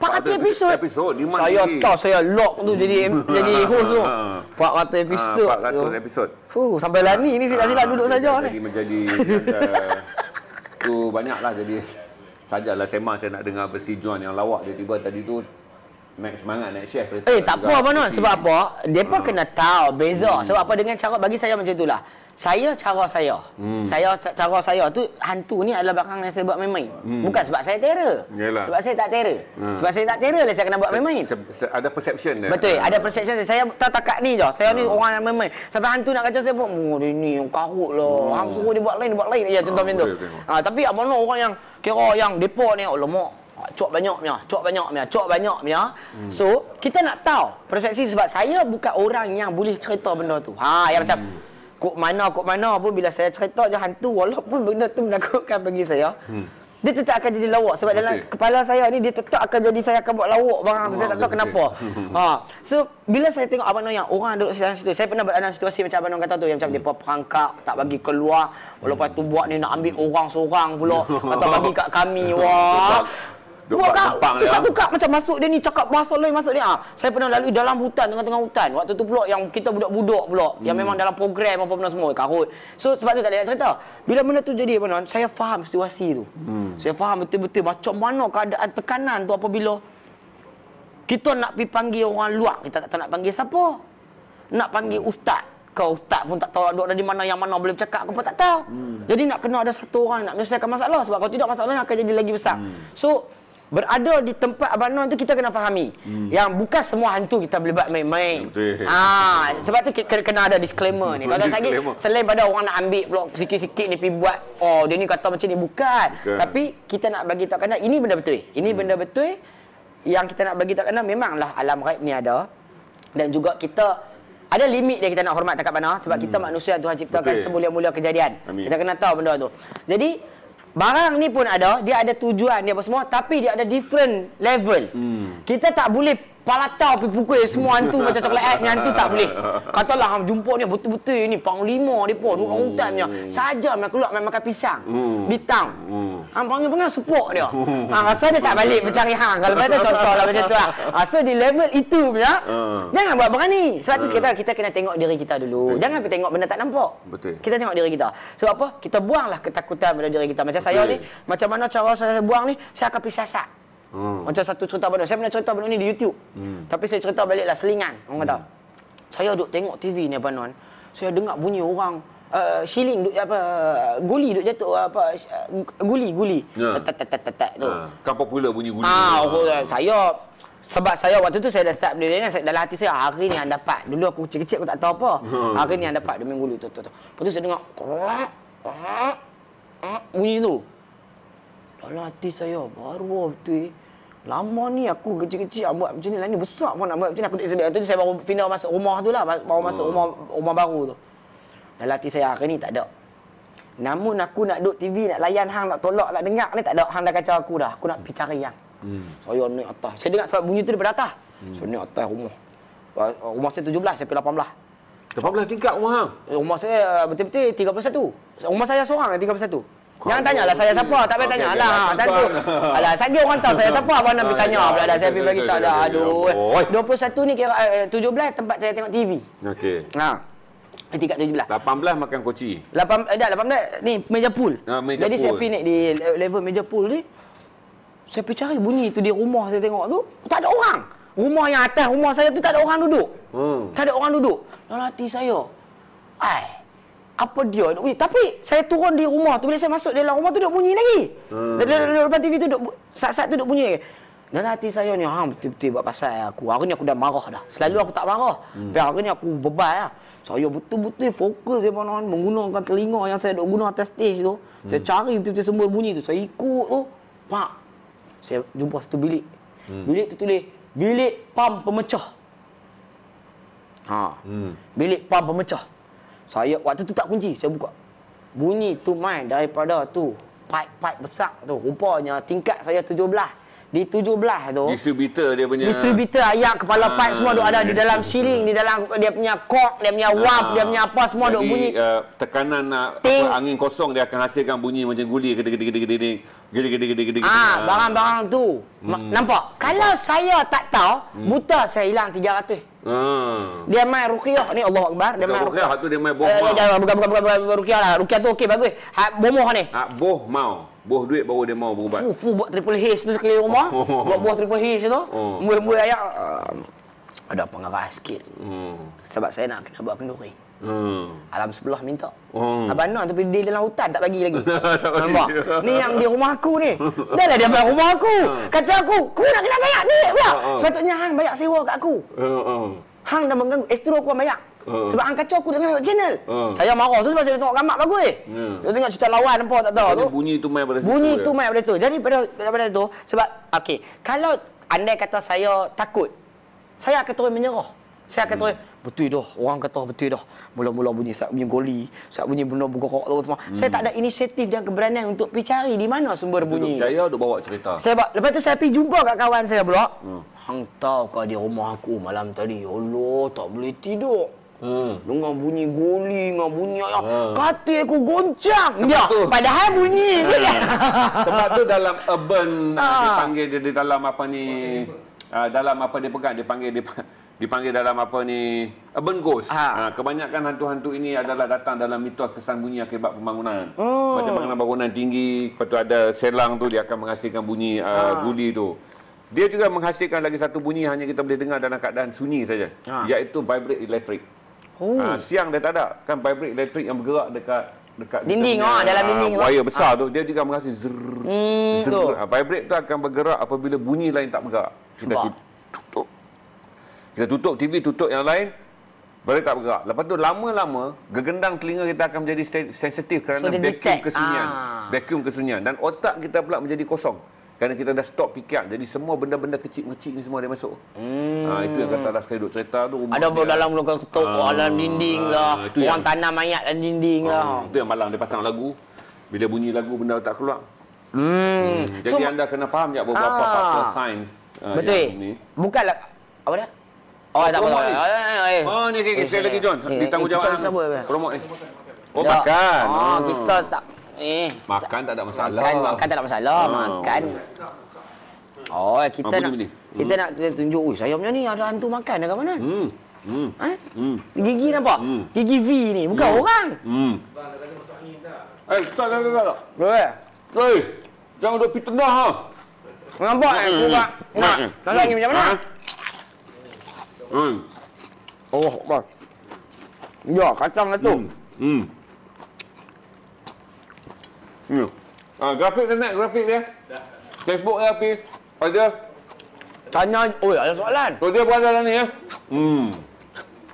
C: 400 episod. Episod. Saya tahu saya lock tu hmm. jadi jadi host tu. 400 ah, episod. Ha, 400 episod. Fuh, sampai lah ha, ni ni silap-silap duduk saja ni. Jadi menjadi tu banyaklah jadi sajalah semang saya nak dengar versi John yang lawak dia tiba tadi tu naik semangat naik chef eh tak apa mana
B: sebab apa depa ah. kena tahu beza hmm. sebab apa dengan cara bagi saya macam itulah saya cara saya. Hmm. Saya cara saya tu hantu ni adalah belakang yang saya buat main-main. Hmm. Bukan sebab saya terror. Yalah. Sebab saya tak terror. Hmm. Sebab saya tak terror lah saya kena buat main-main.
C: ada perception dia. Betul. Hmm. Ada
B: perception saya. tak takat ni dah, Saya uh. ni hmm. orang yang main-main. Sampai hantu nak kacau saya pun. Oh dia ni karut lah. Hmm. Hang suruh dia buat lain, dia buat lain. Ya contoh ah, macam tu. Ah, tapi abang no, orang yang kira yang depa ni oh, lemak. Ah, cok banyak punya, cok banyak punya, cok banyak punya. Hmm. So, kita nak tahu perspektif sebab saya bukan orang yang boleh cerita benda tu. Ha, yang hmm. macam kok mana kok mana pun bila saya cerita je hantu walaupun benda tu menakutkan bagi saya. Hmm. Dia tetap akan jadi lawak sebab okay. dalam kepala saya ni dia tetap akan jadi saya akan buat lawak barang tu saya tak tahu okay. kenapa. ha. So bila saya tengok abang Noyang orang duduk dalam situ saya pernah berada dalam situasi macam abang Noyang kata tu yang macam hmm. depa perangkap tak bagi keluar walaupun hmm. tu buat ni nak ambil orang seorang pula atau bagi kat kami wah buka, tukar-tukar macam masuk dia ni cakap bahasa lain masuk ni ah saya pernah lalui dalam hutan tengah-tengah hutan waktu tu pula yang kita budak-budak pula hmm. yang memang dalam program apa pun semua karut so sebab tu tak nak cerita bila benda tu jadi mana saya faham situasi tu hmm. saya faham betul-betul macam mana keadaan tekanan tu apabila kita nak pergi panggil orang luar kita tak tahu nak panggil siapa nak panggil hmm. ustaz kau ustaz pun tak tahu duduk di mana yang mana boleh bercakap Kau pun tak tahu hmm. jadi nak kena ada satu orang nak menyelesaikan masalah sebab kalau tidak masalah akan jadi lagi besar hmm. so Berada di tempat Abang Non tu kita kena fahami. Hmm. Yang bukan semua hantu kita boleh buat main-main.
A: Ya, ah,
B: sebab tu kena, kena ada disclaimer ni. Kalau lagi selain pada orang nak ambil blok sikit-sikit ni pergi buat oh dia ni kata macam ni bukan. bukan. Tapi kita nak bagi tahu kena ini benda betul. Ini hmm. benda betul yang kita nak bagi tahu kena memanglah alam ghaib ni ada. Dan juga kita ada limit dia kita nak hormat tak mana sebab hmm. kita manusia yang Tuhan ciptakan semulia-mulia kejadian. Amin. Kita kena tahu benda tu. Jadi Barang ni pun ada, dia ada tujuan dia apa semua tapi dia ada different level. Hmm. Kita tak boleh palatau pergi pukul semua hantu macam coklat ad eh, hantu tak boleh katalah hang ah, jumpa ni betul-betul ni panglima dia pun orang hmm. hutan punya saja nak keluar main makan pisang mm. di town mm. hang ah, panggil pengen sepuk dia hang hmm. ah, rasa dia tak balik mencari hang kalau macam contohlah macam tu lah ha, di level itu punya
A: uh. jangan
B: buat berani sebab tu kita, kita kena tengok diri kita dulu betul. jangan pergi tengok benda tak nampak betul kita tengok diri kita sebab apa kita buanglah ketakutan pada diri kita macam betul. saya ni macam mana cara saya buang ni saya akan pergi Hmm. Macam satu cerita benda. Saya pernah cerita benda ni di YouTube. Hmm. Tapi saya cerita baliklah selingan. Orang kata. Saya duduk tengok TV ni apa non. Saya dengar bunyi orang uh, shilling duk apa uh, guli duk jatuh uh, apa uh, guli guli ya. tat tat tat tat tu. Ah,
C: kan popular bunyi guli. Ah, kan.
B: saya sebab saya waktu tu saya dah start benda ni dalam hati saya ah, hari ni yang dapat. Dulu aku kecil-kecil aku tak tahu apa. Hmm. Hari ni yang dapat demi guli tu tu tu. Lepas tu saya dengar krak bunyi tu. Dalam hati saya baru waktu tu Lama ni aku kecil-kecil buat macam ni lah ni besar pun nak buat macam ni aku tak sebab tu saya baru final masuk rumah tu lah baru hmm. masuk rumah rumah baru tu. Dan latih saya hari ni tak ada. Namun aku nak duduk TV nak layan hang nak tolak nak dengar ni tak ada hang dah kacau aku dah. Aku nak pergi cari yang. Hmm. Saya naik atas. Saya dengar bunyi tu daripada atas. Hmm. Saya naik atas rumah. Rumah saya 17 sampai 18. 18 tingkat rumah hang. Rumah saya betul-betul 31. Rumah saya seorang 31. Jangan tanya lah saya siapa. Tak payah tanya lah. Tak tu. Alah, saya orang tahu saya siapa. apa nak bertanya pula dah. Saya pergi bagi tak dah. Aduh. 21 eh. ni kira 17 eh, tempat saya tengok TV.
C: Okey. Ha. Nanti kat 17. 18 makan koci.
B: 8, eh, dah, 18 ni meja pool.
C: Ha, meja Jadi pool. saya pergi
B: di level meja pool ni. Saya pergi cari bunyi tu di rumah saya tengok tu. Tak ada orang. Rumah yang atas rumah saya tu tak ada orang duduk. Hmm. Tak ada orang duduk. Dalam hati saya. Ai apa dia nak bunyi tapi saya turun di rumah tu bila saya masuk dalam rumah tu duk bunyi lagi
A: hmm. depan TV tu duk
B: sat-sat tu duk bunyi lagi dan hati saya ni ha betul-betul buat pasal aku hari ni aku dah marah dah selalu aku tak marah hmm. tapi hari ni aku bebal lah saya betul-betul fokus saya mana menggunakan telinga yang saya duk guna atas stage tu hmm. saya cari betul-betul semua bunyi tu saya ikut tu pak saya jumpa satu bilik hmm. bilik tu tulis bilik pam pemecah
A: ha hmm.
B: bilik pam pemecah saya waktu tu tak kunci, saya buka. Bunyi tu main daripada tu pipe-pipe besar tu. Rupanya tingkat saya tujuh belah di 17 tu
C: distributor dia punya distributor ayak kepala ah, part semua duk ada di dalam ceiling
B: di dalam dia punya kok dia punya ah, waf dia punya apa semua duk bunyi
C: eh, tekanan eh, apa angin kosong dia akan hasilkan bunyi macam guli gede gede gede gede gede gede gede gede ah barang-barang tu hmm. nampak
B: kalau saya tak tahu hmm. buta saya hilang 300 Hmm. Ah. Dia main ruqyah ni Allah akbar dia bukan main ruqyah tu dia main boh. Eh, jangan buka buka buka buka bukan ruqyah lah. Ruqyah tu okey bagus. Ha bomoh ni. Ha
C: boh mau. Buah duit baru dia mau berubat. Fu
B: fu buat triple H tu sekali rumah. Oh. Buat buah triple H tu. Oh. Mula-mula oh. uh, ada pengarah sikit. Hmm. Sebab saya nak kena buat kenduri. Hmm. Alam sebelah minta. Hmm. Abang nak tapi dia dalam hutan tak bagi lagi. tak Nampak? Ni yang di rumah aku ni. Dah lah dia bayar rumah aku. Hmm. Kata aku, aku nak kena bayar duit pula. Uh, uh. Sepatutnya hang bayar sewa kat aku. Uh, uh. Hang dah mengganggu. Estro eh, aku bayar. Uh. Sebab hang kacau aku dengan tengok channel. Uh. Saya marah tu sebab saya tengok gamak bagus Yeah. Saya tengok cerita lawan apa tak tahu tu.
C: Bunyi tu main pada situ. Bunyi ya? tu main
B: pada situ. Jadi pada pada tu sebab okey, kalau andai kata saya takut, saya akan terus menyerah. Saya akan terus hmm. betul dah. Orang kata betul dah. Mula-mula bunyi sat bunyi goli, sat bunyi benda bergerak tu semua. Saya tak hmm. ada inisiatif dan keberanian untuk pergi cari di mana sumber bunyi. Saya percaya
C: untuk bawa cerita. Saya buat,
B: lepas tu saya pergi jumpa kat kawan saya pula. Hmm. Hang tahu kah di rumah aku malam tadi? Ya Allah, tak boleh tidur. Hmm. Ha. Dengan bunyi guli, dengan bunyi ayah. Hmm. Ha.
C: Katil aku goncang. Sebab dia. Ya, padahal bunyi. Hmm. Dia. Sebab tu dalam urban, ha. dipanggil dia di dalam apa ni... Hmm. Uh, dalam apa dia pegang, dipanggil dia dipanggil dalam apa ni urban ghost. Ha. Ha, kebanyakan hantu-hantu ini adalah datang dalam mitos kesan bunyi akibat pembangunan. Hmm. Macam mana bangunan tinggi, lepas tu ada selang tu dia akan menghasilkan bunyi uh, guli tu. Dia juga menghasilkan lagi satu bunyi hanya kita boleh dengar dalam keadaan sunyi saja ha. iaitu vibrate electric. Oh. Ha, siang dia tak ada. Kan vibrate elektrik yang bergerak dekat dekat dinding oh, dalam dinding ah, wire lah. besar ha. tu dia juga mengasi zrr, hmm, zrr. Ha, vibrate tu akan bergerak apabila bunyi lain tak bergerak kita Cuba. tutup kita tutup TV tutup yang lain boleh tak bergerak lepas tu lama-lama gegendang telinga kita akan menjadi sensitif kerana vacuum detect. kesunyian ha. vacuum kesunyian dan otak kita pula menjadi kosong kerana kita dah stop pikir Jadi semua benda-benda kecil-kecil ni semua dia masuk hmm. ha, Itu yang kata lah sekali duduk cerita tu Ada orang dalam lukang ketuk ha, ah, Alam dinding lah itu Orang yang, tanam mayat dan dinding ha, lah Itu yang malam lah. ah, dia pasang lagu Bila bunyi lagu benda tak keluar
A: hmm. Hmm. Jadi so,
C: anda kena faham jap ya beberapa ha, faktor sains Betul eh?
B: Bukanlah Apa dia?
C: Oh, oh tak apa eh, eh, eh. Oh ni okay, saya lagi John eh, Ditanggungjawab eh, Promot ni Oh makan Oh kita tak Eh. Makan tak ada masalah. Makan, makan tak ada masalah. Ha. Makan.
B: Oh, eh, kita ha, nak kita hmm. nak tunjuk. Oi, sayapnya ni ada hantu makan dekat mana? Hmm. Hmm. Ha? Hmm. Gigi nampak? Hmm. Gigi V ni. Bukan hmm. orang. Hmm.
C: Eh, tak, tak, tak, tak. Boleh? Hey, jangan duduk pergi tengah, ha. Nampak, eh? Buka. Mak, hmm. tak hmm. hmm. lagi macam mana? Hmm. Oh, bah. Ya, kacang lah tu. hmm. hmm. Ni. Ha, ya. ah, grafik dah naik, grafik dia. Dah. Facebook dia api. Pada tanya, oi, oh, ada soalan. Tu oh, dia pun ada dalam ni ya. Hmm.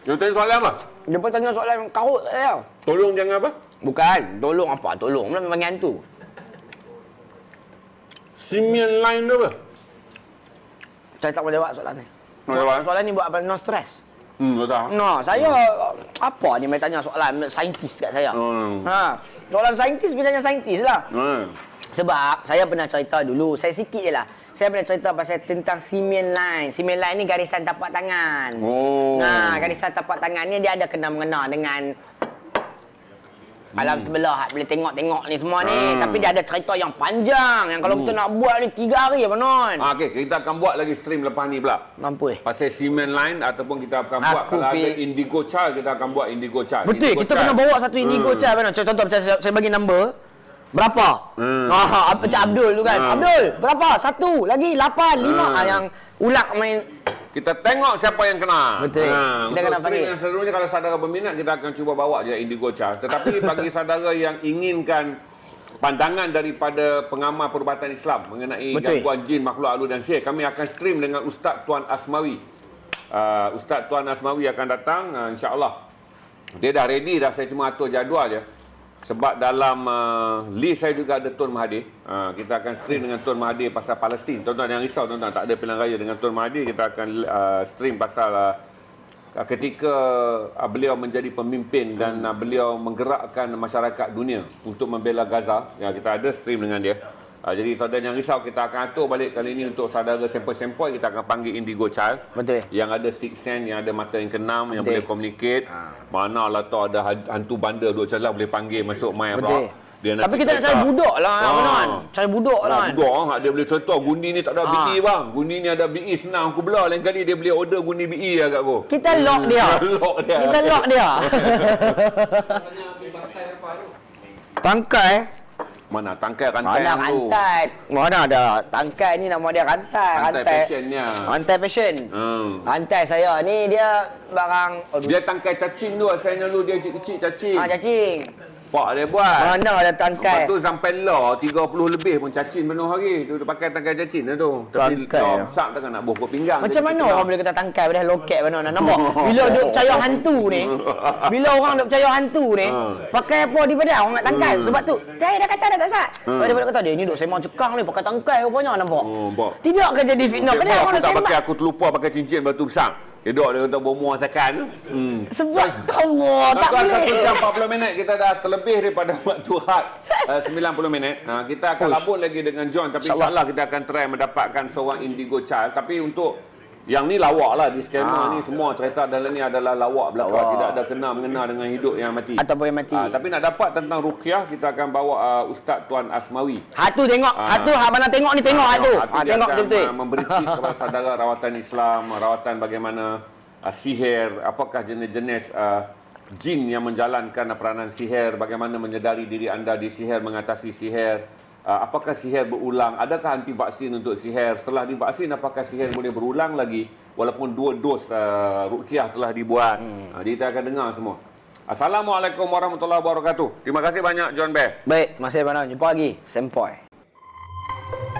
C: Dia tanya soalan apa? Dia pun tanya soalan yang karut saya. Eh. Tolong jangan apa? Bukan,
B: tolong apa? Tolong memang panggil hantu. Simian line tu apa? Saya tak boleh jawab soalan ni. Soalan, soalan ni buat apa? no stress.
C: Hmm, tak tahu. saya
B: hmm. apa ni mai tanya soalan saintis kat saya.
C: Hmm. Ha,
B: soalan saintis bila tanya saintis lah. Hmm. Sebab saya pernah cerita dulu, saya sikit je lah. Saya pernah cerita pasal tentang simian line. Simian line ni garisan tapak tangan. Oh. Nah, ha, garisan tapak tangan ni dia ada kena mengena dengan hmm. alam sebelah boleh tengok-tengok ni semua ni hmm. tapi dia ada cerita yang panjang yang kalau hmm. kita nak
C: buat ni tiga hari apa ya, non ha, ah, okey kita akan buat lagi stream lepas ni pula mampu eh pasal semen lain ataupun kita akan Aku buat kalau ada indigo char kita akan buat indigo char betul indigo kita char. kena bawa satu indigo hmm. char
B: apa contoh macam saya, saya bagi number Berapa?
C: Hmm. Ah, macam ah, Abdul tu kan. Hmm. Abdul,
B: berapa? Satu, lagi, lapan, lima. Ah, yang
C: ulak main. Kita tengok siapa yang kena. Betul. Hmm. Kita kena panggil. Yang selalunya kalau saudara berminat, kita akan cuba bawa je Indigo Char. Tetapi bagi saudara yang inginkan pandangan daripada pengamal perubatan Islam mengenai Betul. gangguan jin, makhluk alu dan sihir, kami akan stream dengan Ustaz Tuan Asmawi. Uh, Ustaz Tuan Asmawi akan datang, uh, ah, insyaAllah. Dia dah ready dah, saya cuma atur jadual je sebab dalam uh, list saya juga ada Tun Mahathir. Uh, kita akan stream dengan Tun Mahathir pasal Palestin. Tuan-tuan jangan risau tuan-tuan tak ada pilihan raya dengan Tun Mahathir kita akan uh, stream pasal uh, uh, ketika uh, beliau menjadi pemimpin dan uh, beliau menggerakkan masyarakat dunia untuk membela Gaza. Ya kita ada stream dengan dia. Uh, jadi tuan-tuan yang risau kita akan atur balik kali ini untuk saudara sampel-sampel kita akan panggil Indigo Child Betul. yang ada six sense yang ada mata yang keenam yang boleh communicate ha. manalah tu ada hantu bandar dua celah boleh panggil masuk main Betul. Dia Tapi kita nak cari budak lah ha. Kan?
B: Cari budak lah kan?
C: Budak lah Dia boleh contoh Guni ni tak ada ha. BE bang Guni ni ada bi e, Senang aku bela Lain kali dia boleh order Guni bi ya e kat aku Kita lock dia lock dia Kita lock dia Tangkai mana tangkai rantai Mana rantai tu? Mana ada
B: Tangkai ni nama dia rantai Rantai passionnya Rantai passion hmm. Rantai saya ni dia
C: Barang Dia tangkai cacing tu Asalnya dulu dia kecil-kecil cacing Ha cacing Pak dia buat. Mana ada lah tangkai? Lepas tu sampai lah 30 lebih pun cacing penuh hari. Tu dia pakai tangkai cacing dah tu. Tapi tangkai. Tapi ya. sak takkan nak buh kot pinggang. Macam mana orang boleh kata tangkai pada loket mana nak nampak? Bila duk percaya hantu ni.
B: Bila orang duk percaya hantu ni. Ha. pakai apa di badan orang nak tangkai. Hmm. Sebab tu saya dah kata dekat sak. Hmm. Sebab dia kata dia
C: ni duk semang cekang ni pakai tangkai rupanya nampak. Oh, nampak. Tidak akan jadi fitnah. Okay, Padahal orang nak sembang. Aku terlupa pakai cincin batu besar. Hidup dia kata bomoh asalkan tu. Hmm. Sebab
A: Allah tak, tak boleh. Satu jam
C: 40 minit kita dah terlebih daripada waktu had uh, 90 minit. Ha, kita akan labut lagi dengan John tapi insyaAllah kita akan try mendapatkan seorang indigo child. Tapi untuk yang ni lawak lah di skema ah. ha. ni semua cerita dalam ni adalah lawak belaka oh. tidak ada kena mengena dengan hidup yang mati ataupun yang mati. Ha, tapi nak dapat tentang ruqyah kita akan bawa uh, ustaz tuan Asmawi. Ha tu tengok, ha, ha tu ha mana tengok ni tengok ha, ha tu. Ha, tengok betul. Ha, memberi kepada saudara rawatan Islam, rawatan bagaimana uh, sihir, apakah jenis-jenis uh, jin yang menjalankan peranan sihir, bagaimana menyedari diri anda di sihir, mengatasi sihir. Ah, apakah sihir berulang adakah anti vaksin untuk sihir setelah divaksin apakah sihir boleh berulang lagi walaupun dua dos uh, rukiah telah dibuat hmm. uh, kita akan dengar semua assalamualaikum warahmatullahi wabarakatuh terima kasih banyak John Bear
B: baik terima kasih banyak jumpa lagi sempoi thank you